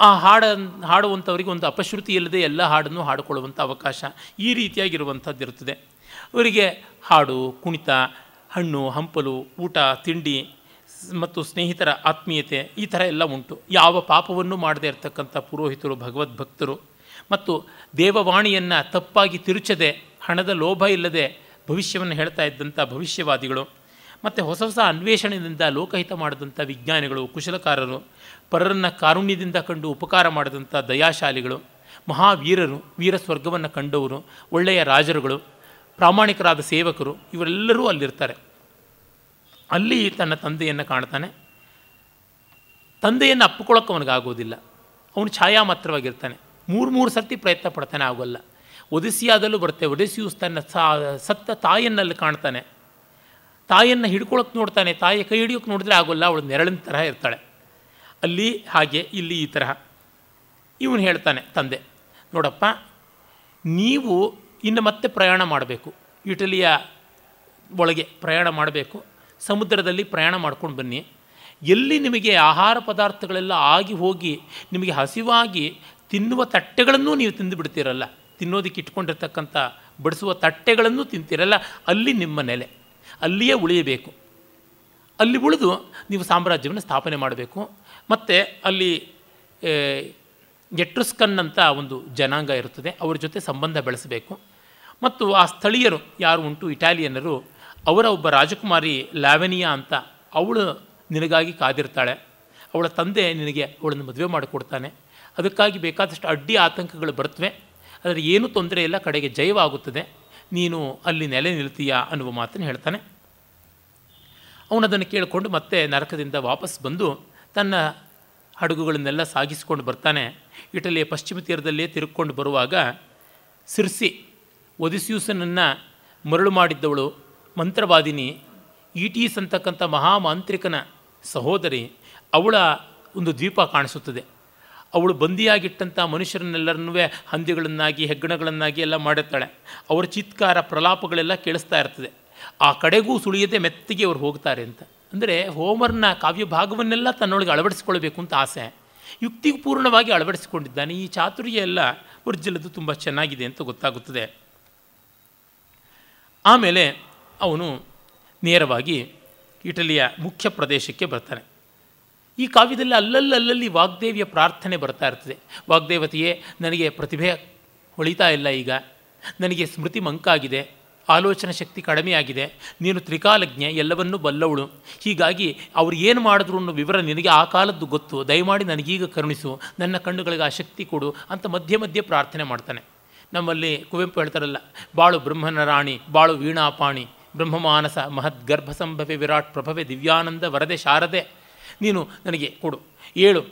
ಆ ಹಾಡ ಹಾಡುವಂಥವರಿಗೆ ಒಂದು ಅಪಶ್ರುತಿ ಇಲ್ಲದೆ ಎಲ್ಲ ಹಾಡನ್ನು ಹಾಡಿಕೊಳ್ಳುವಂಥ ಅವಕಾಶ ಈ ರೀತಿಯಾಗಿರುವಂಥದ್ದು ಇರ್ತದೆ ಅವರಿಗೆ ಹಾಡು ಕುಣಿತ ಹಣ್ಣು ಹಂಪಲು ಊಟ ತಿಂಡಿ ಮತ್ತು ಸ್ನೇಹಿತರ ಆತ್ಮೀಯತೆ ಈ ಥರ ಎಲ್ಲ ಉಂಟು ಯಾವ ಪಾಪವನ್ನು ಮಾಡದೇ ಇರತಕ್ಕಂಥ ಪುರೋಹಿತರು ಭಗವದ್ಭಕ್ತರು ಮತ್ತು ದೇವವಾಣಿಯನ್ನು ತಪ್ಪಾಗಿ ತಿರುಚದೆ ಹಣದ ಲೋಭ ಇಲ್ಲದೆ ಭವಿಷ್ಯವನ್ನು ಹೇಳ್ತಾ ಇದ್ದಂಥ ಭವಿಷ್ಯವಾದಿಗಳು ಮತ್ತು ಹೊಸ ಹೊಸ ಅನ್ವೇಷಣೆಯಿಂದ ಲೋಕಹಿತ ಮಾಡಿದಂಥ ವಿಜ್ಞಾನಿಗಳು ಕುಶಲಕಾರರು ಪರರನ್ನು ಕಾರುಣ್ಯದಿಂದ ಕಂಡು ಉಪಕಾರ ಮಾಡಿದಂಥ ದಯಾಶಾಲಿಗಳು ಮಹಾವೀರರು ವೀರ ಸ್ವರ್ಗವನ್ನು ಕಂಡವರು ಒಳ್ಳೆಯ ರಾಜರುಗಳು ಪ್ರಾಮಾಣಿಕರಾದ ಸೇವಕರು ಇವರೆಲ್ಲರೂ ಅಲ್ಲಿರ್ತಾರೆ ಅಲ್ಲಿ ತನ್ನ ತಂದೆಯನ್ನು ಕಾಣ್ತಾನೆ ತಂದೆಯನ್ನು ಅಪ್ಪಿಕೊಳ್ಳೋಕೆ ಅವನಿಗಾಗೋದಿಲ್ಲ ಅವನು ಛಾಯಾ ಮಾತ್ರವಾಗಿರ್ತಾನೆ ಮೂರು ಮೂರು ಸರ್ತಿ ಪ್ರಯತ್ನ ಪಡ್ತಾನೆ ಆಗೋಲ್ಲ ಒದಿಸಿಯಾದಲ್ಲೂ ಬರುತ್ತೆ ಒಡಿಸಿಯೂಸ್ ತನ್ನ ಸತ್ತ ತಾಯಿಯನ್ನಲ್ಲಿ ಕಾಣ್ತಾನೆ ತಾಯಿಯನ್ನು ಹಿಡ್ಕೊಳಕ್ಕೆ ನೋಡ್ತಾನೆ ತಾಯಿ ಕೈ ಹಿಡಿಯೋಕೆ ನೋಡಿದ್ರೆ ಆಗೋಲ್ಲ ಅವಳು ನೆರಳಿನ ತರಹ ಇರ್ತಾಳೆ ಅಲ್ಲಿ ಹಾಗೆ ಇಲ್ಲಿ ಈ ತರಹ ಇವನು ಹೇಳ್ತಾನೆ ತಂದೆ ನೋಡಪ್ಪ ನೀವು ಇನ್ನು ಮತ್ತೆ ಪ್ರಯಾಣ ಮಾಡಬೇಕು ಇಟಲಿಯ ಒಳಗೆ ಪ್ರಯಾಣ ಮಾಡಬೇಕು ಸಮುದ್ರದಲ್ಲಿ ಪ್ರಯಾಣ ಮಾಡ್ಕೊಂಡು ಬನ್ನಿ ಎಲ್ಲಿ ನಿಮಗೆ ಆಹಾರ ಪದಾರ್ಥಗಳೆಲ್ಲ ಆಗಿ ಹೋಗಿ ನಿಮಗೆ ಹಸಿವಾಗಿ ತಿನ್ನುವ ತಟ್ಟೆಗಳನ್ನು ನೀವು ತಿಂದು ಬಿಡ್ತೀರಲ್ಲ ತಿನ್ನೋದಕ್ಕೆ ಇಟ್ಕೊಂಡಿರ್ತಕ್ಕಂಥ ಬಡಿಸುವ ತಟ್ಟೆಗಳನ್ನು ತಿಂತೀರಲ್ಲ ಅಲ್ಲಿ ನಿಮ್ಮ ನೆಲೆ ಅಲ್ಲಿಯೇ ಉಳಿಯಬೇಕು ಅಲ್ಲಿ ಉಳಿದು ನೀವು ಸಾಮ್ರಾಜ್ಯವನ್ನು ಸ್ಥಾಪನೆ ಮಾಡಬೇಕು ಮತ್ತು ಅಲ್ಲಿ ಎಟ್ರಸ್ಕನ್ ಅಂತ ಒಂದು ಜನಾಂಗ ಇರುತ್ತದೆ ಅವರ ಜೊತೆ ಸಂಬಂಧ ಬೆಳೆಸಬೇಕು ಮತ್ತು ಆ ಸ್ಥಳೀಯರು ಯಾರು ಉಂಟು ಇಟಾಲಿಯನ್ನರು ಅವರ ಒಬ್ಬ ರಾಜಕುಮಾರಿ ಲ್ಯಾವೆನಿಯಾ ಅಂತ ಅವಳು ನಿನಗಾಗಿ ಕಾದಿರ್ತಾಳೆ ಅವಳ ತಂದೆ ನಿನಗೆ ಅವಳನ್ನು ಮದುವೆ ಮಾಡಿಕೊಡ್ತಾನೆ ಅದಕ್ಕಾಗಿ ಬೇಕಾದಷ್ಟು ಅಡ್ಡಿ ಆತಂಕಗಳು ಬರ್ತವೆ ಆದರೆ ಏನು ತೊಂದರೆ ಇಲ್ಲ ಕಡೆಗೆ ಜಯವಾಗುತ್ತದೆ ನೀನು ಅಲ್ಲಿ ನೆಲೆ ನಿಲ್ತೀಯಾ ಅನ್ನುವ ಮಾತನ್ನು ಹೇಳ್ತಾನೆ ಅವನದನ್ನು ಕೇಳಿಕೊಂಡು ಮತ್ತೆ ನರಕದಿಂದ ವಾಪಸ್ ಬಂದು ತನ್ನ ಹಡಗುಗಳನ್ನೆಲ್ಲ ಸಾಗಿಸಿಕೊಂಡು ಬರ್ತಾನೆ ಇಟಲಿಯ ಪಶ್ಚಿಮ ತೀರದಲ್ಲೇ ತಿರುಗ್ಕೊಂಡು ಬರುವಾಗ ಸಿರ್ಸಿ ಒದಿಸ್ಯೂಸನನ್ನು ಮರಳು ಮಾಡಿದ್ದವಳು ಮಂತ್ರವಾದಿನಿ ಈಟೀಸ್ ಅಂತಕ್ಕಂಥ ಮಹಾಮಾಂತ್ರಿಕನ ಸಹೋದರಿ ಅವಳ ಒಂದು ದ್ವೀಪ ಕಾಣಿಸುತ್ತದೆ ಅವಳು ಬಂದಿಯಾಗಿಟ್ಟಂಥ ಮನುಷ್ಯರನ್ನೆಲ್ಲರನ್ನೂ ಹಂದಿಗಳನ್ನಾಗಿ ಹೆಗ್ಗಣಗಳನ್ನಾಗಿ ಎಲ್ಲ ಮಾಡುತ್ತಾಳೆ ಅವರ ಚಿತ್ಕಾರ ಪ್ರಲಾಪಗಳೆಲ್ಲ ಕೇಳಿಸ್ತಾ ಇರ್ತದೆ ಆ ಕಡೆಗೂ ಸುಳಿಯದೆ ಮೆತ್ತಿಗೆ ಅವರು ಹೋಗ್ತಾರೆ ಅಂತ ಅಂದರೆ ಹೋಮರ್ನ ಕಾವ್ಯ ಭಾಗವನ್ನೆಲ್ಲ ತನ್ನೊಳಗೆ ಅಳವಡಿಸಿಕೊಳ್ಬೇಕು ಅಂತ ಆಸೆ ಯುಕ್ತಿಪೂರ್ಣವಾಗಿ ಅಳವಡಿಸಿಕೊಂಡಿದ್ದಾನೆ ಈ ಚಾತುರ್ಯ ಎಲ್ಲ ಉರ್ಜಿಲದು ತುಂಬ ಚೆನ್ನಾಗಿದೆ ಅಂತ ಗೊತ್ತಾಗುತ್ತದೆ ಆಮೇಲೆ ಅವನು ನೇರವಾಗಿ ಇಟಲಿಯ ಮುಖ್ಯ ಪ್ರದೇಶಕ್ಕೆ ಬರ್ತಾನೆ ಈ ಕಾವ್ಯದಲ್ಲಿ ಅಲ್ಲಲ್ಲಲ್ಲಿ ವಾಗ್ದೇವಿಯ ಪ್ರಾರ್ಥನೆ ಬರ್ತಾ ಇರ್ತದೆ ವಾಗ್ದೇವತೆಯೇ ನನಗೆ ಪ್ರತಿಭೆ ಹೊಳಿತಾ ಇಲ್ಲ ಈಗ ನನಗೆ ಸ್ಮೃತಿ ಮಂಕಾಗಿದೆ ಆಲೋಚನಾ ಶಕ್ತಿ ಕಡಿಮೆಯಾಗಿದೆ ನೀನು ತ್ರಿಕಾಲಜ್ಞೆ ಎಲ್ಲವನ್ನೂ ಬಲ್ಲವಳು ಹೀಗಾಗಿ ಅವರು ಏನು ಮಾಡಿದ್ರು ಅನ್ನೋ ವಿವರ ನಿನಗೆ ಆ ಕಾಲದ್ದು ಗೊತ್ತು ದಯಮಾಡಿ ನನಗೀಗ ಕರುಣಿಸು ನನ್ನ ಕಣ್ಣುಗಳಿಗೆ ಆ ಶಕ್ತಿ ಕೊಡು ಅಂತ ಮಧ್ಯೆ ಮಧ್ಯೆ ಪ್ರಾರ್ಥನೆ ಮಾಡ್ತಾನೆ ನಮ್ಮಲ್ಲಿ ಕುವೆಂಪು ಹೇಳ್ತಾರಲ್ಲ ಬಾಳು ಬ್ರಹ್ಮನ ರಾಣಿ ಬಾಳು ವೀಣಾಪಾಣಿ ಬ್ರಹ್ಮಮಾನಸ ಮಹದ್ಗರ್ಭ ಸಂಭವೆ ವಿರಾಟ್ ಪ್ರಭವೆ ದಿವ್ಯಾನಂದ ವರದೆ ಶಾರದೆ ನೀನು ನನಗೆ ಕೊಡು ಏಳು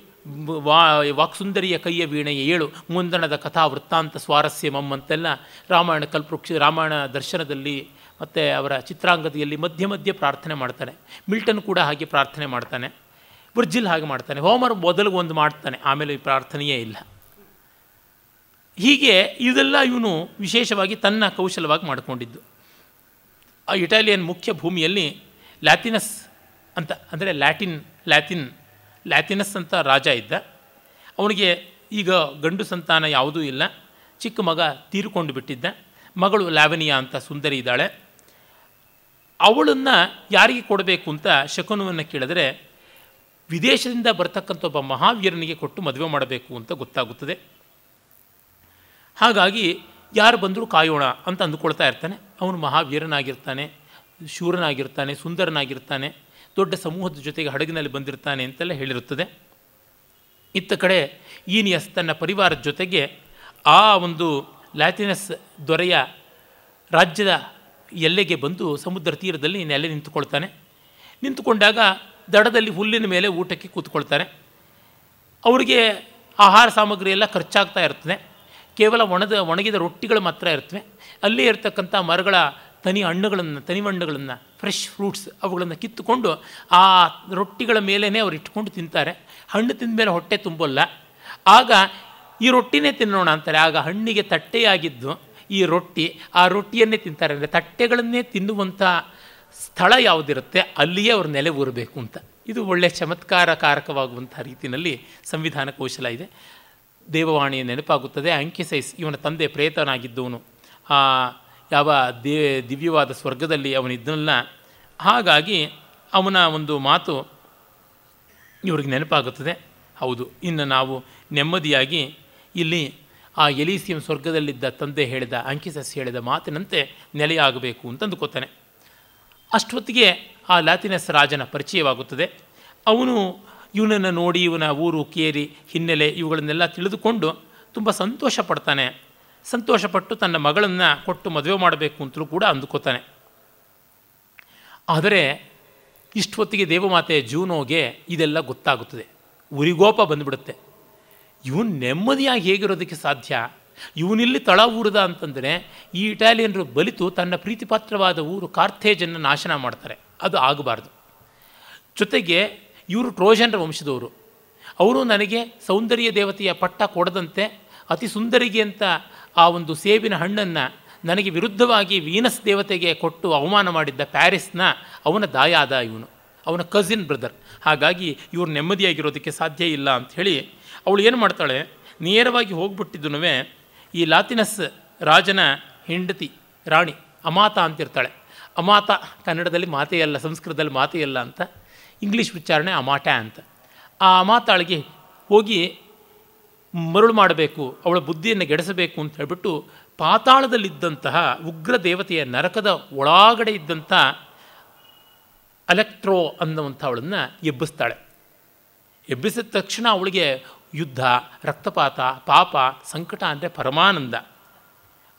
ವಾ ವಾಕ್ಸುಂದರಿಯ ಕೈಯ ವೀಣೆಯ ಏಳು ಮುಂದಣದ ಕಥಾ ವೃತ್ತಾಂತ ಸ್ವಾರಸ್ಯ ಮಮ್ಮಂತೆಲ್ಲ ರಾಮಾಯಣ ಕಲ್ಪವೃಕ್ಷ ರಾಮಾಯಣ ದರ್ಶನದಲ್ಲಿ ಮತ್ತು ಅವರ ಚಿತ್ರಾಂಗತಿಯಲ್ಲಿ ಮಧ್ಯ ಮಧ್ಯೆ ಪ್ರಾರ್ಥನೆ ಮಾಡ್ತಾನೆ ಮಿಲ್ಟನ್ ಕೂಡ ಹಾಗೆ ಪ್ರಾರ್ಥನೆ ಮಾಡ್ತಾನೆ ವರ್ಜಿಲ್ ಹಾಗೆ ಮಾಡ್ತಾನೆ ಹೋಮರ್ ಮೊದಲು ಒಂದು ಮಾಡ್ತಾನೆ ಆಮೇಲೆ ಈ ಪ್ರಾರ್ಥನೆಯೇ ಇಲ್ಲ ಹೀಗೆ ಇದೆಲ್ಲ ಇವನು ವಿಶೇಷವಾಗಿ ತನ್ನ ಕೌಶಲವಾಗಿ ಮಾಡಿಕೊಂಡಿದ್ದು ಆ ಇಟಾಲಿಯನ್ ಮುಖ್ಯ ಭೂಮಿಯಲ್ಲಿ ಲ್ಯಾತಿನಸ್ ಅಂತ ಅಂದರೆ ಲ್ಯಾಟಿನ್ ಲ್ಯಾತಿನ್ ಲ್ಯಾತಿನಸ್ ಅಂತ ರಾಜ ಇದ್ದ ಅವನಿಗೆ ಈಗ ಗಂಡು ಸಂತಾನ ಯಾವುದೂ ಇಲ್ಲ ಚಿಕ್ಕ ಮಗ ತೀರಿಕೊಂಡು ಬಿಟ್ಟಿದ್ದ ಮಗಳು ಲ್ಯಾವನಿಯಾ ಅಂತ ಸುಂದರಿ ಇದ್ದಾಳೆ ಅವಳನ್ನು ಯಾರಿಗೆ ಕೊಡಬೇಕು ಅಂತ ಶಕುನವನ್ನು ಕೇಳಿದ್ರೆ ವಿದೇಶದಿಂದ ಬರ್ತಕ್ಕಂಥ ಒಬ್ಬ ಮಹಾವೀರನಿಗೆ ಕೊಟ್ಟು ಮದುವೆ ಮಾಡಬೇಕು ಅಂತ ಗೊತ್ತಾಗುತ್ತದೆ ಹಾಗಾಗಿ ಯಾರು ಬಂದರೂ ಕಾಯೋಣ ಅಂತ ಅಂದುಕೊಳ್ತಾ ಇರ್ತಾನೆ ಅವನು ಮಹಾವೀರನಾಗಿರ್ತಾನೆ ಶೂರನಾಗಿರ್ತಾನೆ ಸುಂದರನಾಗಿರ್ತಾನೆ ದೊಡ್ಡ ಸಮೂಹದ ಜೊತೆಗೆ ಹಡಗಿನಲ್ಲಿ ಬಂದಿರ್ತಾನೆ ಅಂತೆಲ್ಲ ಹೇಳಿರುತ್ತದೆ ಇತ್ತ ಕಡೆ ಈನಿಯಸ್ ತನ್ನ ಪರಿವಾರದ ಜೊತೆಗೆ ಆ ಒಂದು ಲ್ಯಾಟಿನಸ್ ದೊರೆಯ ರಾಜ್ಯದ ಎಲ್ಲೆಗೆ ಬಂದು ಸಮುದ್ರ ತೀರದಲ್ಲಿ ನೆಲೆ ನಿಂತುಕೊಳ್ತಾನೆ ನಿಂತುಕೊಂಡಾಗ ದಡದಲ್ಲಿ ಹುಲ್ಲಿನ ಮೇಲೆ ಊಟಕ್ಕೆ ಕೂತ್ಕೊಳ್ತಾರೆ ಅವರಿಗೆ ಆಹಾರ ಸಾಮಗ್ರಿ ಎಲ್ಲ ಖರ್ಚಾಗ್ತಾ ಇರ್ತದೆ ಕೇವಲ ಒಣದ ಒಣಗಿದ ರೊಟ್ಟಿಗಳು ಮಾತ್ರ ಇರ್ತವೆ ಅಲ್ಲಿ ಇರ್ತಕ್ಕಂಥ ಮರಗಳ ತನಿ ಹಣ್ಣುಗಳನ್ನು ತನಿ ಮಣ್ಣುಗಳನ್ನು ಫ್ರೆಶ್ ಫ್ರೂಟ್ಸ್ ಅವುಗಳನ್ನು ಕಿತ್ತುಕೊಂಡು ಆ ರೊಟ್ಟಿಗಳ ಮೇಲೇ ಅವ್ರು ಇಟ್ಕೊಂಡು ತಿಂತಾರೆ ಹಣ್ಣು ತಿಂದ ಮೇಲೆ ಹೊಟ್ಟೆ ತುಂಬಲ್ಲ ಆಗ ಈ ರೊಟ್ಟಿನೇ ತಿನ್ನೋಣ ಅಂತಾರೆ ಆಗ ಹಣ್ಣಿಗೆ ತಟ್ಟೆಯಾಗಿದ್ದು ಈ ರೊಟ್ಟಿ ಆ ರೊಟ್ಟಿಯನ್ನೇ ತಿಂತಾರೆ ಅಂದರೆ ತಟ್ಟೆಗಳನ್ನೇ ತಿನ್ನುವಂಥ ಸ್ಥಳ ಯಾವುದಿರುತ್ತೆ ಅಲ್ಲಿಯೇ ಅವ್ರ ನೆಲೆ ಊರಬೇಕು ಅಂತ ಇದು ಒಳ್ಳೆಯ ಚಮತ್ಕಾರಕಾರಕವಾಗುವಂಥ ರೀತಿಯಲ್ಲಿ ಸಂವಿಧಾನ ಕೌಶಲ ಇದೆ ದೇವವಾಣಿಯ ನೆನಪಾಗುತ್ತದೆ ಅಂಕಿಸೈಸ್ ಇವನ ತಂದೆ ಪ್ರೇತನಾಗಿದ್ದವನು ಆ ಯಾವ ದೇ ದಿವ್ಯವಾದ ಸ್ವರ್ಗದಲ್ಲಿ ಅವನಿದ್ದನಲ್ಲ ಹಾಗಾಗಿ ಅವನ ಒಂದು ಮಾತು ಇವ್ರಿಗೆ ನೆನಪಾಗುತ್ತದೆ ಹೌದು ಇನ್ನು ನಾವು ನೆಮ್ಮದಿಯಾಗಿ ಇಲ್ಲಿ ಆ ಎಲೀಸಿಯಂ ಸ್ವರ್ಗದಲ್ಲಿದ್ದ ತಂದೆ ಹೇಳಿದ ಅಂಕಿಸಸ್ ಹೇಳಿದ ಮಾತಿನಂತೆ ನೆಲೆಯಾಗಬೇಕು ಅಂದುಕೊತಾನೆ ಅಷ್ಟೊತ್ತಿಗೆ ಆ ಲ್ಯಾತಿನಸ್ ರಾಜನ ಪರಿಚಯವಾಗುತ್ತದೆ ಅವನು ಇವನನ್ನು ನೋಡಿ ಇವನ ಊರು ಕೇರಿ ಹಿನ್ನೆಲೆ ಇವುಗಳನ್ನೆಲ್ಲ ತಿಳಿದುಕೊಂಡು ತುಂಬ ಸಂತೋಷ ಪಡ್ತಾನೆ ಸಂತೋಷಪಟ್ಟು ತನ್ನ ಮಗಳನ್ನು ಕೊಟ್ಟು ಮದುವೆ ಮಾಡಬೇಕು ಅಂತಲೂ ಕೂಡ ಅಂದುಕೋತಾನೆ ಆದರೆ ಇಷ್ಟೊತ್ತಿಗೆ ದೇವಮಾತೆ ಜೂನೋಗೆ ಇದೆಲ್ಲ ಗೊತ್ತಾಗುತ್ತದೆ ಉರಿಗೋಪ ಬಂದುಬಿಡುತ್ತೆ ಇವನು ನೆಮ್ಮದಿಯಾಗಿ ಹೇಗಿರೋದಕ್ಕೆ ಸಾಧ್ಯ ಇವನಿಲ್ಲಿ ತಳ ಊರದ ಅಂತಂದರೆ ಈ ಇಟಾಲಿಯನ್ರು ಬಲಿತು ತನ್ನ ಪ್ರೀತಿಪಾತ್ರವಾದ ಊರು ಕಾರ್ಥೇಜನ್ನು ನಾಶನ ಮಾಡ್ತಾರೆ ಅದು ಆಗಬಾರ್ದು ಜೊತೆಗೆ ಇವರು ಟ್ರೋಜನ್ರ ವಂಶದವರು ಅವರು ನನಗೆ ಸೌಂದರ್ಯ ದೇವತೆಯ ಪಟ್ಟ ಕೊಡದಂತೆ ಅತಿ ಸುಂದರಿಗೆ ಅಂತ ಆ ಒಂದು ಸೇಬಿನ ಹಣ್ಣನ್ನು ನನಗೆ ವಿರುದ್ಧವಾಗಿ ವೀನಸ್ ದೇವತೆಗೆ ಕೊಟ್ಟು ಅವಮಾನ ಮಾಡಿದ್ದ ಪ್ಯಾರಿಸ್ನ ಅವನ ದಾಯಾದ ಇವನು ಅವನ ಕಝಿನ್ ಬ್ರದರ್ ಹಾಗಾಗಿ ಇವರು ನೆಮ್ಮದಿಯಾಗಿರೋದಕ್ಕೆ ಸಾಧ್ಯ ಇಲ್ಲ ಅಂತ ಹೇಳಿ ಅವಳು ಏನು ಮಾಡ್ತಾಳೆ ನೇರವಾಗಿ ಹೋಗ್ಬಿಟ್ಟಿದ್ದು ಈ ಲಾತಿನಸ್ ರಾಜನ ಹೆಂಡತಿ ರಾಣಿ ಅಮಾತ ಅಂತಿರ್ತಾಳೆ ಅಮಾತ ಕನ್ನಡದಲ್ಲಿ ಮಾತೆಯಲ್ಲ ಸಂಸ್ಕೃತದಲ್ಲಿ ಮಾತೆಯಲ್ಲ ಅಂತ ಇಂಗ್ಲೀಷ್ ಉಚ್ಚಾರಣೆ ಅಮಾಟ ಅಂತ ಆ ಅಮಾತಾಳಿಗೆ ಹೋಗಿ ಮರಳು ಮಾಡಬೇಕು ಅವಳ ಬುದ್ಧಿಯನ್ನು ಗೆಡಿಸಬೇಕು ಅಂತ ಹೇಳಿಬಿಟ್ಟು ಪಾತಾಳದಲ್ಲಿದ್ದಂತಹ ಉಗ್ರ ದೇವತೆಯ ನರಕದ ಒಳಗಡೆ ಇದ್ದಂಥ ಅಲೆಕ್ಟ್ರೋ ಅವಳನ್ನು ಎಬ್ಬಿಸ್ತಾಳೆ ಎಬ್ಬಿಸಿದ ತಕ್ಷಣ ಅವಳಿಗೆ ಯುದ್ಧ ರಕ್ತಪಾತ ಪಾಪ ಸಂಕಟ ಅಂದರೆ ಪರಮಾನಂದ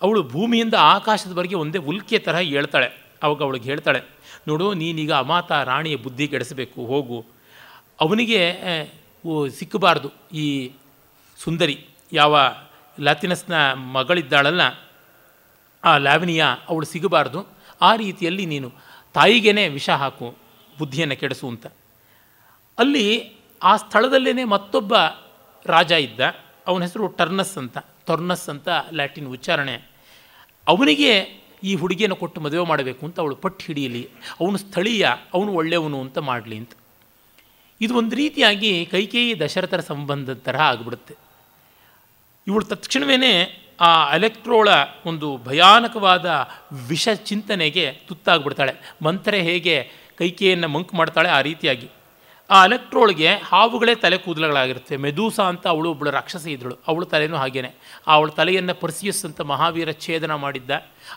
ಅವಳು ಭೂಮಿಯಿಂದ ಆಕಾಶದವರೆಗೆ ಒಂದೇ ಉಲ್ಕೆ ತರಹ ಹೇಳ್ತಾಳೆ ಅವಾಗ ಅವಳಿಗೆ ಹೇಳ್ತಾಳೆ ನೋಡು ನೀನೀಗ ಅಮಾತ ರಾಣಿಯ ಬುದ್ಧಿ ಕೆಡಿಸಬೇಕು ಹೋಗು ಅವನಿಗೆ ಸಿಕ್ಕಬಾರ್ದು ಈ ಸುಂದರಿ ಯಾವ ಲ್ಯಾತಿನಸ್ನ ಮಗಳಿದ್ದಾಳಲ್ಲ ಆ ಲ್ಯಾವಿನಿಯ ಅವಳು ಸಿಗಬಾರ್ದು ಆ ರೀತಿಯಲ್ಲಿ ನೀನು ತಾಯಿಗೇನೆ ವಿಷ ಹಾಕು ಬುದ್ಧಿಯನ್ನು ಕೆಡಿಸು ಅಂತ ಅಲ್ಲಿ ಆ ಸ್ಥಳದಲ್ಲೇ ಮತ್ತೊಬ್ಬ ರಾಜ ಇದ್ದ ಅವನ ಹೆಸರು ಟರ್ನಸ್ ಅಂತ ಟರ್ನಸ್ ಅಂತ ಲ್ಯಾಟಿನ್ ಉಚ್ಚಾರಣೆ ಅವನಿಗೆ ಈ ಹುಡುಗಿಯನ್ನು ಕೊಟ್ಟು ಮದುವೆ ಮಾಡಬೇಕು ಅಂತ ಅವಳು ಪಟ್ಟು ಹಿಡಿಯಲಿ ಅವನು ಸ್ಥಳೀಯ ಅವನು ಒಳ್ಳೆಯವನು ಅಂತ ಮಾಡಲಿ ಅಂತ ಇದು ಒಂದು ರೀತಿಯಾಗಿ ಕೈಕೇಯಿ ದಶರಥರ ಸಂಬಂಧದ ತರಹ ಆಗಿಬಿಡುತ್ತೆ ಇವಳು ತಕ್ಷಣವೇ ಆ ಎಲೆಕ್ಟ್ರೋಳ ಒಂದು ಭಯಾನಕವಾದ ವಿಷ ಚಿಂತನೆಗೆ ತುತ್ತಾಗ್ಬಿಡ್ತಾಳೆ ಮಂತ್ರ ಹೇಗೆ ಕೈಕೇಯನ್ನು ಮಂಕ್ ಮಾಡ್ತಾಳೆ ಆ ರೀತಿಯಾಗಿ ಆ ಅಲೆಕ್ಟ್ರೋಳಿಗೆ ಹಾವುಗಳೇ ತಲೆ ಕೂದಲುಗಳಾಗಿರುತ್ತೆ ಮೆದೂಸ ಅಂತ ಅವಳು ಒಬ್ಬಳು ರಾಕ್ಷಸ ಇದ್ದಳು ಅವಳು ತಲೆಯೂ ಹಾಗೇನೆ ಆ ಅವಳ ತಲೆಯನ್ನು ಪರ್ಸಿಯಸ್ ಅಂತ ಮಹಾವೀರ ಛೇದನ ಮಾಡಿದ್ದ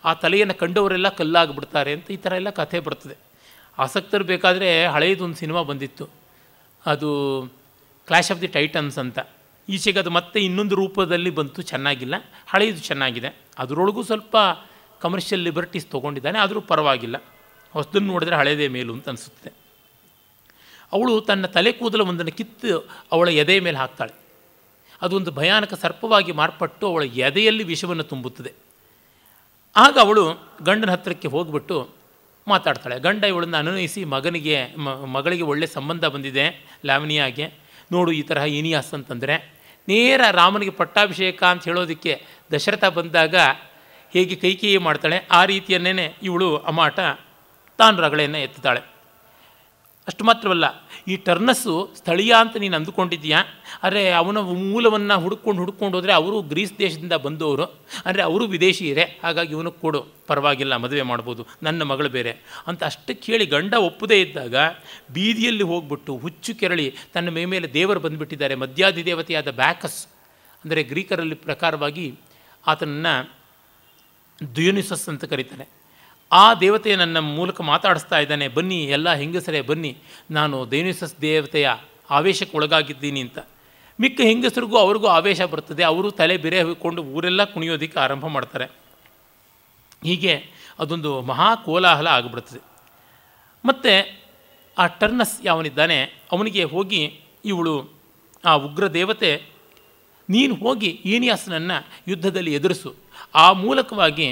ಆ ತಲೆಯನ್ನು ಕಂಡವರೆಲ್ಲ ಕಲ್ಲಾಗಿಬಿಡ್ತಾರೆ ಅಂತ ಈ ಥರ ಎಲ್ಲ ಕಥೆ ಬರ್ತದೆ ಆಸಕ್ತರು ಬೇಕಾದರೆ ಹಳೆಯದೊಂದು ಸಿನಿಮಾ ಬಂದಿತ್ತು ಅದು ಕ್ಲಾಶ್ ಆಫ್ ದಿ ಟೈಟನ್ಸ್ ಅಂತ ಈಚೆಗೆ ಅದು ಮತ್ತೆ ಇನ್ನೊಂದು ರೂಪದಲ್ಲಿ ಬಂತು ಚೆನ್ನಾಗಿಲ್ಲ ಹಳೆಯದು ಚೆನ್ನಾಗಿದೆ ಅದರೊಳಗೂ ಸ್ವಲ್ಪ ಕಮರ್ಷಿಯಲ್ ಲಿಬರ್ಟೀಸ್ ತೊಗೊಂಡಿದ್ದಾನೆ ಆದರೂ ಪರವಾಗಿಲ್ಲ ಹೊಸದನ್ನು ನೋಡಿದ್ರೆ ಹಳೆಯದೇ ಮೇಲು ಅಂತ ಅನಿಸುತ್ತೆ ಅವಳು ತನ್ನ ತಲೆ ಕೂದಲು ಒಂದನ್ನು ಕಿತ್ತು ಅವಳ ಎದೆಯ ಮೇಲೆ ಹಾಕ್ತಾಳೆ ಅದೊಂದು ಭಯಾನಕ ಸರ್ಪವಾಗಿ ಮಾರ್ಪಟ್ಟು ಅವಳ ಎದೆಯಲ್ಲಿ ವಿಷವನ್ನು ತುಂಬುತ್ತದೆ ಆಗ ಅವಳು ಗಂಡನ ಹತ್ತಿರಕ್ಕೆ ಹೋಗಿಬಿಟ್ಟು ಮಾತಾಡ್ತಾಳೆ ಗಂಡ ಇವಳನ್ನು ಅನುನಯಿಸಿ ಮಗನಿಗೆ ಮಗಳಿಗೆ ಒಳ್ಳೆಯ ಸಂಬಂಧ ಬಂದಿದೆ ಲಾವಣಿಯಾಗೆ ನೋಡು ಈ ತರಹ ಇನಿಯಾಸ್ ಅಂತಂದರೆ ನೇರ ರಾಮನಿಗೆ ಪಟ್ಟಾಭಿಷೇಕ ಅಂತ ಹೇಳೋದಕ್ಕೆ ದಶರಥ ಬಂದಾಗ ಹೇಗೆ ಕೈಕೇಯಿ ಮಾಡ್ತಾಳೆ ಆ ರೀತಿಯನ್ನೇ ಇವಳು ಅಮಾಟ ತಾನು ರಗಳೆಯನ್ನು ಎತ್ತಾಳೆ ಅಷ್ಟು ಮಾತ್ರವಲ್ಲ ಈ ಟರ್ನಸ್ಸು ಸ್ಥಳೀಯ ಅಂತ ನೀನು ಅಂದುಕೊಂಡಿದ್ದೀಯಾ ಆದರೆ ಅವನ ಮೂಲವನ್ನು ಹುಡುಕೊಂಡು ಹುಡ್ಕೊಂಡು ಹೋದರೆ ಅವರು ಗ್ರೀಸ್ ದೇಶದಿಂದ ಬಂದವರು ಅಂದರೆ ಅವರು ವಿದೇಶಿಯರೇ ಹಾಗಾಗಿ ಇವನು ಕೊಡು ಪರವಾಗಿಲ್ಲ ಮದುವೆ ಮಾಡ್ಬೋದು ನನ್ನ ಮಗಳು ಬೇರೆ ಅಂತ ಅಷ್ಟು ಕೇಳಿ ಗಂಡ ಒಪ್ಪದೇ ಇದ್ದಾಗ ಬೀದಿಯಲ್ಲಿ ಹೋಗ್ಬಿಟ್ಟು ಹುಚ್ಚು ಕೆರಳಿ ತನ್ನ ಮೇ ಮೇಲೆ ದೇವರು ಬಂದುಬಿಟ್ಟಿದ್ದಾರೆ ಮಧ್ಯಾಧಿದೇವತೆಯಾದ ಬ್ಯಾಕಸ್ ಅಂದರೆ ಗ್ರೀಕರಲ್ಲಿ ಪ್ರಕಾರವಾಗಿ ಆತನನ್ನು ದುಯೋನಿಸಸ್ ಅಂತ ಕರೀತಾನೆ ಆ ದೇವತೆ ನನ್ನ ಮೂಲಕ ಮಾತಾಡಿಸ್ತಾ ಇದ್ದಾನೆ ಬನ್ನಿ ಎಲ್ಲ ಹೆಂಗಸರೇ ಬನ್ನಿ ನಾನು ದೈನಿಸಸ್ ದೇವತೆಯ ಆವೇಶಕ್ಕೆ ಒಳಗಾಗಿದ್ದೀನಿ ಅಂತ ಮಿಕ್ಕ ಹೆಂಗಸರಿಗೂ ಅವ್ರಿಗೂ ಆವೇಶ ಬರ್ತದೆ ಅವರು ತಲೆ ಬಿರೆ ಹೋಗಿಕೊಂಡು ಊರೆಲ್ಲ ಕುಣಿಯೋದಕ್ಕೆ ಆರಂಭ ಮಾಡ್ತಾರೆ ಹೀಗೆ ಅದೊಂದು ಮಹಾ ಕೋಲಾಹಲ ಆಗಿಬಿಡ್ತದೆ ಮತ್ತು ಆ ಟರ್ನಸ್ ಯಾವನಿದ್ದಾನೆ ಅವನಿಗೆ ಹೋಗಿ ಇವಳು ಆ ಉಗ್ರ ದೇವತೆ ನೀನು ಹೋಗಿ ಈನಿಯಾಸನನ್ನು ಯುದ್ಧದಲ್ಲಿ ಎದುರಿಸು ಆ ಮೂಲಕವಾಗಿ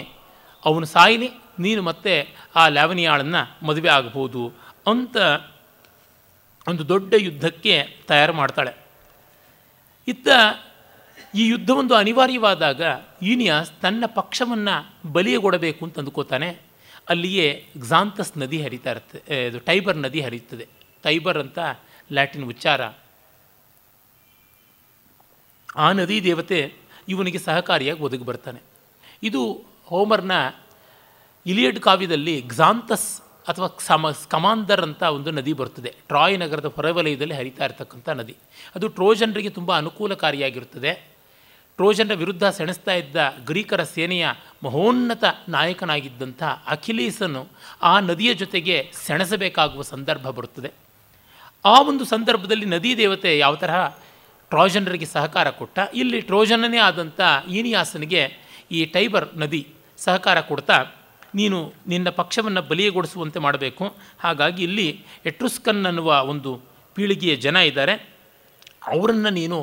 ಅವನು ಸಾಯಲಿ ನೀನು ಮತ್ತೆ ಆ ಲ್ಯಾವನಿಯಾಳನ್ನು ಮದುವೆ ಆಗಬಹುದು ಅಂತ ಒಂದು ದೊಡ್ಡ ಯುದ್ಧಕ್ಕೆ ತಯಾರು ಮಾಡ್ತಾಳೆ ಇತ್ತ ಈ ಯುದ್ಧವೊಂದು ಅನಿವಾರ್ಯವಾದಾಗ ಈನಿಯಾಸ್ ತನ್ನ ಪಕ್ಷವನ್ನು ಬಲಿಯಗೊಡಬೇಕು ಅಂತ ಅಂದುಕೋತಾನೆ ಅಲ್ಲಿಯೇ ಝಾಂತಸ್ ನದಿ ಹರಿತಾ ಇರುತ್ತೆ ಇದು ಟೈಬರ್ ನದಿ ಹರಿಯುತ್ತದೆ ಟೈಬರ್ ಅಂತ ಲ್ಯಾಟಿನ್ ಉಚ್ಚಾರ ಆ ನದಿ ದೇವತೆ ಇವನಿಗೆ ಸಹಕಾರಿಯಾಗಿ ಒದಗಿ ಬರ್ತಾನೆ ಇದು ಹೋಮರ್ನ ಇಲಿಯಡ್ ಕಾವ್ಯದಲ್ಲಿ ಗ್ಸಾಂತಸ್ ಅಥವಾ ಸಮ ಕಮಾಂದರ್ ಅಂತ ಒಂದು ನದಿ ಬರುತ್ತದೆ ಟ್ರಾಯ್ ನಗರದ ಹೊರವಲಯದಲ್ಲಿ ಹರಿತಾ ಇರತಕ್ಕಂಥ ನದಿ ಅದು ಟ್ರೋಜನರಿಗೆ ತುಂಬ ಅನುಕೂಲಕಾರಿಯಾಗಿರುತ್ತದೆ ಟ್ರೋಜನರ ವಿರುದ್ಧ ಸೆಣಸ್ತಾ ಇದ್ದ ಗ್ರೀಕರ ಸೇನೆಯ ಮಹೋನ್ನತ ನಾಯಕನಾಗಿದ್ದಂಥ ಅಖಿಲೀಸನು ಆ ನದಿಯ ಜೊತೆಗೆ ಸೆಣಸಬೇಕಾಗುವ ಸಂದರ್ಭ ಬರುತ್ತದೆ ಆ ಒಂದು ಸಂದರ್ಭದಲ್ಲಿ ನದಿ ದೇವತೆ ಯಾವ ತರಹ ಟ್ರೋಜನರಿಗೆ ಸಹಕಾರ ಕೊಟ್ಟ ಇಲ್ಲಿ ಟ್ರೋಜನನೇ ಆದಂಥ ಈನಿಯಾಸನಿಗೆ ಈ ಟೈಬರ್ ನದಿ ಸಹಕಾರ ಕೊಡ್ತಾ ನೀನು ನಿನ್ನ ಪಕ್ಷವನ್ನು ಬಲಿಯಗೊಳಿಸುವಂತೆ ಮಾಡಬೇಕು ಹಾಗಾಗಿ ಇಲ್ಲಿ ಎಟ್ರುಸ್ಕನ್ ಅನ್ನುವ ಒಂದು ಪೀಳಿಗೆಯ ಜನ ಇದ್ದಾರೆ ಅವರನ್ನು ನೀನು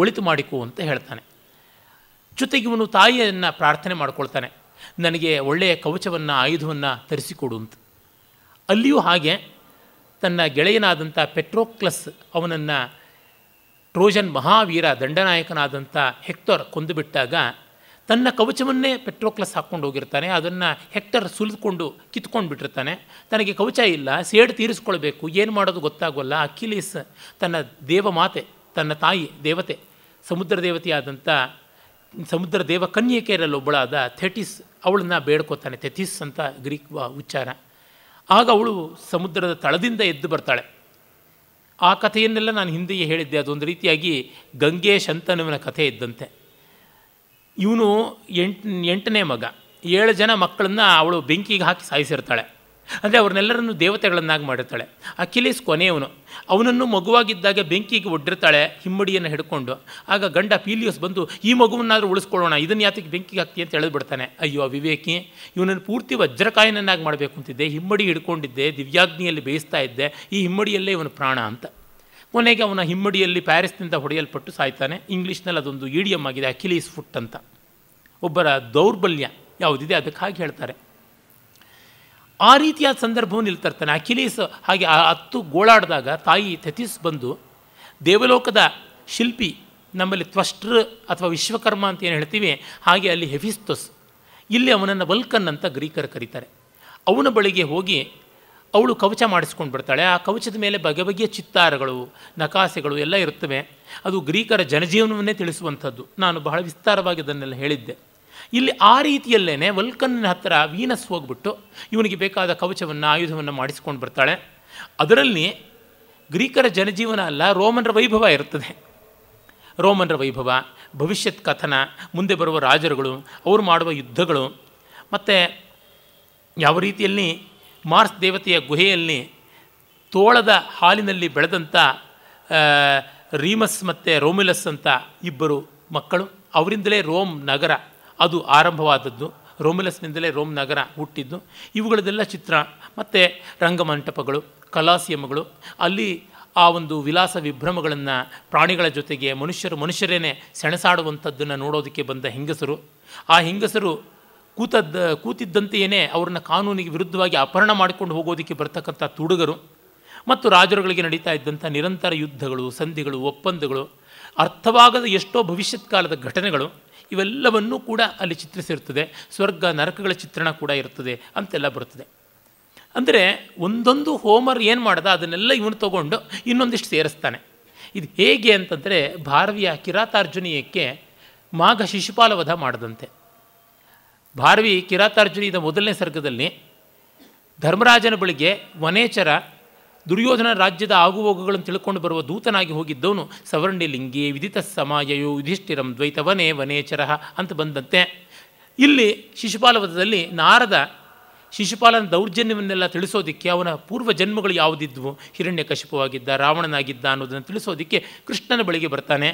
ಒಳಿತು ಮಾಡಿಕೋ ಅಂತ ಹೇಳ್ತಾನೆ ಜೊತೆಗೆ ಇವನು ತಾಯಿಯನ್ನು ಪ್ರಾರ್ಥನೆ ಮಾಡಿಕೊಳ್ತಾನೆ ನನಗೆ ಒಳ್ಳೆಯ ಕವಚವನ್ನು ಆಯುಧವನ್ನು ತರಿಸಿಕೊಡು ಅಂತ ಅಲ್ಲಿಯೂ ಹಾಗೆ ತನ್ನ ಗೆಳೆಯನಾದಂಥ ಪೆಟ್ರೋಕ್ಲಸ್ ಅವನನ್ನು ಟ್ರೋಜನ್ ಮಹಾವೀರ ದಂಡನಾಯಕನಾದಂಥ ಹೆಕ್ಟರ್ ಕೊಂದುಬಿಟ್ಟಾಗ ತನ್ನ ಕವಚವನ್ನೇ ಪೆಟ್ರೋಕ್ಲಸ್ ಹಾಕ್ಕೊಂಡು ಹೋಗಿರ್ತಾನೆ ಅದನ್ನು ಹೆಕ್ಟರ್ ಸುಲಿದುಕೊಂಡು ಕಿತ್ಕೊಂಡು ಬಿಟ್ಟಿರ್ತಾನೆ ತನಗೆ ಕವಚ ಇಲ್ಲ ಸೇಡ್ ತೀರಿಸ್ಕೊಳ್ಬೇಕು ಏನು ಮಾಡೋದು ಗೊತ್ತಾಗೋಲ್ಲ ಅಖಿಲೀಸ್ ತನ್ನ ದೇವ ಮಾತೆ ತನ್ನ ತಾಯಿ ದೇವತೆ ಸಮುದ್ರ ದೇವತೆಯಾದಂಥ ಸಮುದ್ರ ದೇವ ಕನ್ಯಕೆಯರಲ್ಲಿ ಒಬ್ಬಳಾದ ಥೆಟಿಸ್ ಅವಳನ್ನ ಬೇಡ್ಕೋತಾನೆ ಥೆಥಿಸ್ ಅಂತ ಗ್ರೀಕ್ ಉಚ್ಚಾರ ಆಗ ಅವಳು ಸಮುದ್ರದ ತಳದಿಂದ ಎದ್ದು ಬರ್ತಾಳೆ ಆ ಕಥೆಯನ್ನೆಲ್ಲ ನಾನು ಹಿಂದೆಯೇ ಹೇಳಿದ್ದೆ ಅದೊಂದು ರೀತಿಯಾಗಿ ಗಂಗೆ ಶಂತನುವಿನ ಕಥೆ ಇದ್ದಂತೆ ಇವನು ಎಂಟು ಎಂಟನೇ ಮಗ ಏಳು ಜನ ಮಕ್ಕಳನ್ನ ಅವಳು ಬೆಂಕಿಗೆ ಹಾಕಿ ಸಾಯಿಸಿರ್ತಾಳೆ ಅಂದರೆ ಅವ್ರನ್ನೆಲ್ಲರನ್ನು ದೇವತೆಗಳನ್ನಾಗಿ ಮಾಡಿರ್ತಾಳೆ ಅಖಿಲೇಶ್ ಕೊನೆಯವನು ಅವನನ್ನು ಮಗುವಾಗಿದ್ದಾಗ ಬೆಂಕಿಗೆ ಒಡ್ಡಿರ್ತಾಳೆ ಹಿಮ್ಮಡಿಯನ್ನು ಹಿಡ್ಕೊಂಡು ಆಗ ಗಂಡ ಪೀಲಿಯೋಸ್ ಬಂದು ಈ ಮಗುವನ್ನಾದರೂ ಉಳಿಸ್ಕೊಳ್ಳೋಣ ಇದನ್ನು ಯಾತಕ್ಕೆ ಬೆಂಕಿಗೆ ಹಾಕ್ತಿ ಅಂತ ಹೇಳಿದ್ಬಿಡ್ತಾನೆ ಅಯ್ಯೋ ವಿವೇಕಿ ಇವನನ್ನು ಪೂರ್ತಿ ವಜ್ರಕಾಯನನ್ನಾಗಿ ಮಾಡಬೇಕು ಅಂತಿದ್ದೆ ಹಿಮ್ಮಡಿ ಹಿಡ್ಕೊಂಡಿದ್ದೆ ದಿವ್ಯಾಗ್ನಿಯಲ್ಲಿ ಬೇಯಿಸ್ತಾ ಇದ್ದೆ ಈ ಹಿಮ್ಮಡಿಯಲ್ಲೇ ಇವನು ಪ್ರಾಣ ಅಂತ ಕೊನೆಗೆ ಅವನ ಹಿಮ್ಮಡಿಯಲ್ಲಿ ಪ್ಯಾರಿಸ್ನಿಂದ ಹೊಡೆಯಲ್ಪಟ್ಟು ಸಾಯ್ತಾನೆ ಇಂಗ್ಲೀಷ್ನಲ್ಲಿ ಅದೊಂದು ಈಡಿಯಂ ಆಗಿದೆ ಅಖಿಲೀಸ್ ಫುಟ್ ಅಂತ ಒಬ್ಬರ ದೌರ್ಬಲ್ಯ ಯಾವುದಿದೆ ಅದಕ್ಕೆ ಹಾಗೆ ಹೇಳ್ತಾರೆ ಆ ರೀತಿಯಾದ ಸಂದರ್ಭವನ್ನು ನಿಲ್ತಾರ್ತಾನೆ ಅಖಿಲೀಸ್ ಹಾಗೆ ಆ ಹತ್ತು ಗೋಳಾಡಿದಾಗ ತಾಯಿ ತಥಿಸ್ ಬಂದು ದೇವಲೋಕದ ಶಿಲ್ಪಿ ನಮ್ಮಲ್ಲಿ ತ್ವಷ್ಟ್ರ ಅಥವಾ ವಿಶ್ವಕರ್ಮ ಅಂತ ಏನು ಹೇಳ್ತೀವಿ ಹಾಗೆ ಅಲ್ಲಿ ಹೆಫಿಸ್ತೊಸ್ ಇಲ್ಲಿ ಅವನನ್ನು ವಲ್ಕನ್ ಅಂತ ಗ್ರೀಕರು ಕರೀತಾರೆ ಅವನ ಬಳಿಗೆ ಹೋಗಿ ಅವಳು ಕವಚ ಮಾಡಿಸ್ಕೊಂಡು ಬಿಡ್ತಾಳೆ ಆ ಕವಚದ ಮೇಲೆ ಬಗೆ ಬಗೆಯ ಚಿತ್ತಾರಗಳು ನಕಾಸೆಗಳು ಎಲ್ಲ ಇರುತ್ತವೆ ಅದು ಗ್ರೀಕರ ಜನಜೀವನವನ್ನೇ ತಿಳಿಸುವಂಥದ್ದು ನಾನು ಬಹಳ ವಿಸ್ತಾರವಾಗಿ ಅದನ್ನೆಲ್ಲ ಹೇಳಿದ್ದೆ ಇಲ್ಲಿ ಆ ರೀತಿಯಲ್ಲೇ ವಲ್ಕನ್ನ ಹತ್ತಿರ ವೀನಸ್ ಹೋಗ್ಬಿಟ್ಟು ಇವನಿಗೆ ಬೇಕಾದ ಕವಚವನ್ನು ಆಯುಧವನ್ನು ಮಾಡಿಸ್ಕೊಂಡು ಬರ್ತಾಳೆ ಅದರಲ್ಲಿ ಗ್ರೀಕರ ಜನಜೀವನ ಅಲ್ಲ ರೋಮನ್ರ ವೈಭವ ಇರ್ತದೆ ರೋಮನ್ರ ವೈಭವ ಭವಿಷ್ಯತ್ ಕಥನ ಮುಂದೆ ಬರುವ ರಾಜರುಗಳು ಅವರು ಮಾಡುವ ಯುದ್ಧಗಳು ಮತ್ತು ಯಾವ ರೀತಿಯಲ್ಲಿ ಮಾರ್ಸ್ ದೇವತೆಯ ಗುಹೆಯಲ್ಲಿ ತೋಳದ ಹಾಲಿನಲ್ಲಿ ಬೆಳೆದಂಥ ರೀಮಸ್ ಮತ್ತು ರೋಮಿಲಸ್ ಅಂತ ಇಬ್ಬರು ಮಕ್ಕಳು ಅವರಿಂದಲೇ ರೋಮ್ ನಗರ ಅದು ಆರಂಭವಾದದ್ದು ರೋಮಿಲಸ್ನಿಂದಲೇ ರೋಮ್ ನಗರ ಹುಟ್ಟಿದ್ದು ಇವುಗಳದೆಲ್ಲ ಚಿತ್ರ ಮತ್ತು ರಂಗಮಂಟಪಗಳು ಕಲಾಸಿಯಮಗಳು ಅಲ್ಲಿ ಆ ಒಂದು ವಿಲಾಸ ವಿಭ್ರಮಗಳನ್ನು ಪ್ರಾಣಿಗಳ ಜೊತೆಗೆ ಮನುಷ್ಯರು ಮನುಷ್ಯರೇನೆ ಸೆಣಸಾಡುವಂಥದ್ದನ್ನು ನೋಡೋದಕ್ಕೆ ಬಂದ ಹೆಂಗಸರು ಆ ಹೆಂಗಸರು ಕೂತದ್ದ ಕೂತಿದ್ದಂತೆಯೇ ಅವ್ರನ್ನ ಕಾನೂನಿಗೆ ವಿರುದ್ಧವಾಗಿ ಅಪಹರಣ ಮಾಡಿಕೊಂಡು ಹೋಗೋದಕ್ಕೆ ಬರ್ತಕ್ಕಂಥ ತುಡುಗರು ಮತ್ತು ರಾಜರುಗಳಿಗೆ ನಡೀತಾ ಇದ್ದಂಥ ನಿರಂತರ ಯುದ್ಧಗಳು ಸಂಧಿಗಳು ಒಪ್ಪಂದಗಳು ಅರ್ಥವಾಗದ ಎಷ್ಟೋ ಭವಿಷ್ಯತ್ ಕಾಲದ ಘಟನೆಗಳು ಇವೆಲ್ಲವನ್ನೂ ಕೂಡ ಅಲ್ಲಿ ಚಿತ್ರಿಸಿರುತ್ತದೆ ಸ್ವರ್ಗ ನರಕಗಳ ಚಿತ್ರಣ ಕೂಡ ಇರುತ್ತದೆ ಅಂತೆಲ್ಲ ಬರುತ್ತದೆ ಅಂದರೆ ಒಂದೊಂದು ಹೋಮರ್ ಏನು ಮಾಡ್ದ ಅದನ್ನೆಲ್ಲ ಇವನು ತಗೊಂಡು ಇನ್ನೊಂದಿಷ್ಟು ಸೇರಿಸ್ತಾನೆ ಇದು ಹೇಗೆ ಅಂತಂದರೆ ಭಾರವಿಯ ಕಿರಾತಾರ್ಜುನೀಯಕ್ಕೆ ಮಾಘ ಶಿಶುಪಾಲವಧ ಮಾಡದಂತೆ ಭಾರವಿ ಕಿರಾತಾರ್ಜುನಿಯದ ಮೊದಲನೇ ಸರ್ಗದಲ್ಲಿ ಧರ್ಮರಾಜನ ಬಳಿಗೆ ವನೇಚರ ದುರ್ಯೋಧನ ರಾಜ್ಯದ ಆಗುಹೋಗುಗಳನ್ನು ತಿಳ್ಕೊಂಡು ಬರುವ ದೂತನಾಗಿ ಹೋಗಿದ್ದವನು ಸವರ್ಣಿ ಲಿಂಗಿ ವಿದಿತ ಸಮಾಯಯೋ ಯುಧಿಷ್ಠಿರಂ ದ್ವೈತವನೇ ವನೇಚರ ಅಂತ ಬಂದಂತೆ ಇಲ್ಲಿ ಶಿಶುಪಾಲವಧದಲ್ಲಿ ನಾರದ ಶಿಶುಪಾಲನ ದೌರ್ಜನ್ಯವನ್ನೆಲ್ಲ ತಿಳಿಸೋದಕ್ಕೆ ಅವನ ಪೂರ್ವ ಜನ್ಮಗಳು ಯಾವುದಿದ್ವು ಹಿರಣ್ಯ ಕಶಿಪುವಾಗಿದ್ದ ರಾವಣನಾಗಿದ್ದ ಅನ್ನೋದನ್ನು ತಿಳಿಸೋದಕ್ಕೆ ಕೃಷ್ಣನ ಬಳಿಗೆ ಬರ್ತಾನೆ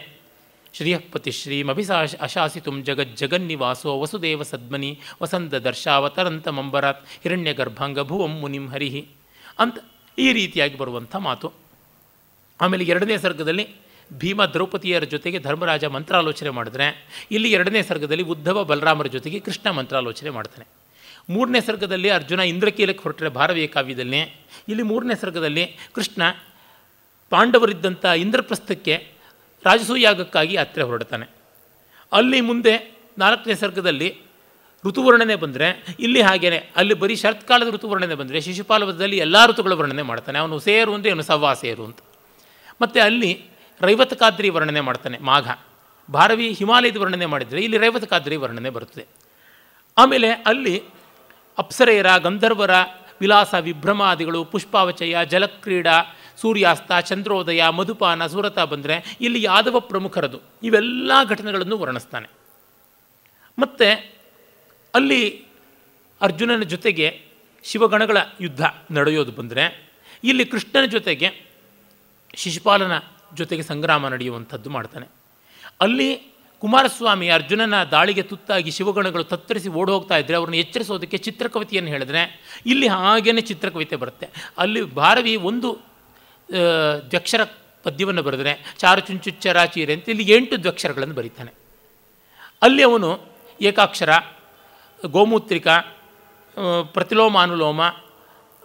ಶ್ರೀಯಃಪತಿ ಶ್ರೀಮಭಿಸ ಅಶಾಸಿತು ಜಗಜ್ಜಗನ್ನಿವಾಸೋ ವಸುದೇವ ಸದ್ಮನಿ ವಸಂತ ದರ್ಶಾವತರಂತ ಮಂಬರಾತ್ ಹಿರಣ್ಯ ಗರ್ಭಾಂಗ ಭುವಂ ಮುನಿಂ ಹರಿಹಿ ಅಂತ ಈ ರೀತಿಯಾಗಿ ಬರುವಂಥ ಮಾತು ಆಮೇಲೆ ಎರಡನೇ ಸರ್ಗದಲ್ಲಿ ಭೀಮ ದ್ರೌಪದಿಯರ ಜೊತೆಗೆ ಧರ್ಮರಾಜ ಮಂತ್ರಾಲೋಚನೆ ಮಾಡಿದ್ರೆ ಇಲ್ಲಿ ಎರಡನೇ ಸರ್ಗದಲ್ಲಿ ಉದ್ಧವ ಬಲರಾಮರ ಜೊತೆಗೆ ಕೃಷ್ಣ ಮಂತ್ರಾಲೋಚನೆ ಮಾಡ್ತಾನೆ ಮೂರನೇ ಸರ್ಗದಲ್ಲಿ ಅರ್ಜುನ ಇಂದ್ರಕೀಲಕ್ಕೆ ಹೊರಟರೆ ಭಾರವೀಯ ಕಾವ್ಯದಲ್ಲಿ ಇಲ್ಲಿ ಮೂರನೇ ಸರ್ಗದಲ್ಲಿ ಕೃಷ್ಣ ಪಾಂಡವರಿದ್ದಂಥ ಇಂದ್ರಪ್ರಸ್ಥಕ್ಕೆ ರಾಜಸೂಯಾಗಕ್ಕಾಗಿ ಹತ್ತಿರ ಹೊರಡ್ತಾನೆ ಅಲ್ಲಿ ಮುಂದೆ ನಾಲ್ಕನೇ ಸರ್ಗದಲ್ಲಿ ಋತುವರ್ಣನೆ ಬಂದರೆ ಇಲ್ಲಿ ಹಾಗೆಯೇ ಅಲ್ಲಿ ಬರೀ ಶರತ್ಕಾಲದ ಋತುವರ್ಣನೆ ಬಂದರೆ ಶಿಶುಪಾಲವದಲ್ಲಿ ಎಲ್ಲ ಋತುಗಳ ವರ್ಣನೆ ಮಾಡ್ತಾನೆ ಅವನು ಸೇರು ಅಂದರೆ ಅವನು ಸವ್ವಾ ಸೇರು ಅಂತ ಮತ್ತು ಅಲ್ಲಿ ರೈವತಕಾದ್ರಿ ವರ್ಣನೆ ಮಾಡ್ತಾನೆ ಮಾಘ ಭಾರವಿ ಹಿಮಾಲಯದ ವರ್ಣನೆ ಮಾಡಿದರೆ ಇಲ್ಲಿ ರೈವತಕಾದ್ರಿ ವರ್ಣನೆ ಬರುತ್ತದೆ ಆಮೇಲೆ ಅಲ್ಲಿ ಅಪ್ಸರೆಯರ ಗಂಧರ್ವರ ವಿಲಾಸ ವಿಭ್ರಮಾದಿಗಳು ಪುಷ್ಪಾವಚಯ ಜಲಕ್ರೀಡಾ ಸೂರ್ಯಾಸ್ತ ಚಂದ್ರೋದಯ ಮಧುಪಾನ ಸೂರತ ಬಂದರೆ ಇಲ್ಲಿ ಯಾದವ ಪ್ರಮುಖರದು ಇವೆಲ್ಲ ಘಟನೆಗಳನ್ನು ವರ್ಣಿಸ್ತಾನೆ ಮತ್ತು ಅಲ್ಲಿ ಅರ್ಜುನನ ಜೊತೆಗೆ ಶಿವಗಣಗಳ ಯುದ್ಧ ನಡೆಯೋದು ಬಂದರೆ ಇಲ್ಲಿ ಕೃಷ್ಣನ ಜೊತೆಗೆ ಶಿಶುಪಾಲನ ಜೊತೆಗೆ ಸಂಗ್ರಾಮ ನಡೆಯುವಂಥದ್ದು ಮಾಡ್ತಾನೆ ಅಲ್ಲಿ ಕುಮಾರಸ್ವಾಮಿ ಅರ್ಜುನನ ದಾಳಿಗೆ ತುತ್ತಾಗಿ ಶಿವಗಣಗಳು ತತ್ತರಿಸಿ ಓಡೋಗ್ತಾ ಇದ್ದರೆ ಅವ್ರನ್ನ ಎಚ್ಚರಿಸೋದಕ್ಕೆ ಚಿತ್ರಕವಿತೆಯನ್ನು ಹೇಳಿದ್ರೆ ಇಲ್ಲಿ ಹಾಗೇ ಚಿತ್ರಕವಿತೆ ಬರುತ್ತೆ ಅಲ್ಲಿ ಭಾರವಿ ಒಂದು ದ್ವಕ್ಷರ ಪದ್ಯವನ್ನು ಬರೆದರೆ ಚಾರು ಚುಂಚುಚ್ಚರಾಚೀರೆ ಅಂತ ಇಲ್ಲಿ ಎಂಟು ದ್ವಕ್ಷರಗಳನ್ನು ಬರೀತಾನೆ ಅಲ್ಲಿ ಅವನು ಏಕಾಕ್ಷರ ಗೋಮೂತ್ರಿಕ ಪ್ರತಿಲೋಮಾನುಲೋಮ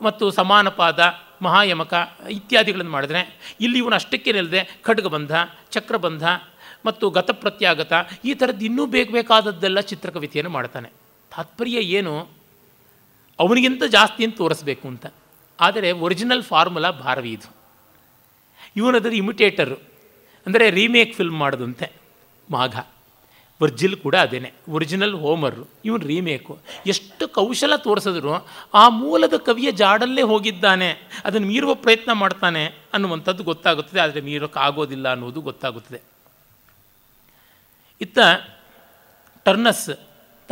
ಮತ್ತು ಸಮಾನಪಾದ ಮಹಾಯಮಕ ಇತ್ಯಾದಿಗಳನ್ನು ಮಾಡಿದರೆ ಇಲ್ಲಿ ಇವನು ಅಷ್ಟಕ್ಕೆ ನಿಲ್ಲದೆ ಖಡ್ಗಬಂಧ ಚಕ್ರಬಂಧ ಮತ್ತು ಗತಪ್ರತ್ಯಾಗತ ಈ ಥರದ್ದು ಇನ್ನೂ ಬೇಕು ಬೇಕಾದದ್ದೆಲ್ಲ ಚಿತ್ರಕವಿತೆಯನ್ನು ಮಾಡ್ತಾನೆ ತಾತ್ಪರ್ಯ ಏನು ಅವನಿಗಿಂತ ಜಾಸ್ತಿ ಅಂತ ತೋರಿಸ್ಬೇಕು ಅಂತ ಆದರೆ ಒರಿಜಿನಲ್ ಫಾರ್ಮುಲಾ ಭಾರವಿ ಇದು ಇವನು ಅದರ ಇಮಿಟೇಟರು ಅಂದರೆ ರೀಮೇಕ್ ಫಿಲ್ಮ್ ಮಾಡಿದಂತೆ ಮಾಘ ವರ್ಜಿಲ್ ಕೂಡ ಅದೇನೆ ಒರಿಜಿನಲ್ ಹೋಮರು ಇವನು ರೀಮೇಕು ಎಷ್ಟು ಕೌಶಲ ತೋರಿಸಿದ್ರು ಆ ಮೂಲದ ಕವಿಯ ಜಾಡಲ್ಲೇ ಹೋಗಿದ್ದಾನೆ ಅದನ್ನು ಮೀರುವ ಪ್ರಯತ್ನ ಮಾಡ್ತಾನೆ ಅನ್ನುವಂಥದ್ದು ಗೊತ್ತಾಗುತ್ತದೆ ಆದರೆ ಮೀರೋಕ್ಕೆ ಆಗೋದಿಲ್ಲ ಅನ್ನೋದು ಗೊತ್ತಾಗುತ್ತದೆ ಇತ್ತ ಟರ್ನಸ್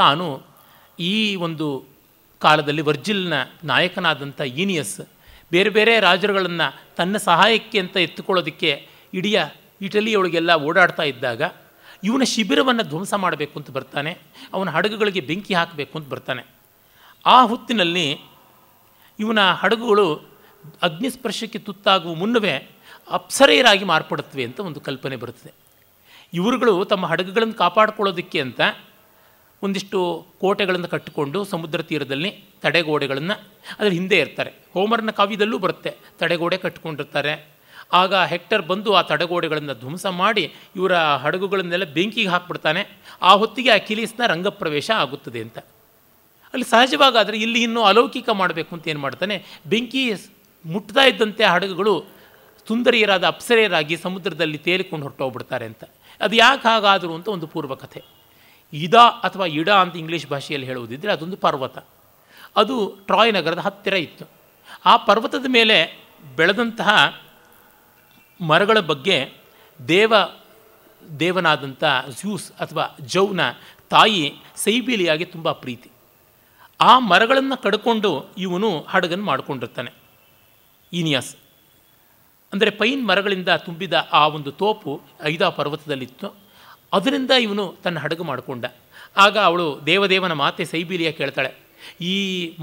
ತಾನು ಈ ಒಂದು ಕಾಲದಲ್ಲಿ ವರ್ಜಿಲ್ನ ನಾಯಕನಾದಂಥ ಈನಿಯಸ್ ಬೇರೆ ಬೇರೆ ರಾಜರುಗಳನ್ನು ತನ್ನ ಸಹಾಯಕ್ಕೆ ಅಂತ ಎತ್ತುಕೊಳ್ಳೋದಕ್ಕೆ ಇಡೀ ಇಟಲಿಯೊಳಗೆಲ್ಲ ಓಡಾಡ್ತಾ ಇದ್ದಾಗ ಇವನ ಶಿಬಿರವನ್ನು ಧ್ವಂಸ ಮಾಡಬೇಕು ಅಂತ ಬರ್ತಾನೆ ಅವನ ಹಡಗುಗಳಿಗೆ ಬೆಂಕಿ ಹಾಕಬೇಕು ಅಂತ ಬರ್ತಾನೆ ಆ ಹೊತ್ತಿನಲ್ಲಿ ಇವನ ಹಡಗುಗಳು ಅಗ್ನಿಸ್ಪರ್ಶಕ್ಕೆ ತುತ್ತಾಗುವ ಮುನ್ನವೇ ಅಪ್ಸರೆಯರಾಗಿ ಮಾರ್ಪಡುತ್ತವೆ ಅಂತ ಒಂದು ಕಲ್ಪನೆ ಬರುತ್ತದೆ ಇವರುಗಳು ತಮ್ಮ ಹಡಗುಗಳನ್ನು ಕಾಪಾಡ್ಕೊಳ್ಳೋದಕ್ಕೆ ಅಂತ ಒಂದಿಷ್ಟು ಕೋಟೆಗಳನ್ನು ಕಟ್ಟಿಕೊಂಡು ಸಮುದ್ರ ತೀರದಲ್ಲಿ ತಡೆಗೋಡೆಗಳನ್ನು ಅದರ ಹಿಂದೆ ಇರ್ತಾರೆ ಹೋಮರ್ನ ಕಾವ್ಯದಲ್ಲೂ ಬರುತ್ತೆ ತಡೆಗೋಡೆ ಕಟ್ಟಿಕೊಂಡಿರ್ತಾರೆ ಆಗ ಹೆಕ್ಟರ್ ಬಂದು ಆ ತಡೆಗೋಡೆಗಳನ್ನು ಧ್ವಂಸ ಮಾಡಿ ಇವರ ಹಡಗುಗಳನ್ನೆಲ್ಲ ಬೆಂಕಿಗೆ ಹಾಕ್ಬಿಡ್ತಾನೆ ಆ ಹೊತ್ತಿಗೆ ಅಖಿಲೀಸ್ನ ರಂಗಪ್ರವೇಶ ಆಗುತ್ತದೆ ಅಂತ ಅಲ್ಲಿ ಸಹಜವಾಗಾದರೆ ಇಲ್ಲಿ ಇನ್ನೂ ಅಲೌಕಿಕ ಮಾಡಬೇಕು ಅಂತ ಏನು ಮಾಡ್ತಾನೆ ಬೆಂಕಿ ಮುಟ್ತಾ ಇದ್ದಂತೆ ಹಡಗುಗಳು ಸುಂದರಿಯರಾದ ಅಪ್ಸರೆಯರಾಗಿ ಸಮುದ್ರದಲ್ಲಿ ತೇಲಿಕೊಂಡು ಹೊರಟೋಗ್ಬಿಡ್ತಾರೆ ಅಂತ ಅದು ಯಾಕೆ ಹಾಗಾದರೂ ಅಂತ ಒಂದು ಪೂರ್ವಕಥೆ ಇದ ಅಥವಾ ಇಡ ಅಂತ ಇಂಗ್ಲೀಷ್ ಭಾಷೆಯಲ್ಲಿ ಹೇಳುವುದಿದ್ದರೆ ಅದೊಂದು ಪರ್ವತ ಅದು ಟ್ರಾಯ್ ನಗರದ ಹತ್ತಿರ ಇತ್ತು ಆ ಪರ್ವತದ ಮೇಲೆ ಬೆಳೆದಂತಹ ಮರಗಳ ಬಗ್ಗೆ ದೇವ ದೇವನಾದಂಥ ಜ್ಯೂಸ್ ಅಥವಾ ಜೌನ ತಾಯಿ ಸೈಬೀಲಿಯಾಗಿ ತುಂಬ ಪ್ರೀತಿ ಆ ಮರಗಳನ್ನು ಕಡ್ಕೊಂಡು ಇವನು ಹಡಗನ್ನು ಮಾಡಿಕೊಂಡಿರ್ತಾನೆ ಈನಿಯಾಸ್ ಅಂದರೆ ಪೈನ್ ಮರಗಳಿಂದ ತುಂಬಿದ ಆ ಒಂದು ತೋಪು ಐದಾ ಪರ್ವತದಲ್ಲಿತ್ತು ಅದರಿಂದ ಇವನು ತನ್ನ ಹಡಗು ಮಾಡಿಕೊಂಡ ಆಗ ಅವಳು ದೇವದೇವನ ಮಾತೆ ಸೈಬೀರಿಯ ಕೇಳ್ತಾಳೆ ಈ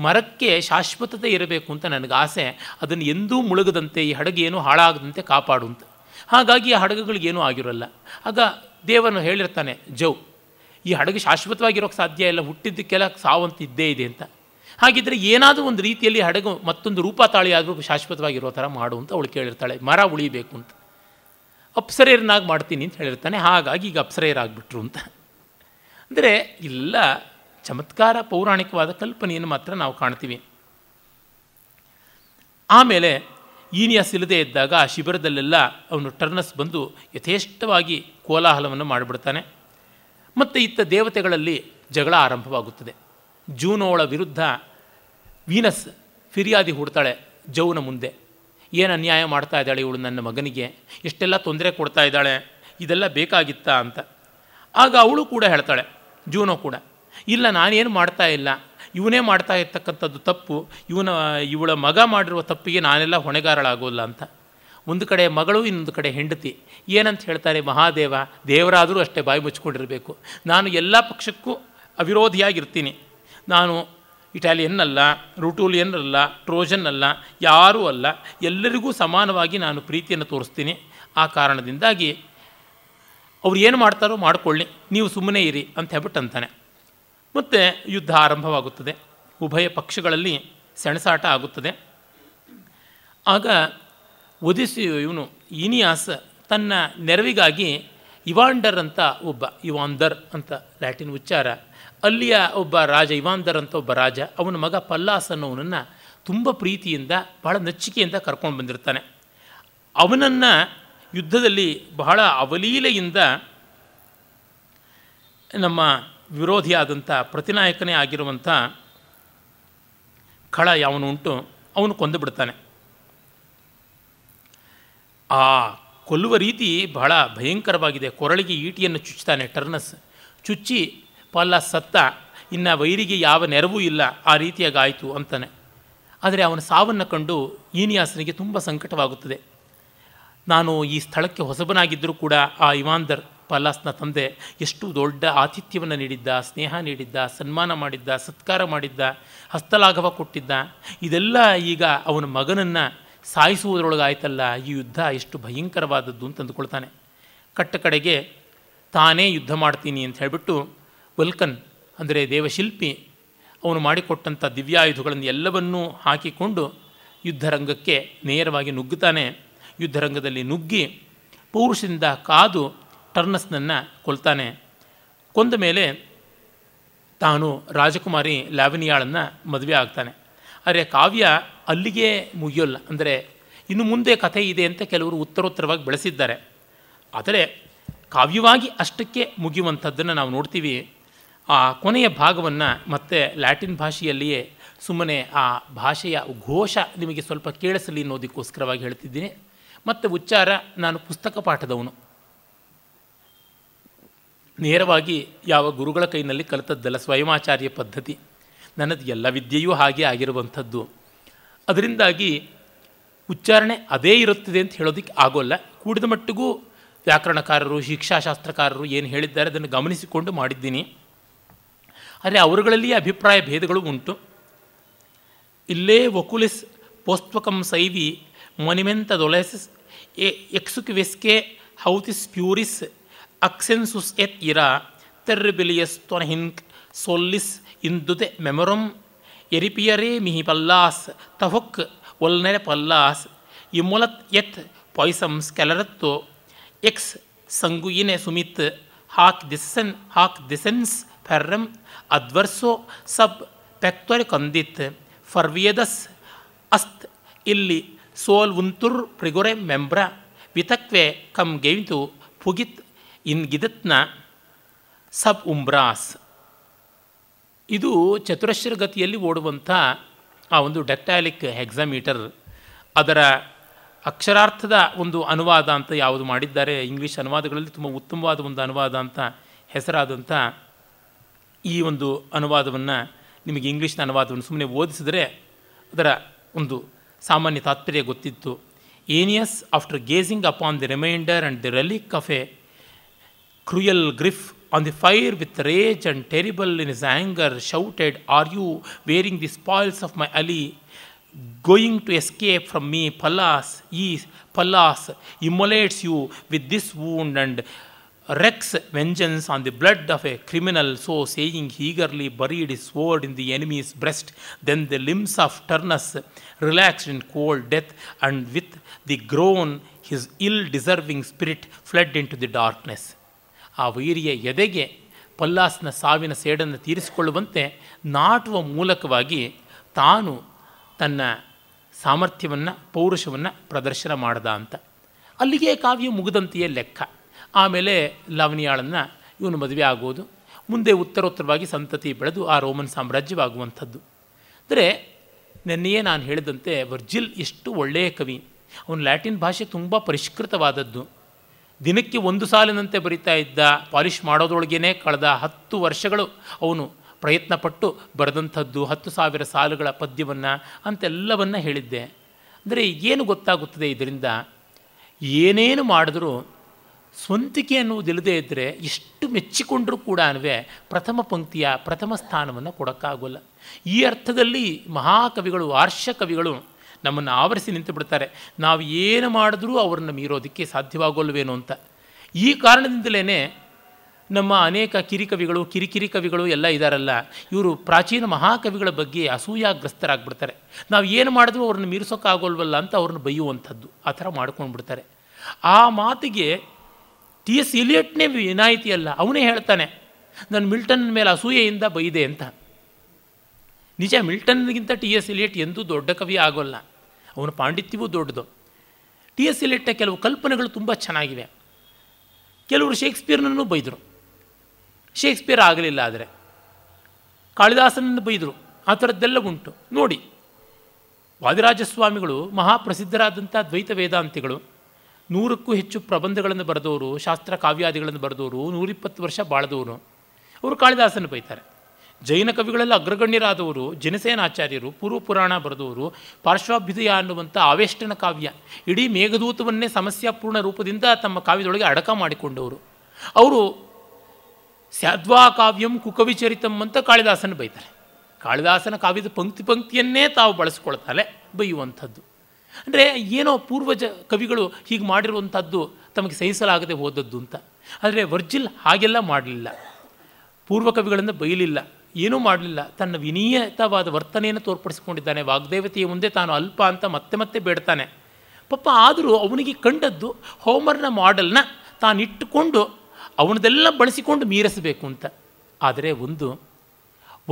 ಮರಕ್ಕೆ ಶಾಶ್ವತತೆ ಇರಬೇಕು ಅಂತ ನನಗೆ ಆಸೆ ಅದನ್ನು ಎಂದೂ ಮುಳುಗದಂತೆ ಈ ಹಡಗೇನು ಹಾಳಾಗದಂತೆ ಕಾಪಾಡು ಅಂತ ಹಾಗಾಗಿ ಆ ಹಡಗುಗಳಿಗೇನೂ ಆಗಿರೋಲ್ಲ ಆಗ ದೇವನು ಹೇಳಿರ್ತಾನೆ ಜೌ ಈ ಹಡಗು ಶಾಶ್ವತವಾಗಿರೋಕ್ಕೆ ಸಾಧ್ಯ ಇಲ್ಲ ಹುಟ್ಟಿದ್ದಕ್ಕೆಲ್ಲ ಸಾವಂತಿದ್ದೇ ಇದೆ ಅಂತ ಹಾಗಿದ್ದರೆ ಏನಾದರೂ ಒಂದು ರೀತಿಯಲ್ಲಿ ಹಡಗು ಮತ್ತೊಂದು ರೂಪ ತಾಳಿ ಆದರೂ ಶಾಶ್ವತವಾಗಿರೋ ಥರ ಮಾಡು ಅಂತ ಅವಳು ಕೇಳಿರ್ತಾಳೆ ಮರ ಉಳಿಬೇಕು ಅಂತ ಅಪ್ಸರೇರ್ನಾಗಿ ಮಾಡ್ತೀನಿ ಅಂತ ಹೇಳಿರ್ತಾನೆ ಹಾಗಾಗಿ ಈಗ ಆಗಿಬಿಟ್ರು ಅಂತ ಅಂದರೆ ಇಲ್ಲ ಚಮತ್ಕಾರ ಪೌರಾಣಿಕವಾದ ಕಲ್ಪನೆಯನ್ನು ಮಾತ್ರ ನಾವು ಕಾಣ್ತೀವಿ ಆಮೇಲೆ ಈನಿಯಾಸ್ ಇಲ್ಲದೆ ಇದ್ದಾಗ ಆ ಶಿಬಿರದಲ್ಲೆಲ್ಲ ಅವನು ಟರ್ನಸ್ ಬಂದು ಯಥೇಷ್ಟವಾಗಿ ಕೋಲಾಹಲವನ್ನು ಮಾಡಿಬಿಡ್ತಾನೆ ಮತ್ತು ಇತ್ತ ದೇವತೆಗಳಲ್ಲಿ ಜಗಳ ಆರಂಭವಾಗುತ್ತದೆ ಜೂನೋಳ ವಿರುದ್ಧ ವೀನಸ್ ಫಿರ್ಯಾದಿ ಹೂಡ್ತಾಳೆ ಜೌನ ಮುಂದೆ ಏನು ಅನ್ಯಾಯ ಮಾಡ್ತಾ ಇದ್ದಾಳೆ ಇವಳು ನನ್ನ ಮಗನಿಗೆ ಇಷ್ಟೆಲ್ಲ ತೊಂದರೆ ಕೊಡ್ತಾ ಇದ್ದಾಳೆ ಇದೆಲ್ಲ ಬೇಕಾಗಿತ್ತಾ ಅಂತ ಆಗ ಅವಳು ಕೂಡ ಹೇಳ್ತಾಳೆ ಜೂನೋ ಕೂಡ ಇಲ್ಲ ನಾನೇನು ಮಾಡ್ತಾ ಇಲ್ಲ ಇವನೇ ಮಾಡ್ತಾ ಇರ್ತಕ್ಕಂಥದ್ದು ತಪ್ಪು ಇವನ ಇವಳ ಮಗ ಮಾಡಿರುವ ತಪ್ಪಿಗೆ ನಾನೆಲ್ಲ ಹೊಣೆಗಾರಳಾಗೋಲ್ಲ ಅಂತ ಒಂದು ಕಡೆ ಮಗಳು ಇನ್ನೊಂದು ಕಡೆ ಹೆಂಡತಿ ಏನಂತ ಹೇಳ್ತಾರೆ ಮಹಾದೇವ ದೇವರಾದರೂ ಅಷ್ಟೇ ಬಾಯಿ ಮುಚ್ಚಿಕೊಂಡಿರಬೇಕು ನಾನು ಎಲ್ಲ ಪಕ್ಷಕ್ಕೂ ಅವಿರೋಧಿಯಾಗಿರ್ತೀನಿ ನಾನು ಇಟಾಲಿಯನ್ ಅಲ್ಲ ರೂಟೂಲಿಯನ್ ಅಲ್ಲ ಟ್ರೋಜನ್ ಅಲ್ಲ ಯಾರೂ ಅಲ್ಲ ಎಲ್ಲರಿಗೂ ಸಮಾನವಾಗಿ ನಾನು ಪ್ರೀತಿಯನ್ನು ತೋರಿಸ್ತೀನಿ ಆ ಕಾರಣದಿಂದಾಗಿ ಅವ್ರು ಏನು ಮಾಡ್ತಾರೋ ಮಾಡಿಕೊಳ್ಳಿ ನೀವು ಸುಮ್ಮನೆ ಇರಿ ಅಂತ ಹೇಳ್ಬಿಟ್ಟು ಅಂತಾನೆ ಮತ್ತು ಯುದ್ಧ ಆರಂಭವಾಗುತ್ತದೆ ಉಭಯ ಪಕ್ಷಗಳಲ್ಲಿ ಸೆಣಸಾಟ ಆಗುತ್ತದೆ ಆಗ ಒದಿಸಿ ಇವನು ಇನಿಯಾಸ್ ತನ್ನ ನೆರವಿಗಾಗಿ ಇವಾಂಡರ್ ಅಂತ ಒಬ್ಬ ಇವಾಂದರ್ ಅಂತ ಲ್ಯಾಟಿನ್ ಉಚ್ಚಾರ ಅಲ್ಲಿಯ ಒಬ್ಬ ರಾಜ ಇವಾಂಧರ್ ಅಂತ ಒಬ್ಬ ರಾಜ ಅವನ ಮಗ ಪಲ್ಲಾಸ್ ಅನ್ನೋವನನ್ನು ತುಂಬ ಪ್ರೀತಿಯಿಂದ ಬಹಳ ನಚ್ಚಿಕೆಯಿಂದ ಕರ್ಕೊಂಡು ಬಂದಿರ್ತಾನೆ ಅವನನ್ನು ಯುದ್ಧದಲ್ಲಿ ಬಹಳ ಅವಲೀಲೆಯಿಂದ ನಮ್ಮ ವಿರೋಧಿಯಾದಂಥ ಪ್ರತಿನಾಯಕನೇ ಆಗಿರುವಂಥ ಖಳ ಯಾವನು ಉಂಟು ಅವನು ಕೊಂದು ಬಿಡ್ತಾನೆ ಆ ಕೊಲ್ಲುವ ರೀತಿ ಬಹಳ ಭಯಂಕರವಾಗಿದೆ ಕೊರಳಿಗೆ ಈಟಿಯನ್ನು ಚುಚ್ಚುತ್ತಾನೆ ಟರ್ನಸ್ ಚುಚ್ಚಿ ಪಲ್ಲ ಸತ್ತ ಇನ್ನು ವೈರಿಗೆ ಯಾವ ನೆರವೂ ಇಲ್ಲ ಆ ರೀತಿಯಾಗಾಯಿತು ಅಂತಾನೆ ಆದರೆ ಅವನ ಸಾವನ್ನು ಕಂಡು ಈನಿಯಾಸನಿಗೆ ತುಂಬ ಸಂಕಟವಾಗುತ್ತದೆ ನಾನು ಈ ಸ್ಥಳಕ್ಕೆ ಹೊಸಬನಾಗಿದ್ದರೂ ಕೂಡ ಆ ಇಮಾಂದರ್ ಪಲ್ಲಾಸ್ನ ತಂದೆ ಎಷ್ಟು ದೊಡ್ಡ ಆತಿಥ್ಯವನ್ನು ನೀಡಿದ್ದ ಸ್ನೇಹ ನೀಡಿದ್ದ ಸನ್ಮಾನ ಮಾಡಿದ್ದ ಸತ್ಕಾರ ಮಾಡಿದ್ದ ಹಸ್ತಲಾಘವ ಕೊಟ್ಟಿದ್ದ ಇದೆಲ್ಲ ಈಗ ಅವನ ಮಗನನ್ನು ಸಾಯಿಸುವುದರೊಳಗಾಯ್ತಲ್ಲ ಈ ಯುದ್ಧ ಎಷ್ಟು ಭಯಂಕರವಾದದ್ದು ಅಂತಂದುಕೊಳ್ತಾನೆ ಕಟ್ಟ ಕಡೆಗೆ ತಾನೇ ಯುದ್ಧ ಮಾಡ್ತೀನಿ ಅಂತ ಹೇಳಿಬಿಟ್ಟು ವಲ್ಕನ್ ಅಂದರೆ ದೇವಶಿಲ್ಪಿ ಅವನು ಮಾಡಿಕೊಟ್ಟಂಥ ದಿವ್ಯಾಯುಧಗಳನ್ನು ಎಲ್ಲವನ್ನೂ ಹಾಕಿಕೊಂಡು ಯುದ್ಧರಂಗಕ್ಕೆ ನೇರವಾಗಿ ನುಗ್ಗುತ್ತಾನೆ ಯುದ್ಧರಂಗದಲ್ಲಿ ನುಗ್ಗಿ ಪೌರುಷದಿಂದ ಕಾದು ಟರ್ನಸ್ನನ್ನು ಕೊಲ್ತಾನೆ ಕೊಂದ ಮೇಲೆ ತಾನು ರಾಜಕುಮಾರಿ ಲ್ಯಾವಿನಿಯಾಳನ್ನು ಮದುವೆ ಆಗ್ತಾನೆ ಆದರೆ ಕಾವ್ಯ ಅಲ್ಲಿಗೆ ಮುಗಿಯೋಲ್ಲ ಅಂದರೆ ಇನ್ನು ಮುಂದೆ ಕಥೆ ಇದೆ ಅಂತ ಕೆಲವರು ಉತ್ತರೋತ್ತರವಾಗಿ ಬೆಳೆಸಿದ್ದಾರೆ ಆದರೆ ಕಾವ್ಯವಾಗಿ ಅಷ್ಟಕ್ಕೆ ಮುಗಿಯುವಂಥದ್ದನ್ನು ನಾವು ನೋಡ್ತೀವಿ ಆ ಕೊನೆಯ ಭಾಗವನ್ನು ಮತ್ತೆ ಲ್ಯಾಟಿನ್ ಭಾಷೆಯಲ್ಲಿಯೇ ಸುಮ್ಮನೆ ಆ ಭಾಷೆಯ ಘೋಷ ನಿಮಗೆ ಸ್ವಲ್ಪ ಕೇಳಿಸಲಿ ಅನ್ನೋದಕ್ಕೋಸ್ಕರವಾಗಿ ಹೇಳ್ತಿದ್ದೀನಿ ಮತ್ತು ಉಚ್ಚಾರ ನಾನು ಪುಸ್ತಕ ಪಾಠದವನು ನೇರವಾಗಿ ಯಾವ ಗುರುಗಳ ಕೈನಲ್ಲಿ ಕಲಿತದ್ದಲ್ಲ ಸ್ವಯಮಾಚಾರ್ಯ ಪದ್ಧತಿ ನನ್ನದು ಎಲ್ಲ ವಿದ್ಯೆಯೂ ಹಾಗೆ ಆಗಿರುವಂಥದ್ದು ಅದರಿಂದಾಗಿ ಉಚ್ಚಾರಣೆ ಅದೇ ಇರುತ್ತದೆ ಅಂತ ಹೇಳೋದಕ್ಕೆ ಆಗೋಲ್ಲ ಕೂಡಿದ ಮಟ್ಟಿಗೂ ವ್ಯಾಕರಣಕಾರರು ಶಿಕ್ಷಾಶಾಸ್ತ್ರಕಾರರು ಏನು ಹೇಳಿದ್ದಾರೆ ಅದನ್ನು ಗಮನಿಸಿಕೊಂಡು ಮಾಡಿದ್ದೀನಿ ಅರೆ ಅವರುಗಳಲ್ಲಿ ಅಭಿಪ್ರಾಯ ಭೇದಗಳು ಉಂಟು ಇಲ್ಲೇ ಒಕುಲಿಸ್ ಪೋಸ್ತ್ವಕಂ ಸೈವಿ ಮೊನಿಮೆಂತ ದೊಲೆಸಿಸ್ ಎ ಎಕ್ಸುಕ್ವೆಸ್ಕೆ ಹೌತಿಸ್ ಪ್ಯೂರಿಸ್ ಅಕ್ಸೆನ್ಸುಸ್ ಎತ್ ಇರಾ ತೆರ್ರಿಬಿಲಿಯಸ್ ತ್ವನಹಿಂಕ್ ಸೊಲ್ಲಿಸ್ ಇಂದುತೆ ಮೆಮೊರಮ್ ಎರಿಪಿಯರೇ ಮಿಹಿ ಪಲ್ಲಾಸ್ ತಹುಕ್ ಒಲ್ನೆರೆ ಪಲ್ಲಾಸ್ ಇಮೊಲತ್ ಎತ್ ಪಾಯ್ಸಮ್ ಸ್ಕೆಲರತ್ತು ಎಕ್ಸ್ ಸಂಗುಯಿನೆ ಸುಮಿತ್ ಹಾಕ್ ದಿಸ್ಸನ್ ಹಾಕ್ ದಿಸೆನ್ಸ್ ಪೆರ್ರಮ್ ಅದ್ವರ್ಸೋ ಸಬ್ ಪೆಕ್ತೊ ಕಂದಿತ್ ಫರ್ವಿಯದಸ್ ಅಸ್ತ್ ಇಲ್ಲಿ ಸೋಲ್ ಉಂತುರ್ ಪ್ರಿಗೊರೆ ಮೆಂಬ್ರ ವಿತಕ್ವೆ ಕಮ್ ಪುಗಿತ್ ಫುಗಿತ್ ಇನ್ಗಿದತ್ನ ಸಬ್ ಉಮ್ರಾಸ್ ಇದು ಗತಿಯಲ್ಲಿ ಓಡುವಂಥ ಆ ಒಂದು ಡೆಕ್ಟಾಲಿಕ್ ಹೆಕ್ಸಾಮೀಟರ್ ಅದರ ಅಕ್ಷರಾರ್ಥದ ಒಂದು ಅನುವಾದ ಅಂತ ಯಾವುದು ಮಾಡಿದ್ದಾರೆ ಇಂಗ್ಲೀಷ್ ಅನುವಾದಗಳಲ್ಲಿ ತುಂಬ ಉತ್ತಮವಾದ ಒಂದು ಅನುವಾದ ಅಂತ ಹೆಸರಾದಂಥ ಈ ಒಂದು ಅನುವಾದವನ್ನು ನಿಮಗೆ ಇಂಗ್ಲೀಷ್ನ ಅನುವಾದವನ್ನು ಸುಮ್ಮನೆ ಓದಿಸಿದರೆ ಅದರ ಒಂದು ಸಾಮಾನ್ಯ ತಾತ್ಪರ್ಯ ಗೊತ್ತಿತ್ತು Aeneas after gazing up on the reminder and the relic of cruel grief on the fire with rage and terrible in his anger shouted are you wearing the spoils of my ally going to escape from me Pallas ಈ Pallas immolates you with this wound and wrecks vengeance on the blood of a criminal so saying he eagerly buried buried his in in the breast then Then the of Turnus relaxed in cold death and with the groan groan his ill deserving spirit fled into the darkness. ಆ ವೈರಿಯ ಎದೆಗೆ ಪಲ್ಲಾಸ್ನ ಸಾವಿನ ಸೇಡನ್ನು ತೀರಿಸಿಕೊಳ್ಳುವಂತೆ ನಾಟುವ ಮೂಲಕವಾಗಿ ತಾನು ತನ್ನ ಸಾಮರ್ಥ್ಯವನ್ನು ಪೌರುಷವನ್ನು ಪ್ರದರ್ಶನ ಮಾಡದ ಅಂತ ಅಲ್ಲಿಗೆ ಕಾವ್ಯ ಮುಗಿದಂತೆಯೇ ಲೆಕ್ಕ ಆಮೇಲೆ ಲವನಿಯಾಳನ್ನು ಇವನು ಮದುವೆ ಆಗೋದು ಮುಂದೆ ಉತ್ತರೋತ್ತರವಾಗಿ ಸಂತತಿ ಬೆಳೆದು ಆ ರೋಮನ್ ಸಾಮ್ರಾಜ್ಯವಾಗುವಂಥದ್ದು ಅಂದರೆ ನೆನ್ನೆಯೇ ನಾನು ಹೇಳಿದಂತೆ ವರ್ಜಿಲ್ ಎಷ್ಟು ಒಳ್ಳೆಯ ಕವಿ ಅವನು ಲ್ಯಾಟಿನ್ ಭಾಷೆ ತುಂಬ ಪರಿಷ್ಕೃತವಾದದ್ದು ದಿನಕ್ಕೆ ಒಂದು ಸಾಲಿನಂತೆ ಬರಿತಾ ಇದ್ದ ಪಾಲಿಷ್ ಮಾಡೋದ್ರೊಳಗೇ ಕಳೆದ ಹತ್ತು ವರ್ಷಗಳು ಅವನು ಪ್ರಯತ್ನಪಟ್ಟು ಬರೆದಂಥದ್ದು ಹತ್ತು ಸಾವಿರ ಸಾಲುಗಳ ಪದ್ಯವನ್ನು ಅಂತೆಲ್ಲವನ್ನು ಹೇಳಿದ್ದೆ ಅಂದರೆ ಏನು ಗೊತ್ತಾಗುತ್ತದೆ ಇದರಿಂದ ಏನೇನು ಮಾಡಿದ್ರೂ ಸ್ವಂತಿಕೆ ಅನ್ನುವುದಿಲ್ಲದೆ ಇದ್ದರೆ ಎಷ್ಟು ಮೆಚ್ಚಿಕೊಂಡರೂ ಕೂಡ ಪ್ರಥಮ ಪಂಕ್ತಿಯ ಪ್ರಥಮ ಸ್ಥಾನವನ್ನು ಕೊಡೋಕ್ಕಾಗೋಲ್ಲ ಈ ಅರ್ಥದಲ್ಲಿ ಮಹಾಕವಿಗಳು ಆರ್ಷ ಕವಿಗಳು ನಮ್ಮನ್ನು ಆವರಿಸಿ ನಿಂತು ಬಿಡ್ತಾರೆ ನಾವು ಏನು ಮಾಡಿದ್ರೂ ಅವರನ್ನು ಮೀರೋದಕ್ಕೆ ಸಾಧ್ಯವಾಗೋಲ್ವೇನು ಅಂತ ಈ ಕಾರಣದಿಂದಲೇ ನಮ್ಮ ಅನೇಕ ಕಿರಿಕವಿಗಳು ಕಿರಿಕಿರಿ ಕವಿಗಳು ಎಲ್ಲ ಇದ್ದಾರಲ್ಲ ಇವರು ಪ್ರಾಚೀನ ಮಹಾಕವಿಗಳ ಬಗ್ಗೆ ಅಸೂಯಾಗ್ರಸ್ತರಾಗ್ಬಿಡ್ತಾರೆ ನಾವು ಏನು ಮಾಡಿದ್ರೂ ಅವ್ರನ್ನ ಮೀರಿಸೋಕ್ಕಾಗೋಲ್ವಲ್ಲ ಅಂತ ಅವ್ರನ್ನ ಬೈಯುವಂಥದ್ದು ಆ ಥರ ಮಾಡ್ಕೊಂಡು ಬಿಡ್ತಾರೆ ಆ ಮಾತಿಗೆ ಟಿ ಎಸ್ ಇಲಿಯಟ್ನೇ ವಿನಾಯಿತಿ ಅಲ್ಲ ಅವನೇ ಹೇಳ್ತಾನೆ ನಾನು ಮಿಲ್ಟನ್ ಮೇಲೆ ಅಸೂಯೆಯಿಂದ ಬೈದೆ ಅಂತ ನಿಜ ಮಿಲ್ಟನ್ಗಿಂತ ಟಿ ಎಸ್ ಇಲಿಯಟ್ ಎಂದೂ ದೊಡ್ಡ ಕವಿ ಆಗೋಲ್ಲ ಅವನ ಪಾಂಡಿತ್ಯವೂ ದೊಡ್ಡದು ಟಿ ಎಸ್ ಇಲಿಯಟ್ನ ಕೆಲವು ಕಲ್ಪನೆಗಳು ತುಂಬ ಚೆನ್ನಾಗಿವೆ ಕೆಲವರು ಶೇಕ್ಸ್ಪಿಯರ್ನನ್ನು ಬೈದರು ಶೇಕ್ಸ್ಪಿಯರ್ ಆಗಲಿಲ್ಲ ಆದರೆ ಕಾಳಿದಾಸನನ್ನು ಬೈದರು ಆ ಥರದ್ದೆಲ್ಲ ಉಂಟು ನೋಡಿ ವಾದಿರಾಜಸ್ವಾಮಿಗಳು ಮಹಾಪ್ರಸಿದ್ಧರಾದಂಥ ದ್ವೈತ ವೇದಾಂತಿಗಳು ನೂರಕ್ಕೂ ಹೆಚ್ಚು ಪ್ರಬಂಧಗಳನ್ನು ಬರೆದವರು ಶಾಸ್ತ್ರ ಕಾವ್ಯಾದಿಗಳನ್ನು ಬರೆದವರು ನೂರಿಪ್ಪತ್ತು ವರ್ಷ ಬಾಳ್ದವರು ಅವರು ಕಾಳಿದಾಸನ ಬೈತಾರೆ ಜೈನ ಕವಿಗಳಲ್ಲಿ ಅಗ್ರಗಣ್ಯರಾದವರು ಜನಸೇನಾಚಾರ್ಯರು ಪೂರ್ವ ಪುರಾಣ ಬರೆದವರು ಪಾರ್ಶ್ವಾಭ್ಯುದಯ ಅನ್ನುವಂಥ ಆವೇಷ್ಟನ ಕಾವ್ಯ ಇಡೀ ಮೇಘದೂತವನ್ನೇ ಸಮಸ್ಯಾಪೂರ್ಣ ರೂಪದಿಂದ ತಮ್ಮ ಕಾವ್ಯದೊಳಗೆ ಅಡಕ ಮಾಡಿಕೊಂಡವರು ಅವರು ಸ್ಯಾದ್ವಾ ಕಾವ್ಯಂ ಕುಕವಿಚರಿತಂ ಅಂತ ಕಾಳಿದಾಸನ ಬೈತಾರೆ ಕಾಳಿದಾಸನ ಕಾವ್ಯದ ಪಂಕ್ತಿ ಪಂಕ್ತಿಯನ್ನೇ ತಾವು ಬಳಸ್ಕೊಳ್ತಾರೆ ಬೈಯುವಂಥದ್ದು ಅಂದರೆ ಏನೋ ಪೂರ್ವಜ ಕವಿಗಳು ಹೀಗೆ ಮಾಡಿರುವಂಥದ್ದು ತಮಗೆ ಸಹಿಸಲಾಗದೆ ಹೋದದ್ದು ಅಂತ ಆದರೆ ವರ್ಜಿಲ್ ಹಾಗೆಲ್ಲ ಮಾಡಲಿಲ್ಲ ಪೂರ್ವ ಕವಿಗಳನ್ನು ಬಯಲಿಲ್ಲ ಏನೂ ಮಾಡಲಿಲ್ಲ ತನ್ನ ವಿನೀಯತವಾದ ವರ್ತನೆಯನ್ನು ತೋರ್ಪಡಿಸಿಕೊಂಡಿದ್ದಾನೆ ವಾಗ್ದೇವತೆಯ ಮುಂದೆ ತಾನು ಅಲ್ಪ ಅಂತ ಮತ್ತೆ ಮತ್ತೆ ಬೇಡ್ತಾನೆ ಪಾಪ ಆದರೂ ಅವನಿಗೆ ಕಂಡದ್ದು ಹೋಮರ್ನ ಮಾಡಲ್ನ ತಾನಿಟ್ಟುಕೊಂಡು ಅವನದೆಲ್ಲ ಬಳಸಿಕೊಂಡು ಮೀರಿಸಬೇಕು ಅಂತ ಆದರೆ ಒಂದು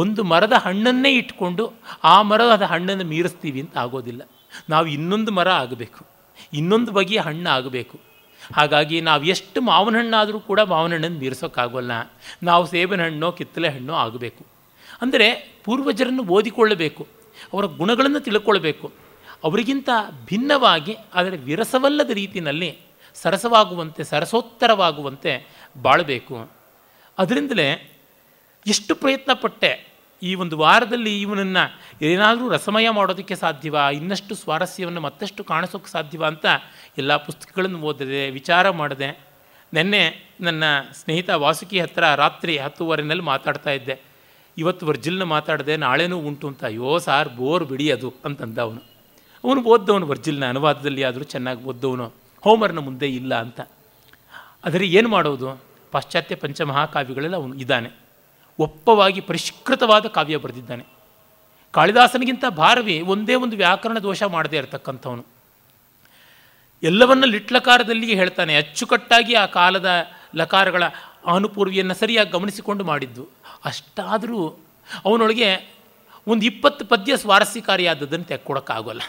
ಒಂದು ಮರದ ಹಣ್ಣನ್ನೇ ಇಟ್ಕೊಂಡು ಆ ಮರದ ಹಣ್ಣನ್ನು ಮೀರಿಸ್ತೀವಿ ಅಂತ ಆಗೋದಿಲ್ಲ ನಾವು ಇನ್ನೊಂದು ಮರ ಆಗಬೇಕು ಇನ್ನೊಂದು ಬಗೆಯ ಹಣ್ಣು ಆಗಬೇಕು ಹಾಗಾಗಿ ನಾವು ಎಷ್ಟು ಮಾವಿನ ಹಣ್ಣಾದರೂ ಕೂಡ ಮಾವಿನ ಹಣ್ಣನ್ನು ಮೀರಿಸೋಕ್ಕಾಗೋಲ್ಲ ನಾವು ಸೇಬಿನ ಹಣ್ಣೋ ಕಿತ್ತಲೆ ಹಣ್ಣು ಆಗಬೇಕು ಅಂದರೆ ಪೂರ್ವಜರನ್ನು ಓದಿಕೊಳ್ಳಬೇಕು ಅವರ ಗುಣಗಳನ್ನು ತಿಳ್ಕೊಳ್ಬೇಕು ಅವರಿಗಿಂತ ಭಿನ್ನವಾಗಿ ಆದರೆ ವಿರಸವಲ್ಲದ ರೀತಿಯಲ್ಲಿ ಸರಸವಾಗುವಂತೆ ಸರಸೋತ್ತರವಾಗುವಂತೆ ಬಾಳಬೇಕು ಅದರಿಂದಲೇ ಎಷ್ಟು ಪ್ರಯತ್ನ ಪಟ್ಟೆ ಈ ಒಂದು ವಾರದಲ್ಲಿ ಇವನನ್ನು ಏನಾದರೂ ರಸಮಯ ಮಾಡೋದಕ್ಕೆ ಸಾಧ್ಯವ ಇನ್ನಷ್ಟು ಸ್ವಾರಸ್ಯವನ್ನು ಮತ್ತಷ್ಟು ಕಾಣಿಸೋಕೆ ಸಾಧ್ಯವ ಅಂತ ಎಲ್ಲ ಪುಸ್ತಕಗಳನ್ನು ಓದಿದೆ ವಿಚಾರ ಮಾಡಿದೆ ನೆನ್ನೆ ನನ್ನ ಸ್ನೇಹಿತ ವಾಸುಕಿ ಹತ್ರ ರಾತ್ರಿ ಹತ್ತುವರೆನಲ್ಲಿ ಮಾತಾಡ್ತಾ ಇದ್ದೆ ಇವತ್ತು ವರ್ಜಿಲ್ನ ಮಾತಾಡಿದೆ ನಾಳೆನೂ ಉಂಟು ಅಂತ ಅಯ್ಯೋ ಸಾರ್ ಬೋರ್ ಬಿಡಿ ಅದು ಅಂತಂದ ಅವನು ಅವನು ಓದ್ದವನು ವರ್ಜಿಲ್ನ ಅನುವಾದದಲ್ಲಿ ಆದರೂ ಚೆನ್ನಾಗಿ ಓದ್ದವನು ಹೋಮರ್ನ ಮುಂದೆ ಇಲ್ಲ ಅಂತ ಆದರೆ ಏನು ಮಾಡೋದು ಪಾಶ್ಚಾತ್ಯ ಪಂಚಮಹಾಕಾವ್ಯಗಳಲ್ಲಿ ಅವನು ಇದ್ದಾನೆ ಒಪ್ಪವಾಗಿ ಪರಿಷ್ಕೃತವಾದ ಕಾವ್ಯ ಬರೆದಿದ್ದಾನೆ ಕಾಳಿದಾಸನಿಗಿಂತ ಭಾರವಿ ಒಂದೇ ಒಂದು ವ್ಯಾಕರಣ ದೋಷ ಮಾಡದೇ ಇರತಕ್ಕಂಥವನು ಎಲ್ಲವನ್ನು ಲಿಟ್ಲಕಾರದಲ್ಲಿಯೇ ಹೇಳ್ತಾನೆ ಅಚ್ಚುಕಟ್ಟಾಗಿ ಆ ಕಾಲದ ಲಕಾರಗಳ ಅನುಪೂರ್ವಿಯನ್ನು ಸರಿಯಾಗಿ ಗಮನಿಸಿಕೊಂಡು ಮಾಡಿದ್ದು ಅಷ್ಟಾದರೂ ಅವನೊಳಗೆ ಒಂದು ಇಪ್ಪತ್ತು ಪದ್ಯ ಸ್ವಾರಸ್ಯಕಾರಿಯಾದದ್ದನ್ನು ತೆಕ್ಕೊಡೋಕ್ಕಾಗೋಲ್ಲ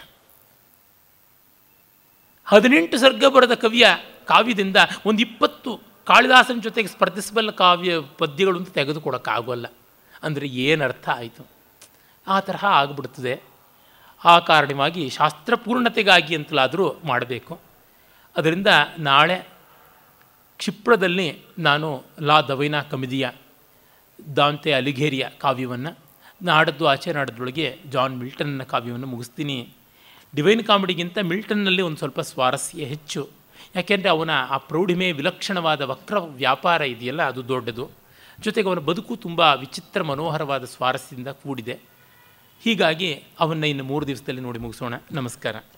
ಹದಿನೆಂಟು ಸರ್ಗ ಬರೆದ ಕವಿಯ ಕಾವ್ಯದಿಂದ ಒಂದು ಇಪ್ಪತ್ತು ಕಾಳಿದಾಸನ ಜೊತೆಗೆ ಸ್ಪರ್ಧಿಸಬಲ್ಲ ಕಾವ್ಯ ಪದ್ಯಗಳು ಅಂತ ತೆಗೆದುಕೊಡೋಕ್ಕಾಗೋಲ್ಲ ಅಂದರೆ ಏನರ್ಥ ಆಯಿತು ಆ ತರಹ ಆಗಿಬಿಡ್ತದೆ ಆ ಕಾರಣವಾಗಿ ಶಾಸ್ತ್ರಪೂರ್ಣತೆಗಾಗಿ ಅಂತಲಾದರೂ ಮಾಡಬೇಕು ಅದರಿಂದ ನಾಳೆ ಕ್ಷಿಪ್ರದಲ್ಲಿ ನಾನು ಲಾ ದವೈನಾ ಕಮಿದಿಯ ದಾಂತೆ ಅಲಿಘೇರಿಯ ಕಾವ್ಯವನ್ನು ನಾಡದ್ದು ಆಚೆ ನಾಡದ್ರೊಳಗೆ ಜಾನ್ ಮಿಲ್ಟನ್ನ ಕಾವ್ಯವನ್ನು ಮುಗಿಸ್ತೀನಿ ಡಿವೈನ್ ಕಾಮಿಡಿಗಿಂತ ಮಿಲ್ಟನ್ನಲ್ಲಿ ಒಂದು ಸ್ವಲ್ಪ ಸ್ವಾರಸ್ಯ ಹೆಚ್ಚು ಯಾಕೆಂದರೆ ಅವನ ಆ ಪ್ರೌಢಿಮೆ ವಿಲಕ್ಷಣವಾದ ವಕ್ರ ವ್ಯಾಪಾರ ಇದೆಯಲ್ಲ ಅದು ದೊಡ್ಡದು ಜೊತೆಗೆ ಅವನ ಬದುಕು ತುಂಬ ವಿಚಿತ್ರ ಮನೋಹರವಾದ ಸ್ವಾರಸ್ಯದಿಂದ ಕೂಡಿದೆ ಹೀಗಾಗಿ ಅವನ್ನ ಇನ್ನು ಮೂರು ದಿವಸದಲ್ಲಿ ನೋಡಿ ಮುಗಿಸೋಣ ನಮಸ್ಕಾರ